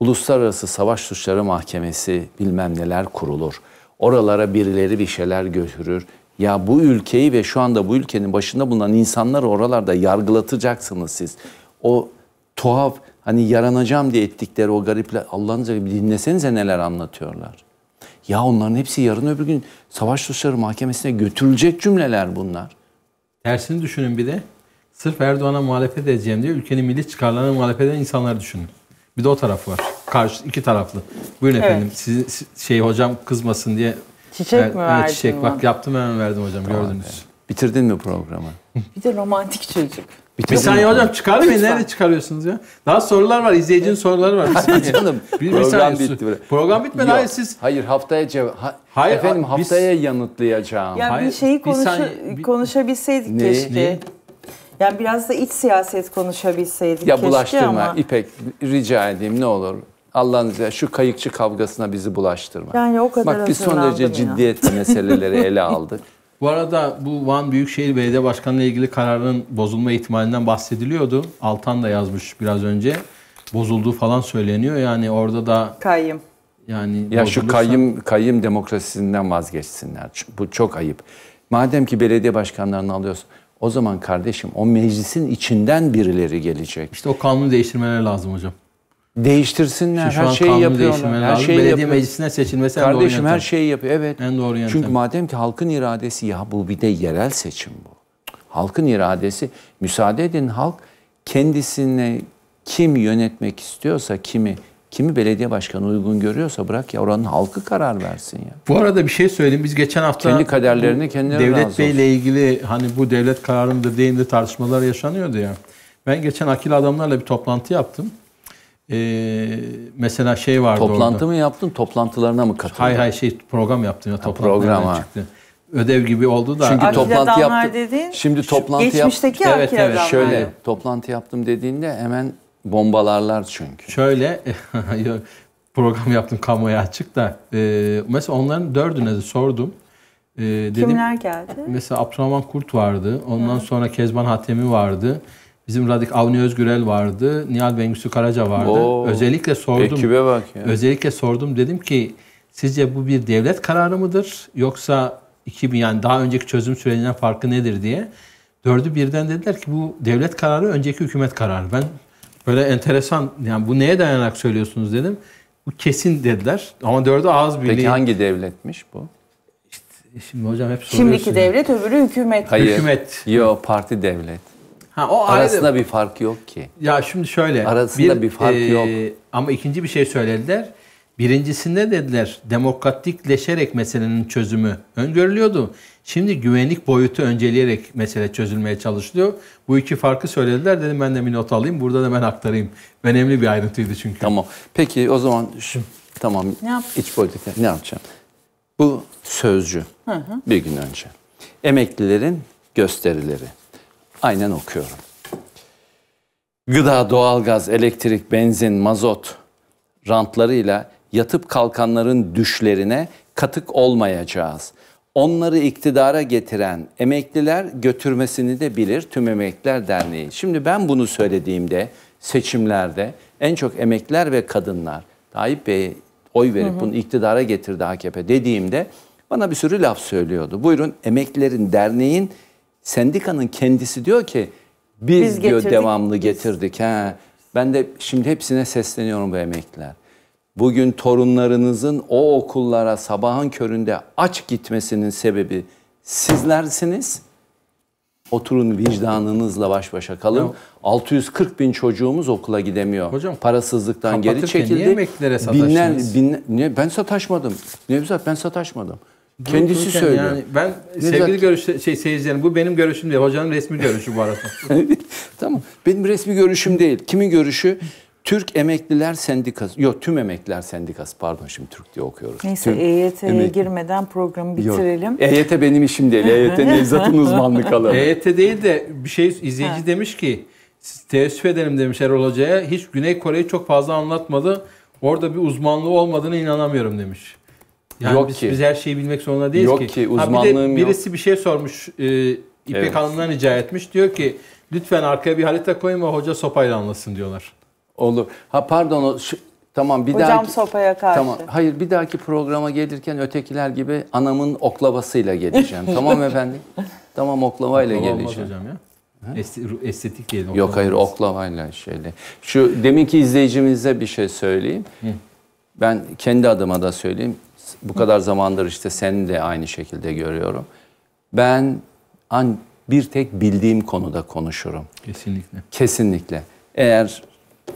Uluslararası Savaş Suçları Mahkemesi bilmem neler kurulur. Oralara birileri bir şeyler götürür. Ya bu ülkeyi ve şu anda bu ülkenin başında bulunan insanları oralarda yargılatacaksınız siz. O tuhaf hani yaranacağım diye ettikleri o garipler Allah'ınıza bir dinlesenize neler anlatıyorlar. Ya onların hepsi yarın öbür gün savaş suçları mahkemesine götürülecek cümleler bunlar. Tersini düşünün bir de. Sırf Erdoğan'a muhalefet edeceğim diye ülkenin milli çıkarlarına muhalefet eden insanları düşünün. Bir de o taraf var. Karşı iki taraflı. Buyurun evet. efendim. şey hocam kızmasın diye Çiçek ver, mi verdin? Evet, çiçek bak yaptım hemen verdim hocam tamam, gördünüz. Be. Bitirdin mi programı? bir de romantik çocuk. Bir saniye hocam çıkarmayın. Nerede çıkarıyorsunuz ya? Daha sorular var. izleyicinin soruları var. Bir Canım, bir, bir program bitti. Buraya. Program bitmedi. Hayır siz... Hayır haftaya cevap... Ha, hayır, efendim a, haftaya biz... yanıtlayacağım. Ya hayır, bir şeyi konuş... bir saniye... konuşabilseydik ne? keşke. Ne? Yani biraz da iç siyaset konuşabilseydik ya, keşke bulaştırma, ama. İpek rica edeyim ne olur. Allah'ın izniyle şu kayıkçı kavgasına bizi bulaştırma. Yani o kadar Bak biz son derece ya. ciddiyetli meseleleri ele aldık. Bu arada bu Van Büyükşehir Belediye Başkanı ile ilgili kararın bozulma ihtimalinden bahsediliyordu. Altan da yazmış biraz önce. Bozulduğu falan söyleniyor. Yani orada da kayyım. Yani ya bozulursa... şu kayyım kayyım demokrasisinden vazgeçsinler. Bu çok ayıp. Madem ki belediye başkanlarını alıyorsun o zaman kardeşim o meclisin içinden birileri gelecek. İşte o kanunu değiştirmeler lazım hocam. Değiştirsinler. Şu her şeyi yapıyorlar. Her şeyi Belediye yapıyor. meclisine seçilmesi Kardeşim, en doğru yöntem. her şeyi yapıyor. Evet. En doğru yöntem. Çünkü madem ki halkın iradesi ya bu bir de yerel seçim bu. Halkın iradesi müsaade edin halk kendisine kim yönetmek istiyorsa kimi kimi belediye başkanı uygun görüyorsa bırak ya oranın halkı karar versin ya. Bu arada bir şey söyleyeyim. Biz geçen hafta kendi kaderlerini kendileri Devlet Bey ile ilgili hani bu devlet kararındır deyince tartışmalar yaşanıyordu ya. Ben geçen akil adamlarla bir toplantı yaptım e, mesela şey vardı Toplantı orada. mı yaptın, toplantılarına mı katıldın? Hay hay şey program yaptım ya, program çıktı. Ödev gibi oldu da. Çünkü Akil toplantı yaptım. şimdi toplantı yaptım. Geçmişteki yap... evet, evet. Şöyle toplantı yaptım dediğinde hemen bombalarlar çünkü. Şöyle program yaptım kamuoya açık da e, mesela onların dördüne de sordum. E, dedim, Kimler geldi? Mesela Abdurrahman Kurt vardı. Ondan Hı. sonra Kezban Hatemi vardı. Bizim Radik Avni Özgürel vardı. Nihal Bengüsü Karaca vardı. Oo, özellikle sordum. Ekibe bak ya. Özellikle sordum. Dedim ki sizce bu bir devlet kararı mıdır? Yoksa 2000 yani daha önceki çözüm sürecinden farkı nedir diye. Dördü birden dediler ki bu devlet kararı önceki hükümet kararı. Ben böyle enteresan yani bu neye dayanarak söylüyorsunuz dedim. Bu kesin dediler ama dördü ağız birliği. Peki hangi devletmiş bu? İşte, şimdi hocam hep soruyorsunuz. Şimdiki devlet öbürü hükümet. Hayır. Hükümet. Yo parti devlet. Ha, o arasında ayrı. bir fark yok ki. Ya şimdi şöyle. Arasında bir, bir fark e, yok. Ama ikinci bir şey söylediler. Birincisinde dediler demokratikleşerek meselenin çözümü öngörülüyordu. Şimdi güvenlik boyutu önceleyerek mesele çözülmeye çalışılıyor. Bu iki farkı söylediler. Dedim ben de bir not alayım. Burada da ben aktarayım. Önemli bir ayrıntıydı çünkü. Tamam. Peki o zaman şu, tamam ne yap? iç politika ne yapacağım? Bu sözcü hı hı. bir gün önce. Emeklilerin gösterileri. Aynen okuyorum. Gıda, doğalgaz, elektrik, benzin, mazot rantlarıyla yatıp kalkanların düşlerine katık olmayacağız. Onları iktidara getiren emekliler götürmesini de bilir Tüm Emekliler Derneği. Şimdi ben bunu söylediğimde seçimlerde en çok emekliler ve kadınlar Tayyip Bey'e oy verip hı hı. bunu iktidara getirdi AKP dediğimde bana bir sürü laf söylüyordu. Buyurun emeklilerin derneğin Sendikanın kendisi diyor ki biz, biz diyor getirdik, devamlı getirdik. Biz. Ben de şimdi hepsine sesleniyorum bu emekliler. Bugün torunlarınızın o okullara sabahın köründe aç gitmesinin sebebi sizlersiniz. Oturun vicdanınızla baş başa kalın. Ya. 640 bin çocuğumuz okula gidemiyor. Hocam, Parasızlıktan geri çekildi. Niye emeklilere Binler, binler, niye? Ben sataşmadım. Nevzat ben sataşmadım. Kendisi söylüyor. Yani ben Nezahat... sevgili görüş şey seyircilerim bu benim görüşüm değil. Hocanın resmi görüşü bu arada. tamam. Benim resmi görüşüm değil. Kimin görüşü? Türk Emekliler Sendikası, yok tüm Emekliler Sendikası pardon şimdi Türk diye okuyoruz. Neyse tüm EYT'ye emek... girmeden programı bitirelim. E yok. EYT benim işim değil, EYT Nevzat'ın uzmanlık alanı. EYT değil de bir şey izleyici ha. demiş ki, teessüf edelim demiş Erol Hoca'ya, hiç Güney Kore'yi çok fazla anlatmadı, orada bir uzmanlığı olmadığını inanamıyorum demiş. Yani Yok biz, ki. biz her şeyi bilmek zorunda değiliz yok ki. ki uzmanlığım ha bir de birisi yok. bir şey sormuş e, İpek evet. Hanım'dan rica etmiş. Diyor ki lütfen arkaya bir harita ve hoca sopayla anlasın diyorlar. Olur. Ha pardon o şu, tamam bir Hocam dahaki sopaya karşı. Tamam. Hayır bir dahaki programa gelirken ötekiler gibi anamın oklavasıyla geleceğim. tamam efendim. Tamam oklavayla Oklava geleceğim. hocam ya. He? Estetik diyelim. Yok hayır oklavayla şöyle. Şu deminki izleyicimize bir şey söyleyeyim. Hı. Ben kendi adıma da söyleyeyim bu kadar zamandır işte seni de aynı şekilde görüyorum. Ben an bir tek bildiğim konuda konuşurum. Kesinlikle. Kesinlikle. Eğer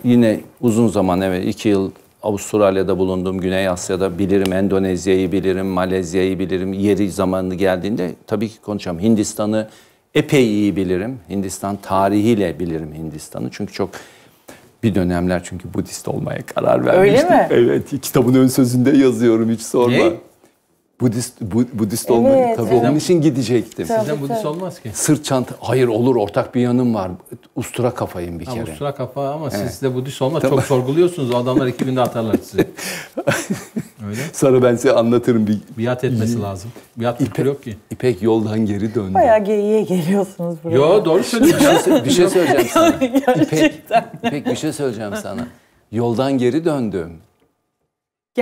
yine uzun zaman evet iki yıl Avustralya'da bulunduğum Güney Asya'da bilirim, Endonezya'yı bilirim, Malezya'yı bilirim. Yeri zamanı geldiğinde tabii ki konuşacağım. Hindistan'ı epey iyi bilirim. Hindistan tarihiyle bilirim Hindistan'ı. Çünkü çok bir dönemler çünkü Budist olmaya karar vermiştim. Öyle mi? Evet. Kitabın ön sözünde yazıyorum hiç sorma. Ne? Budist bu, Budist olma evet, tabii evet. onun için gidecektim. Tabii, Sizden Budist tabii. olmaz ki. Sırt çanta hayır olur ortak bir yanım var. Ustura kafayım bir ha, kere. ustura kafa ama evet. siz de Budist olmaz. tamam. çok sorguluyorsunuz. O adamlar iki atarlar sizi. Öyle. Sonra ben size anlatırım bir biat etmesi lazım. Biat İpek, yok ki. İpek yoldan geri döndü. Baya geriye geliyorsunuz buraya. Yo doğru söylüyorsun. bir şey, şey söyleyeceğim sana. İpek, İpek bir şey söyleyeceğim sana. Yoldan geri döndüm.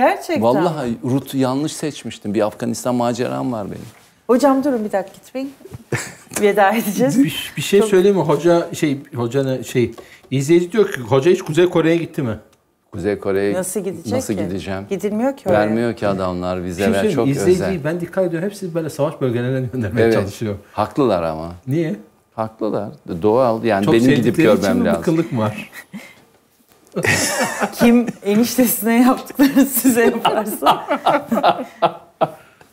Gerçekten. Vallahi rut yanlış seçmiştim. Bir Afganistan maceram var benim. Hocam durun bir dakika gitmeyin. Veda edeceğiz. Bir, bir şey Çok... söyleyeyim mi? Hoca şey hocanın şey izleyici diyor ki hoca hiç Kuzey Kore'ye gitti mi? Kuzey Kore'ye nasıl gidecek nasıl ki? gideceğim? Gidilmiyor ki oraya. Vermiyor ki adamlar vize şey ver. çok özel. ben dikkat ediyorum hepsi böyle savaş bölgelerine göndermeye evet, çalışıyor. Haklılar ama. Niye? Haklılar. Doğal yani çok benim gidip görmem lazım. Çok sevdikleri için mi var? Kim eniştesine yaptıklarını size yaparsa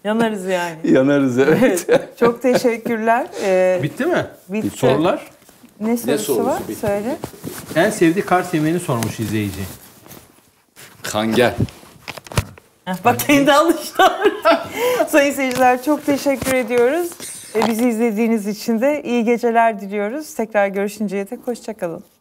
yanarız yani. Yanarız evet. evet. Çok teşekkürler. Ee, bitti mi? Bitti. Sorular? Ne sorusu, ne sorusu var? Bitti. Söyle. En sevdiği kart yemeğini sormuş izleyici. Kanger. Bak kendi alıştı. Sayın seyirciler çok teşekkür ediyoruz. Ee, bizi izlediğiniz için de iyi geceler diliyoruz. Tekrar görüşünceye dek hoşçakalın.